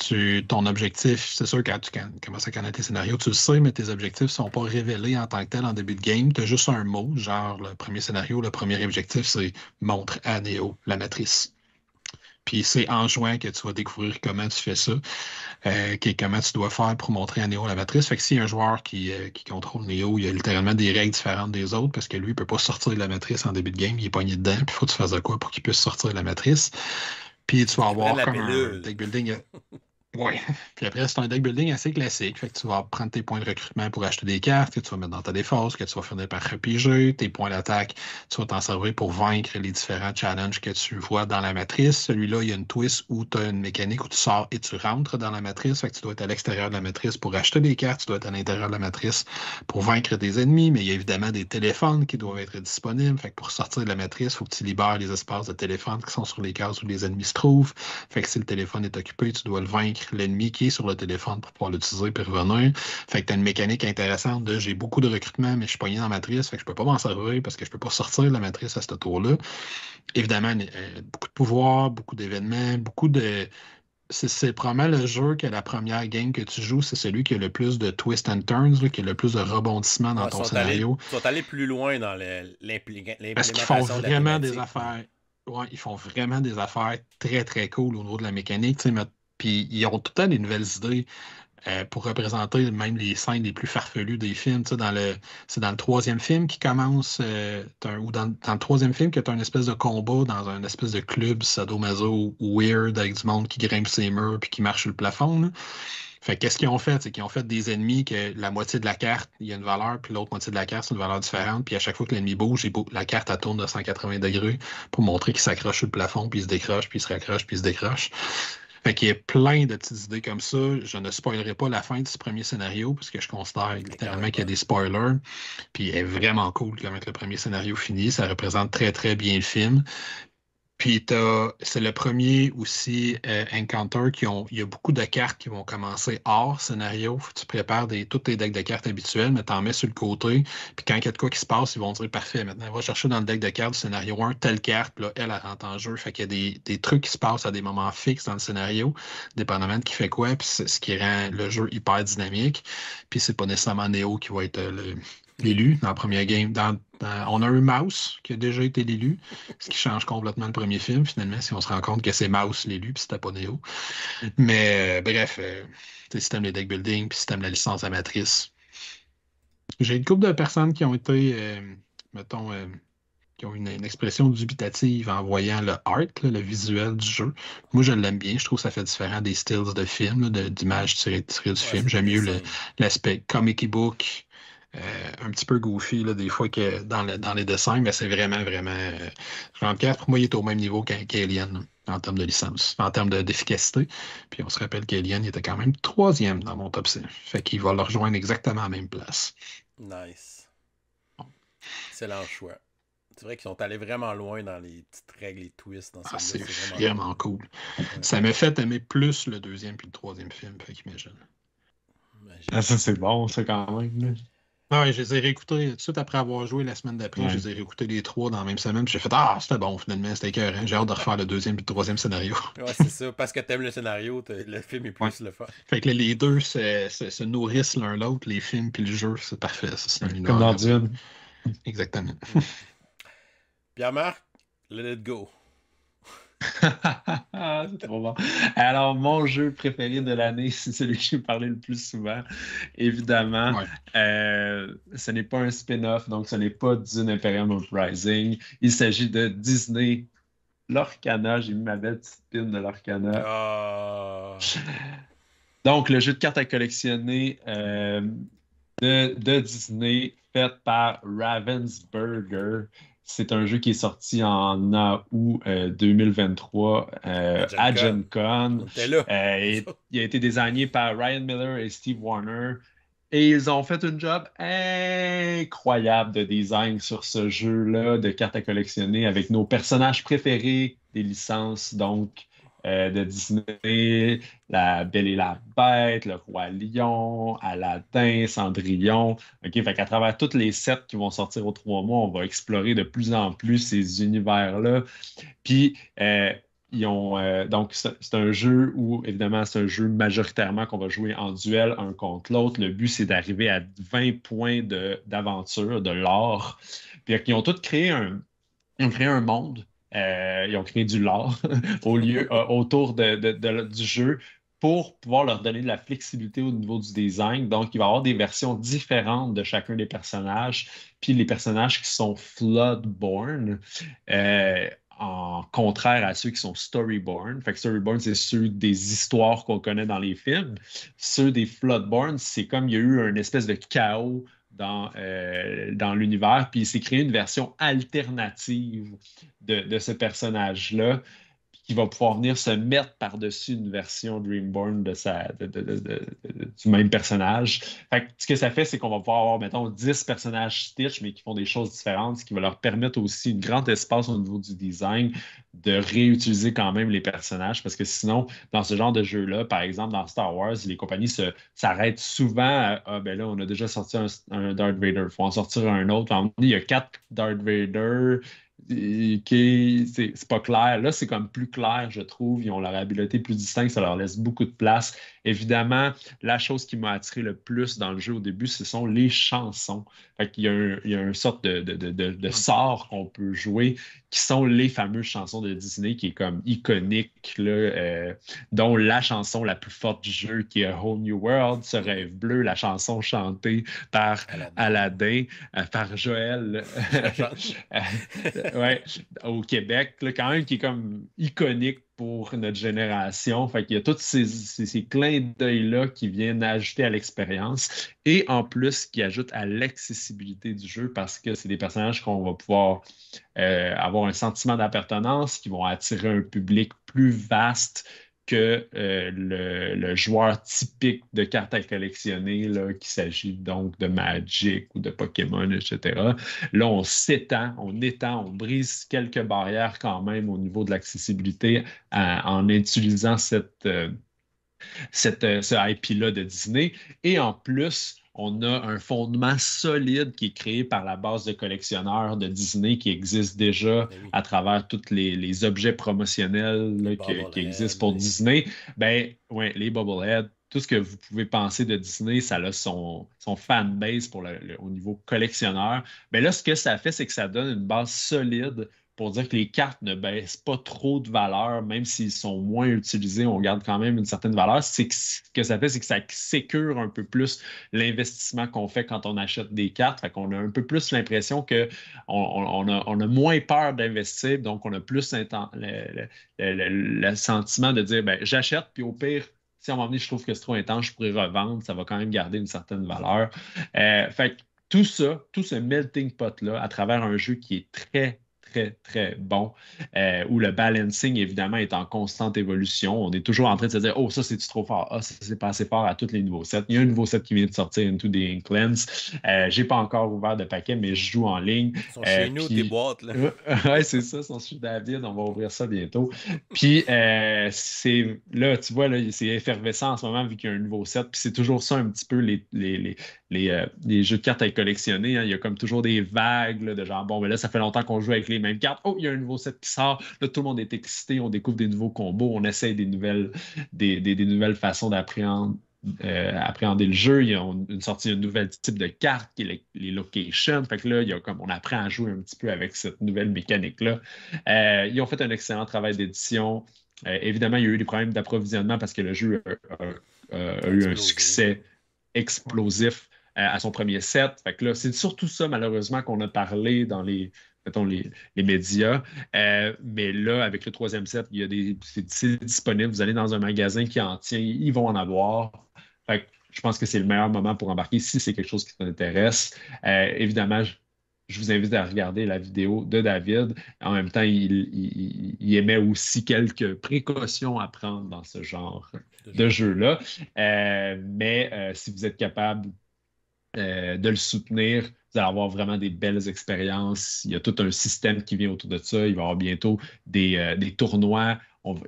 fais. ton objectif, c'est sûr, quand tu commences à connaître tes scénarios, tu le sais, mais tes objectifs ne sont pas révélés en tant que tel en début de game. Tu as juste un mot, genre le premier scénario, le premier objectif, c'est montre à Néo la matrice. Puis c'est en juin que tu vas découvrir comment tu fais ça, euh, comment tu dois faire pour montrer à Néo la matrice. Fait que a un joueur euh, qui, contrôle Néo, il y a littéralement des règles différentes des autres parce que lui, il ne peut pas sortir de la matrice en début de game, il est pogné dedans, puis il faut que tu fasses de quoi pour qu'il puisse sortir de la matrice. Puis tu vas avoir comme un deck building. Euh, <laughs> Oui. <laughs> Puis après, c'est un deck building assez classique. Fait que tu vas prendre tes points de recrutement pour acheter des cartes que tu vas mettre dans ta défense, que tu vas finir par repiger, tes points d'attaque, tu vas t'en servir pour vaincre les différents challenges que tu vois dans la matrice. Celui-là, il y a une twist où tu as une mécanique où tu sors et tu rentres dans la matrice. Fait que tu dois être à l'extérieur de la matrice pour acheter des cartes, tu dois être à l'intérieur de la matrice pour vaincre des ennemis, mais il y a évidemment des téléphones qui doivent être disponibles. Fait que pour sortir de la matrice, il faut que tu libères les espaces de téléphone qui sont sur les cases où les ennemis se trouvent. Fait que si le téléphone est occupé, tu dois le vaincre l'ennemi qui est sur le téléphone pour pouvoir l'utiliser et revenir. Fait que tu as une mécanique intéressante de j'ai beaucoup de recrutement, mais je suis pogné dans la matrice, fait que je peux pas m'en servir parce que je peux pas sortir de la matrice à ce tour-là. Évidemment, euh, beaucoup de pouvoir, beaucoup d'événements, beaucoup de. C'est probablement le jeu que la première game que tu joues, c'est celui qui a le plus de twists and turns, qui a le plus de rebondissements dans ton scénario. tu sont allés plus loin dans l'implication. Parce qu'ils font vraiment des affaires ils font vraiment des affaires très, très cool au niveau de la mécanique. Tu sais, puis ils ont tout le temps des nouvelles idées euh, pour représenter même les scènes les plus farfelues des films. Dans le, c'est dans le troisième film qui commence, euh, ou dans, le troisième film, qui est as espèce de combat dans un espèce de club sadomaso weird avec du monde qui grimpe ses murs puis qui marche sur le plafond. Fait qu'est-ce qu'ils ont fait? C'est qu'ils ont fait des ennemis que la moitié de la carte, il y a une valeur, puis l'autre moitié de la carte, c'est une valeur différente. Puis à chaque fois que l'ennemi bouge, la carte, elle tourne de 180 degrés pour montrer qu'il s'accroche sur le plafond, puis il se décroche, puis il se raccroche, puis il se décroche. Fait qu'il y a plein de petites idées comme ça. Je ne spoilerai pas la fin de ce premier scénario parce que je considère littéralement qu'il y a des spoilers. Puis il est vraiment cool comment le premier scénario fini. Ça représente très, très bien le film. Puis c'est le premier aussi euh, Encounter qui ont. Il y a beaucoup de cartes qui vont commencer hors scénario. tu prépares des, toutes tes decks de cartes habituels, mais tu en mets sur le côté. Puis quand il y a de quoi qui se passe, ils vont dire parfait, maintenant on va chercher dans le deck de cartes du scénario 1 telle carte, elle, rentre en jeu. Fait qu'il y a des, trucs qui se passent à des moments fixes dans le scénario, dépendamment de qui fait quoi, puis ce qui rend le jeu hyper dynamique. Puis c'est pas nécessairement Néo qui va être euh, l'élu dans le premier game. Euh, on a un Mouse qui a déjà été l'élu, ce qui change complètement le premier film finalement, si on se rend compte que c'est Mouse l'élu, puis c'était pas Neo. Mais euh, bref, euh, système si t'aimes les deck building, puis si t'aimes la licence amatrice. J'ai une couple de personnes qui ont été, mettons, qui ont une, expression dubitative en voyant le art, le visuel du jeu. Moi, je l'aime bien. Je trouve que ça fait différent des styles de films, d'images tirées, du film. J'aime mieux l'aspect comic book euh, un petit peu goofy des fois que dans, dans les dessins, mais c'est vraiment, vraiment. Euh, Jean-Pierre, pour moi, il est au même niveau qu'Alien en termes de licence, en termes d'efficacité. Puis on se rappelle qu'Alien était quand même troisième dans mon top 5. Fait qu'il va le rejoindre exactement à la même place. Nice. C'est Excellent choix. C'est vrai qu'ils sont allés vraiment loin dans les petites règles et twists. Dans ah, c'est vraiment, cool. Ça m'a fait aimer plus le deuxième puis le troisième film, fait qu'imagine. Ah, c'est bon, ça, quand même je les ai réécoutés tout de suite après avoir joué la semaine d'après. Je les ai réécoutés les trois dans la même semaine. J'ai fait Ah, c'était bon finalement, c'était cœur, J'ai hâte de refaire le deuxième et le troisième scénario. <laughs> Ouais, c'est ça. Parce que t'aimes le scénario, le film est plus le fun. Fait que les deux se, nourrissent l'un l'autre, les films puis le jeu, c'est parfait. Comme dans Dune. Exactement. <laughs> Pierre-Marc, let it go. Ah, c'est trop bon. Alors, mon jeu préféré de l'année, <laughs> c'est celui que j'ai parlé le plus souvent. Évidemment, euh, ce n'est pas un spin-off, donc ce n'est pas Dune Imperium Rising. Il s'agit de Disney, l'Orcana. J'ai mis ma belle petite de l'Orcana. Ah. <laughs> Donc, le jeu de cartes à collectionner euh, de Disney, fait par Ravensburger. C'est un jeu qui est sorti en août 2023 à Gen Con. il a été désigné par Ryan Miller et Steve Warner. Et ils ont fait un job incroyable de design sur ce jeu-là de cartes à collectionner avec nos personnages préférés des licences. Donc, euh, de Disney, La Belle et la Bête, Le Roi Lion, Aladdin, Cendrillon. OK, fait travers toutes les sets qui vont sortir aux trois mois, on va explorer de plus en plus ces univers-là. Puis, euh, ils ont, euh, donc, c'est un jeu où, évidemment, c'est un jeu majoritairement qu'on va jouer en duel un contre l'autre. Le but, c'est d'arriver à 20 points d'aventure, de, l'or. Puis, ils ont tous créé créé un monde euh, ils ont créé du lore <laughs> au lieu, euh, autour de, du jeu pour pouvoir leur donner de la flexibilité au niveau du design. Donc, il va y avoir des versions différentes de chacun des personnages. Puis les personnages qui sont Floodborn, euh, en contraire à ceux qui sont storyborn. Fait que storyborn, c'est ceux des histoires qu'on connaît dans les films. Ceux des floodborn, c'est comme il y a eu une espèce de chaos dans, euh, dans l'univers, puis il s'est créé une version alternative de ce personnage-là qui va pouvoir venir se mettre par-dessus une version Dreamborn de sa, du même personnage. Fait ce que ça fait, c'est qu'on va pouvoir avoir, mettons, 10 personnages Stitch, mais qui font des choses différentes, ce qui va leur permettre aussi une grande espace au niveau du design de réutiliser quand même les personnages, parce que sinon, dans ce genre de jeu-là, par exemple, dans Star Wars, les compagnies s'arrêtent souvent à Ah, ben là, on a déjà sorti un, un Darth Vader, il faut en sortir un autre. Il y a quatre Darth Vader, qui c'est pas clair. Là, c'est comme plus clair, je trouve. Ils ont leur habileté plus distincte, ça leur laisse beaucoup de place. Évidemment, la chose qui m'a attiré le plus dans le jeu au début, ce sont les chansons. il, y a une sorte de, sort qu'on peut jouer qui sont les fameuses chansons de Disney qui est comme iconique, euh, dont la chanson la plus forte du jeu qui est Whole New World, Ce rêve bleu, la chanson chantée par Aladdin, euh, par Joël <laughs> <laughs> au Québec, quand même qui est comme iconique pour notre génération. Il y a tous ces, ces, clins d'œil-là qui viennent ajouter à l'expérience et en plus qui ajoutent à l'accessibilité du jeu parce que c'est des personnages qu'on va pouvoir euh, avoir un sentiment d'appartenance, qui vont attirer un public plus vaste que euh, le, joueur typique de cartes à collectionner, qu'il s'agit donc de Magic ou de Pokémon, etc. Là, on s'étend, on étend, on brise quelques barrières quand même au niveau de l'accessibilité en utilisant cette, euh, cette, euh, ce IP-là de Disney. Et en plus, on a un fondement solide qui est créé par la base de collectionneurs de Disney qui existe déjà ben à travers tous les, objets promotionnels qui, existent pour Disney. Ben, ouais, les bobbleheads, tout ce que vous pouvez penser de Disney, ça a son, fan base pour au niveau collectionneur. Mais ben là, ce que ça fait, c'est que ça donne une base solide pour dire que les cartes ne baissent pas trop de valeur, même s'ils sont moins utilisés, on garde quand même une certaine valeur. ce que ça fait, c'est que ça sécure un peu plus l'investissement qu'on fait quand on achète des cartes. Fait qu'on a un peu plus l'impression qu'on on, a, moins peur d'investir, donc on a plus le, sentiment de dire ben, j'achète, puis au pire, si à un moment donné, je trouve que c'est trop intense, je pourrais revendre, ça va quand même garder une certaine valeur. Euh, fait tout ça, tout ce melting pot-là, à travers un jeu qui est très très, très bon, euh, où le balancing, évidemment, est en constante évolution. On est toujours en train de se dire, oh, ça, cest trop fort? Ah, ça, c'est passé assez fort à tous les nouveaux sets. Il y a un nouveau set qui vient de sortir, Into the des euh, J'ai pas encore ouvert de paquet, mais je joue en ligne. Ils sont euh, chez nous, tes boîtes, là. <laughs> ouais, c'est ça, ils sont chez David. On va ouvrir ça bientôt. Puis, c'est là, tu vois, c'est effervescent en ce moment, vu qu'il y a un nouveau set. Puis, c'est toujours ça un petit peu les, les, jeux de cartes à collectionner. Hein. Il y a comme toujours des vagues de genre, bon, mais ben là, ça fait longtemps qu'on joue avec les même carte. Oh, il y a un nouveau set qui sort. Là, tout le monde est excité. On découvre des nouveaux combos. On essaye des nouvelles, des, des, nouvelles façons d'appréhender. Euh, le jeu. Il y a une sortie d'un nouvel type de carte qui est les, locations. Fait que là, il y a comme on apprend à jouer un petit peu avec cette nouvelle mécanique-là. Euh, ils ont fait un excellent travail d'édition. Euh, évidemment, il y a eu des problèmes d'approvisionnement parce que le jeu a eu un succès explosif à son premier set. Fait que là, c'est surtout ça, malheureusement, qu'on a parlé dans les, mettons, les, les médias. Euh, mais là, avec le troisième set, il y a des, c'est disponible. Vous allez dans un magasin qui en tient, ils vont en avoir. je pense que c'est le meilleur moment pour embarquer si c'est quelque chose qui t'intéresse. intéresse euh, évidemment, je, vous invite à regarder la vidéo de David. En même temps, il, il, il émet aussi quelques précautions à prendre dans ce genre de jeu-là. Euh, mais si vous êtes capable euh, de le soutenir. Vous allez avoir vraiment des belles expériences. Il y a tout un système qui vient autour de ça. Il va y avoir bientôt des, euh, tournois.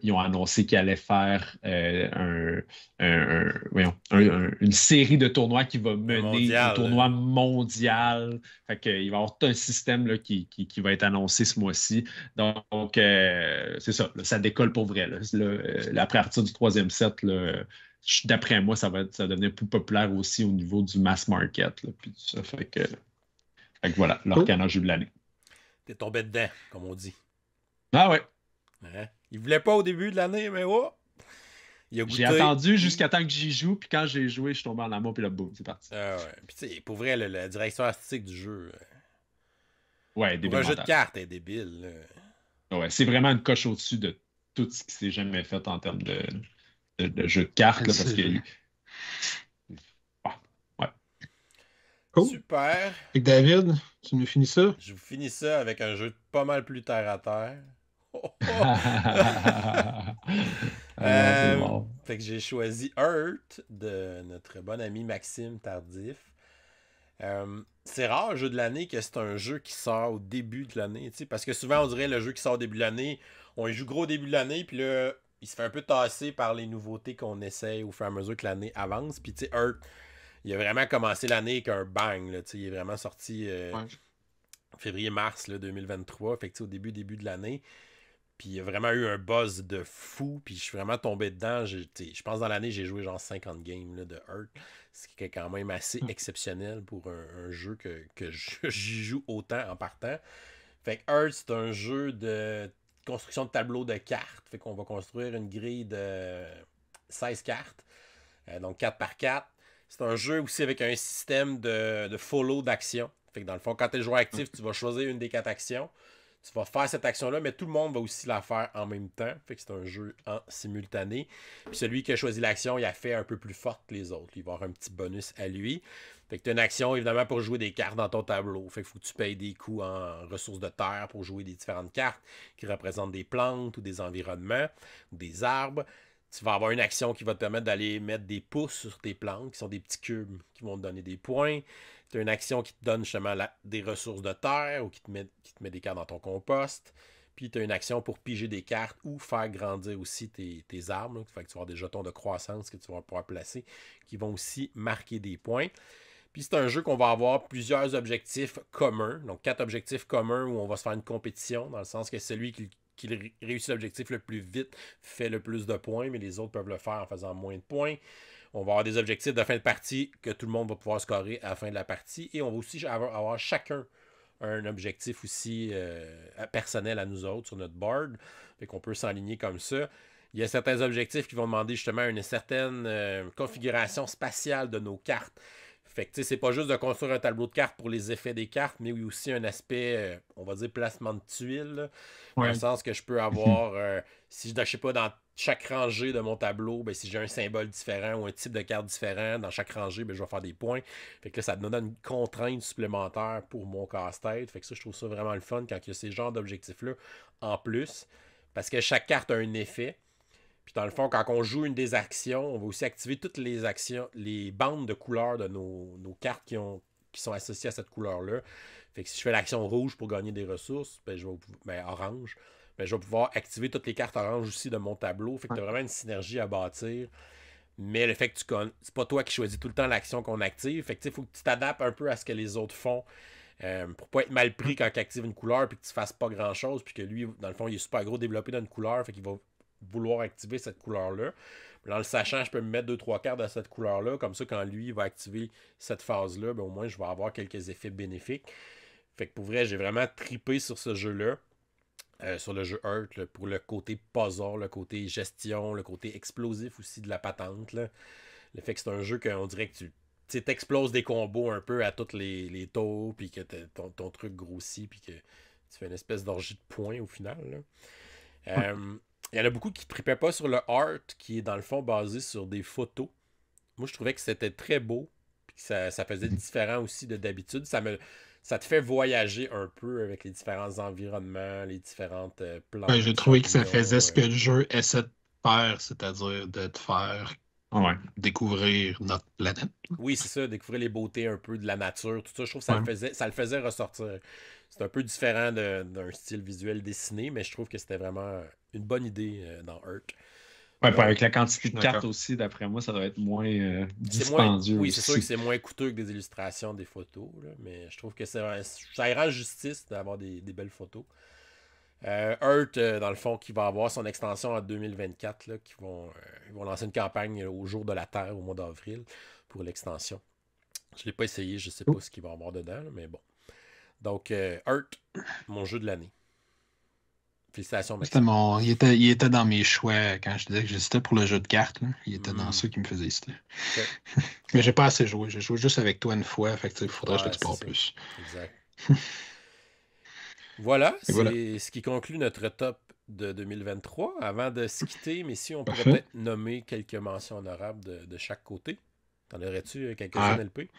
ils ont annoncé qu'ils allaient faire euh, une série de tournois qui va mener un tournoi mondial. Fait que, il va y avoir tout un système là, qui, va être annoncé ce mois-ci. Donc, c'est ça, ça décolle pour vrai. Là. après à partir du troisième set, d'après moi, ça va, ça devenir plus populaire aussi au niveau du mass market. puis ça fait que, voilà, leur joue de l'année. T'es tombé dedans, comme on dit. Ah ouais. Il hein? Il voulait pas au début de l'année, mais oh! J'ai attendu jusqu'à temps que j'y joue, puis quand j'ai joué, je suis tombé en amour, puis là, boum, c'est parti. Ah puis tu sais, pour vrai, le, la direction artistique du jeu. Euh, ouais, débile. Un jeu de cartes est débile. Ouais, c'est vraiment une coche au-dessus de tout ce qui s'est jamais fait en termes de, le jeu de cartes parce que. Ah, ouais. Super. Et David, tu me finis ça? Je vous finis ça avec un jeu pas mal plus terre à terre. <laughs> Ah, euh, fait que j'ai choisi Earth de notre bon ami Maxime Tardif. Euh, c'est rare le jeu de l'année que c'est un jeu qui sort au début de l'année, parce que souvent on dirait le jeu qui sort au début de l'année, on y joue gros au début de l'année, puis là, il se fait un peu tasser par les nouveautés qu'on essaie au fur et à mesure que l'année avance. Puis, tu sais, Earth, il a vraiment commencé l'année avec un bang. Là, il est vraiment sorti euh, février-mars 2023. Fait que, au début, début de l'année. Puis il y a vraiment eu un buzz de fou. Puis je suis vraiment tombé dedans. Je, je pense dans l'année, j'ai joué genre 50 games de Earth. Ce qui est quand même assez hmm. exceptionnel pour un, jeu que, <laughs> j'y joue autant en partant. Fait que Earth, c'est un jeu de construction de tableau de cartes. Fait qu'on va construire une grille de 16 cartes, euh, donc 4 par 4. C'est un jeu aussi avec un système de, follow d'action. Fait que dans le fond, quand tu es joueur actif, tu vas choisir une des quatre actions. Tu vas faire cette action-là, mais tout le monde va aussi la faire en même temps. Fait que c'est un jeu en simultané. celui qui a choisi l'action, il a fait un peu plus forte que les autres. Il va avoir un petit bonus à lui. Fait que tu as une action, évidemment, pour jouer des cartes dans ton tableau. Fait que faut que tu payes des coûts en ressources de terre pour jouer des différentes cartes qui représentent des plantes ou des environnements ou des arbres. Tu vas avoir une action qui va te permettre d'aller mettre des pouces sur tes plantes, qui sont des petits cubes qui vont te donner des points. Tu as une action qui te donne justement des ressources de terre ou qui te, met, des cartes dans ton compost. Puis tu as une action pour piger des cartes ou faire grandir aussi tes, arbres. Fait que tu vas avoir des jetons de croissance que tu vas pouvoir placer qui vont aussi marquer des points. Puis c'est un jeu qu'on va avoir plusieurs objectifs communs, donc quatre objectifs communs où on va se faire une compétition, dans le sens que celui qui, réussit l'objectif le plus vite fait le plus de points, mais les autres peuvent le faire en faisant moins de points. On va avoir des objectifs de fin de partie que tout le monde va pouvoir scorer à la fin de la partie. Et on va aussi avoir, chacun un objectif aussi euh, personnel à nous autres sur notre board. Fait qu'on peut s'aligner comme ça. Il y a certains objectifs qui vont demander justement une certaine euh, configuration spatiale de nos cartes. Fait que tu sais, c'est pas juste de construire un tableau de cartes pour les effets des cartes, mais il aussi un aspect, euh, on va dire, placement de tuiles. Dans le sens que je peux avoir, euh, si je ne sais pas, dans chaque rangée de mon tableau, ben, si j'ai un symbole différent ou un type de carte différent, dans chaque rangée, ben, je vais faire des points. Fait que ça ça donne une contrainte supplémentaire pour mon casse-tête. Fait que ça, je trouve ça vraiment le fun quand il y a ces genres d'objectifs-là en plus. Parce que chaque carte a un effet. Puis dans le fond, quand on joue une des actions, on va aussi activer toutes les actions, les bandes de couleurs de nos, cartes qui, ont, qui sont associées à cette couleur-là. Fait que si je fais l'action rouge pour gagner des ressources, ben je vais ben, orange, ben je vais pouvoir activer toutes les cartes orange aussi de mon tableau. Fait que tu as vraiment une synergie à bâtir. Mais le fait que tu connais, c'est pas toi qui choisis tout le temps l'action qu'on active. Fait que il faut que tu t'adaptes un peu à ce que les autres font. Euh, pour pas être mal pris quand tu actives une couleur puis que tu fasses pas grand chose puis que lui dans le fond il est super gros développé dans une couleur fait qu'il va vouloir activer cette couleur-là. En le sachant, je peux me mettre deux, trois quarts à cette couleur-là. Comme ça, quand lui va activer cette phase-là, ben, au moins je vais avoir quelques effets bénéfiques. Fait que pour vrai, j'ai vraiment tripé sur ce jeu-là. Euh, sur le jeu Earth, pour le côté puzzle, le côté gestion, le côté explosif aussi de la patente. Le fait que c'est un jeu qu'on dirait que tu t'exploses des combos un peu à toutes les, taux, puis que ton, truc grossit, puis que tu fais une espèce d'orgie de points au final. Euh, il y en a beaucoup qui ne tripaient pas sur le art qui est dans le fond basé sur des photos. Moi, je trouvais que c'était très beau. Puis ça, ça faisait différent aussi de d'habitude. Ça me ça te fait voyager un peu avec les différents environnements, les différentes euh, ben, plantes. J'ai trouvé que ça faisait ce que euh. le jeu essaie de faire, c'est-à-dire de te faire oui, Découvrir notre planète. Oui, c'est ça, découvrir les beautés un peu de la nature, tout ça. Je trouve que ça, le, faisait, ça le faisait ressortir. C'est un peu différent d'un style visuel dessiné, mais je trouve que c'était vraiment une bonne idée euh, dans Earth. Ouais, euh, avec la quantité de cartes aussi, d'après moi, ça doit être moins euh, dispendieux. oui, c'est sûr que c'est moins coûteux que des illustrations, des photos, mais je trouve que ça, ça rend justice d'avoir des, des belles photos. Euh, euh, dans le fond, qui va avoir son extension en 2024, qui vont, euh, ils vont lancer une campagne au jour de la Terre, au mois d'avril, pour l'extension. Je ne l'ai pas essayé, je ne sais pas ce qu'il va avoir dedans, mais bon. Donc, euh, Earth, mon jeu de l'année. Félicitations, Maxime. il, était, il, était, dans mes choix quand je disais que j'hésitais pour le jeu de cartes. Il était dans hmm. ceux qui me faisaient hésiter. <laughs> mais j'ai pas assez joué. Je joué juste avec toi une fois. Fait il faudrait que je te parle plus. Exact. <laughs> Voilà, c'est ce qui conclut notre top de 2023. Avant de se quitter, mais si on pourrait peut-être nommer quelques mentions honorables de, chaque côté. T'en aurais-tu euh, quelques-unes, ah. LP?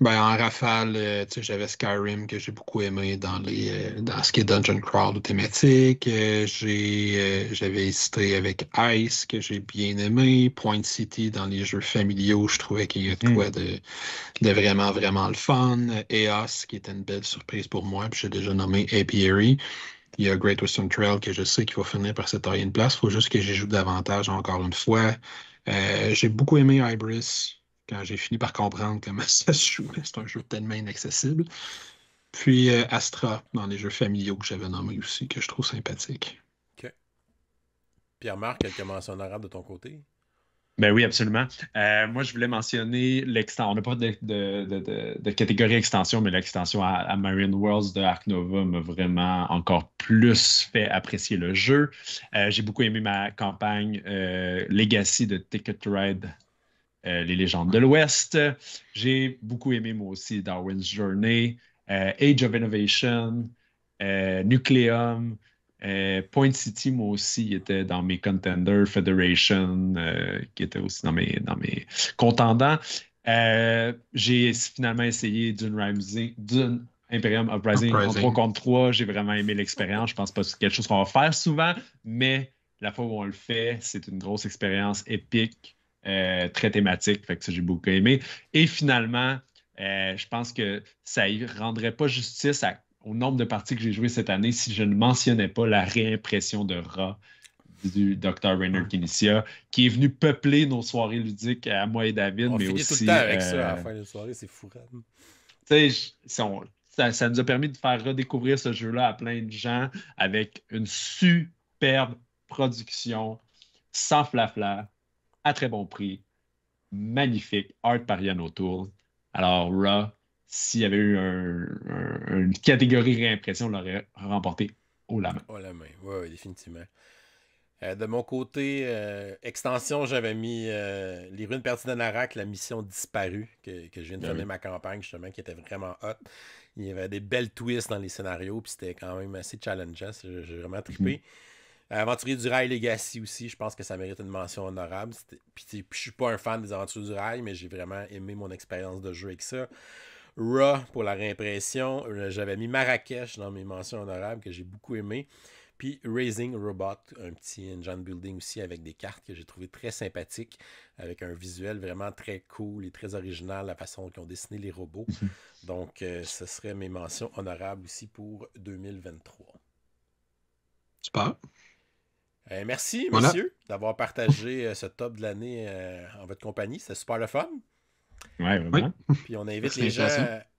Ben, en rafale, euh, j'avais Skyrim que j'ai beaucoup aimé dans les euh, ce qui est Dungeon Crawl ou thématique. Euh, j'avais hésité avec Ice que j'ai bien aimé. Point City dans les jeux familiaux, je trouvais qu'il y a de quoi hmm. de, de vraiment, vraiment le fun. EOS qui était une belle surprise pour moi, puis j'ai déjà nommé Apiary. Il y a Great Western Trail que je sais qu'il va finir par cette une place. Il faut juste que j'y joue davantage encore une fois. j'ai beaucoup aimé Ibris quand j'ai fini par comprendre comment <laughs> ça se jouait. C'est un jeu tellement inaccessible. Puis euh, Astra, dans les jeux familiaux que j'avais nommé aussi, que je trouve sympathique. OK. Pierre-Marc, quelques mentions arabe de ton côté? Ben oui, absolument. Euh, moi, je voulais mentionner l'extension. On n'a pas de, catégorie extension, mais l'extension à, Marine Worlds de Ark Nova m'a vraiment encore plus fait apprécier le jeu. Euh, j'ai beaucoup aimé ma campagne Legacy de Ticket Ride euh, les légendes de l'Ouest. J'ai beaucoup aimé, moi aussi, Darwin's Journey, euh, Age of Innovation, euh, Nucleum. Point City, moi aussi, il était dans mes contenders, Federation, qui était aussi dans mes, dans mes contendants. j'ai finalement essayé Dune, Dune Imperium Uprising, en 3 contre 3. J'ai vraiment aimé l'expérience. Je pense pas que c'est quelque chose qu'on va faire souvent, mais la fois où on le fait, c'est une grosse expérience épique. Euh, très thématique. Fait que ça, j'ai beaucoup aimé. Et finalement, euh, je pense que ça ne rendrait pas justice au nombre de parties que j'ai jouées cette année si je ne mentionnais pas la réimpression de Ra du Dr. Rainer Kinesia, qui est venu peupler nos soirées ludiques à moi et David, ça c'est fou. ça, nous a permis de faire redécouvrir ce jeu-là à plein de gens avec une superbe production sans flafla, à très bon prix. Magnifique. Art par Yann Alors, là, s'il y avait eu une catégorie réimpression, on l'aurait remporté au la main. Haut la main, oui, définitivement. Euh, de mon côté, euh, extension, j'avais mis euh, Les ruines perdues d'Anarak, la mission disparue, que, que je viens de donner ben ma campagne, justement, qui était vraiment hot. Il y avait des belles twists dans les scénarios, puis c'était quand même assez challengeant. J'ai vraiment trippé. Mhm. Aventurier du Rail Legacy aussi, je pense que ça mérite une mention honorable. Puis je suis pas un fan des Aventuriers du Rail, mais j'ai vraiment aimé mon expérience de jeu avec ça. Raw pour la réimpression. Euh, j'avais mis Marrakech dans mes mentions honorables que j'ai beaucoup aimé. Puis Raising Robot, un petit engine building aussi avec des cartes que j'ai trouvé très sympathiques, avec un visuel vraiment très cool et très original, la façon qu'ils ont dessiné les robots. Mhm. Donc, euh, ce serait mes mentions honorables aussi pour 2023. Super. Euh, merci, monsieur, d'avoir partagé euh, ce top de l'année euh, en votre compagnie. c'est super le fun. Ouais, vraiment. Puis on invite les gens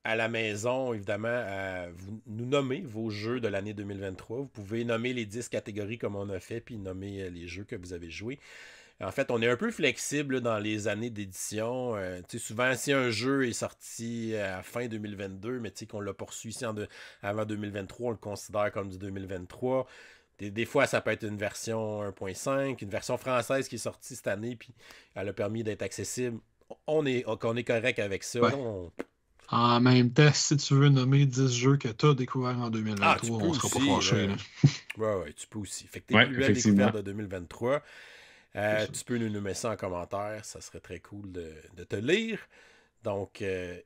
à la maison, évidemment, à nous nommer vos jeux de l'année 2023. Vous pouvez nommer les 10 catégories comme on a fait, puis nommer les jeux que vous avez joués. En fait, on est un peu flexible dans les années d'édition. souvent, si un jeu est sorti à fin 2022, mais qu'on l'a poursuivi avant 2023, on le considère comme du 2023. Des, fois, ça peut être une version 1.5, une version française qui est sortie cette année, puis elle a permis d'être accessible. On est, on est correct avec ça. En même temps, si tu veux nommer 10 jeux que tu as découverts en 2023, ah, on ne sera pas fâché. Oui, ouais, tu peux aussi. Fait que tes plus belles de 2023, euh, tu peux nous nommer ça en commentaire. Ça serait très cool de, te lire. Donc, euh,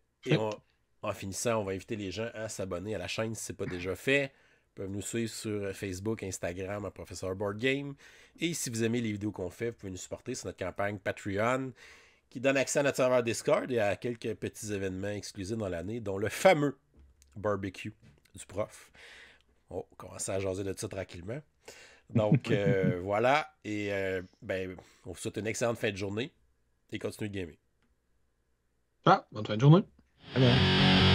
en finissant, on va inviter les gens à s'abonner à la chaîne si ce n'est pas déjà fait peuvent nous suivre sur Facebook, Instagram à Professeur Board Game. Et si vous aimez les vidéos qu'on fait, vous pouvez nous supporter sur notre campagne Patreon qui donne accès à notre serveur Discord et à quelques petits événements exclusifs dans l'année, dont le fameux barbecue du prof. Oh, on commence à jaser de ça tranquillement. Donc <laughs> euh, voilà, et euh, ben, on vous souhaite une excellente fin de journée et continuez de gamer. Ah, bonne fin de journée.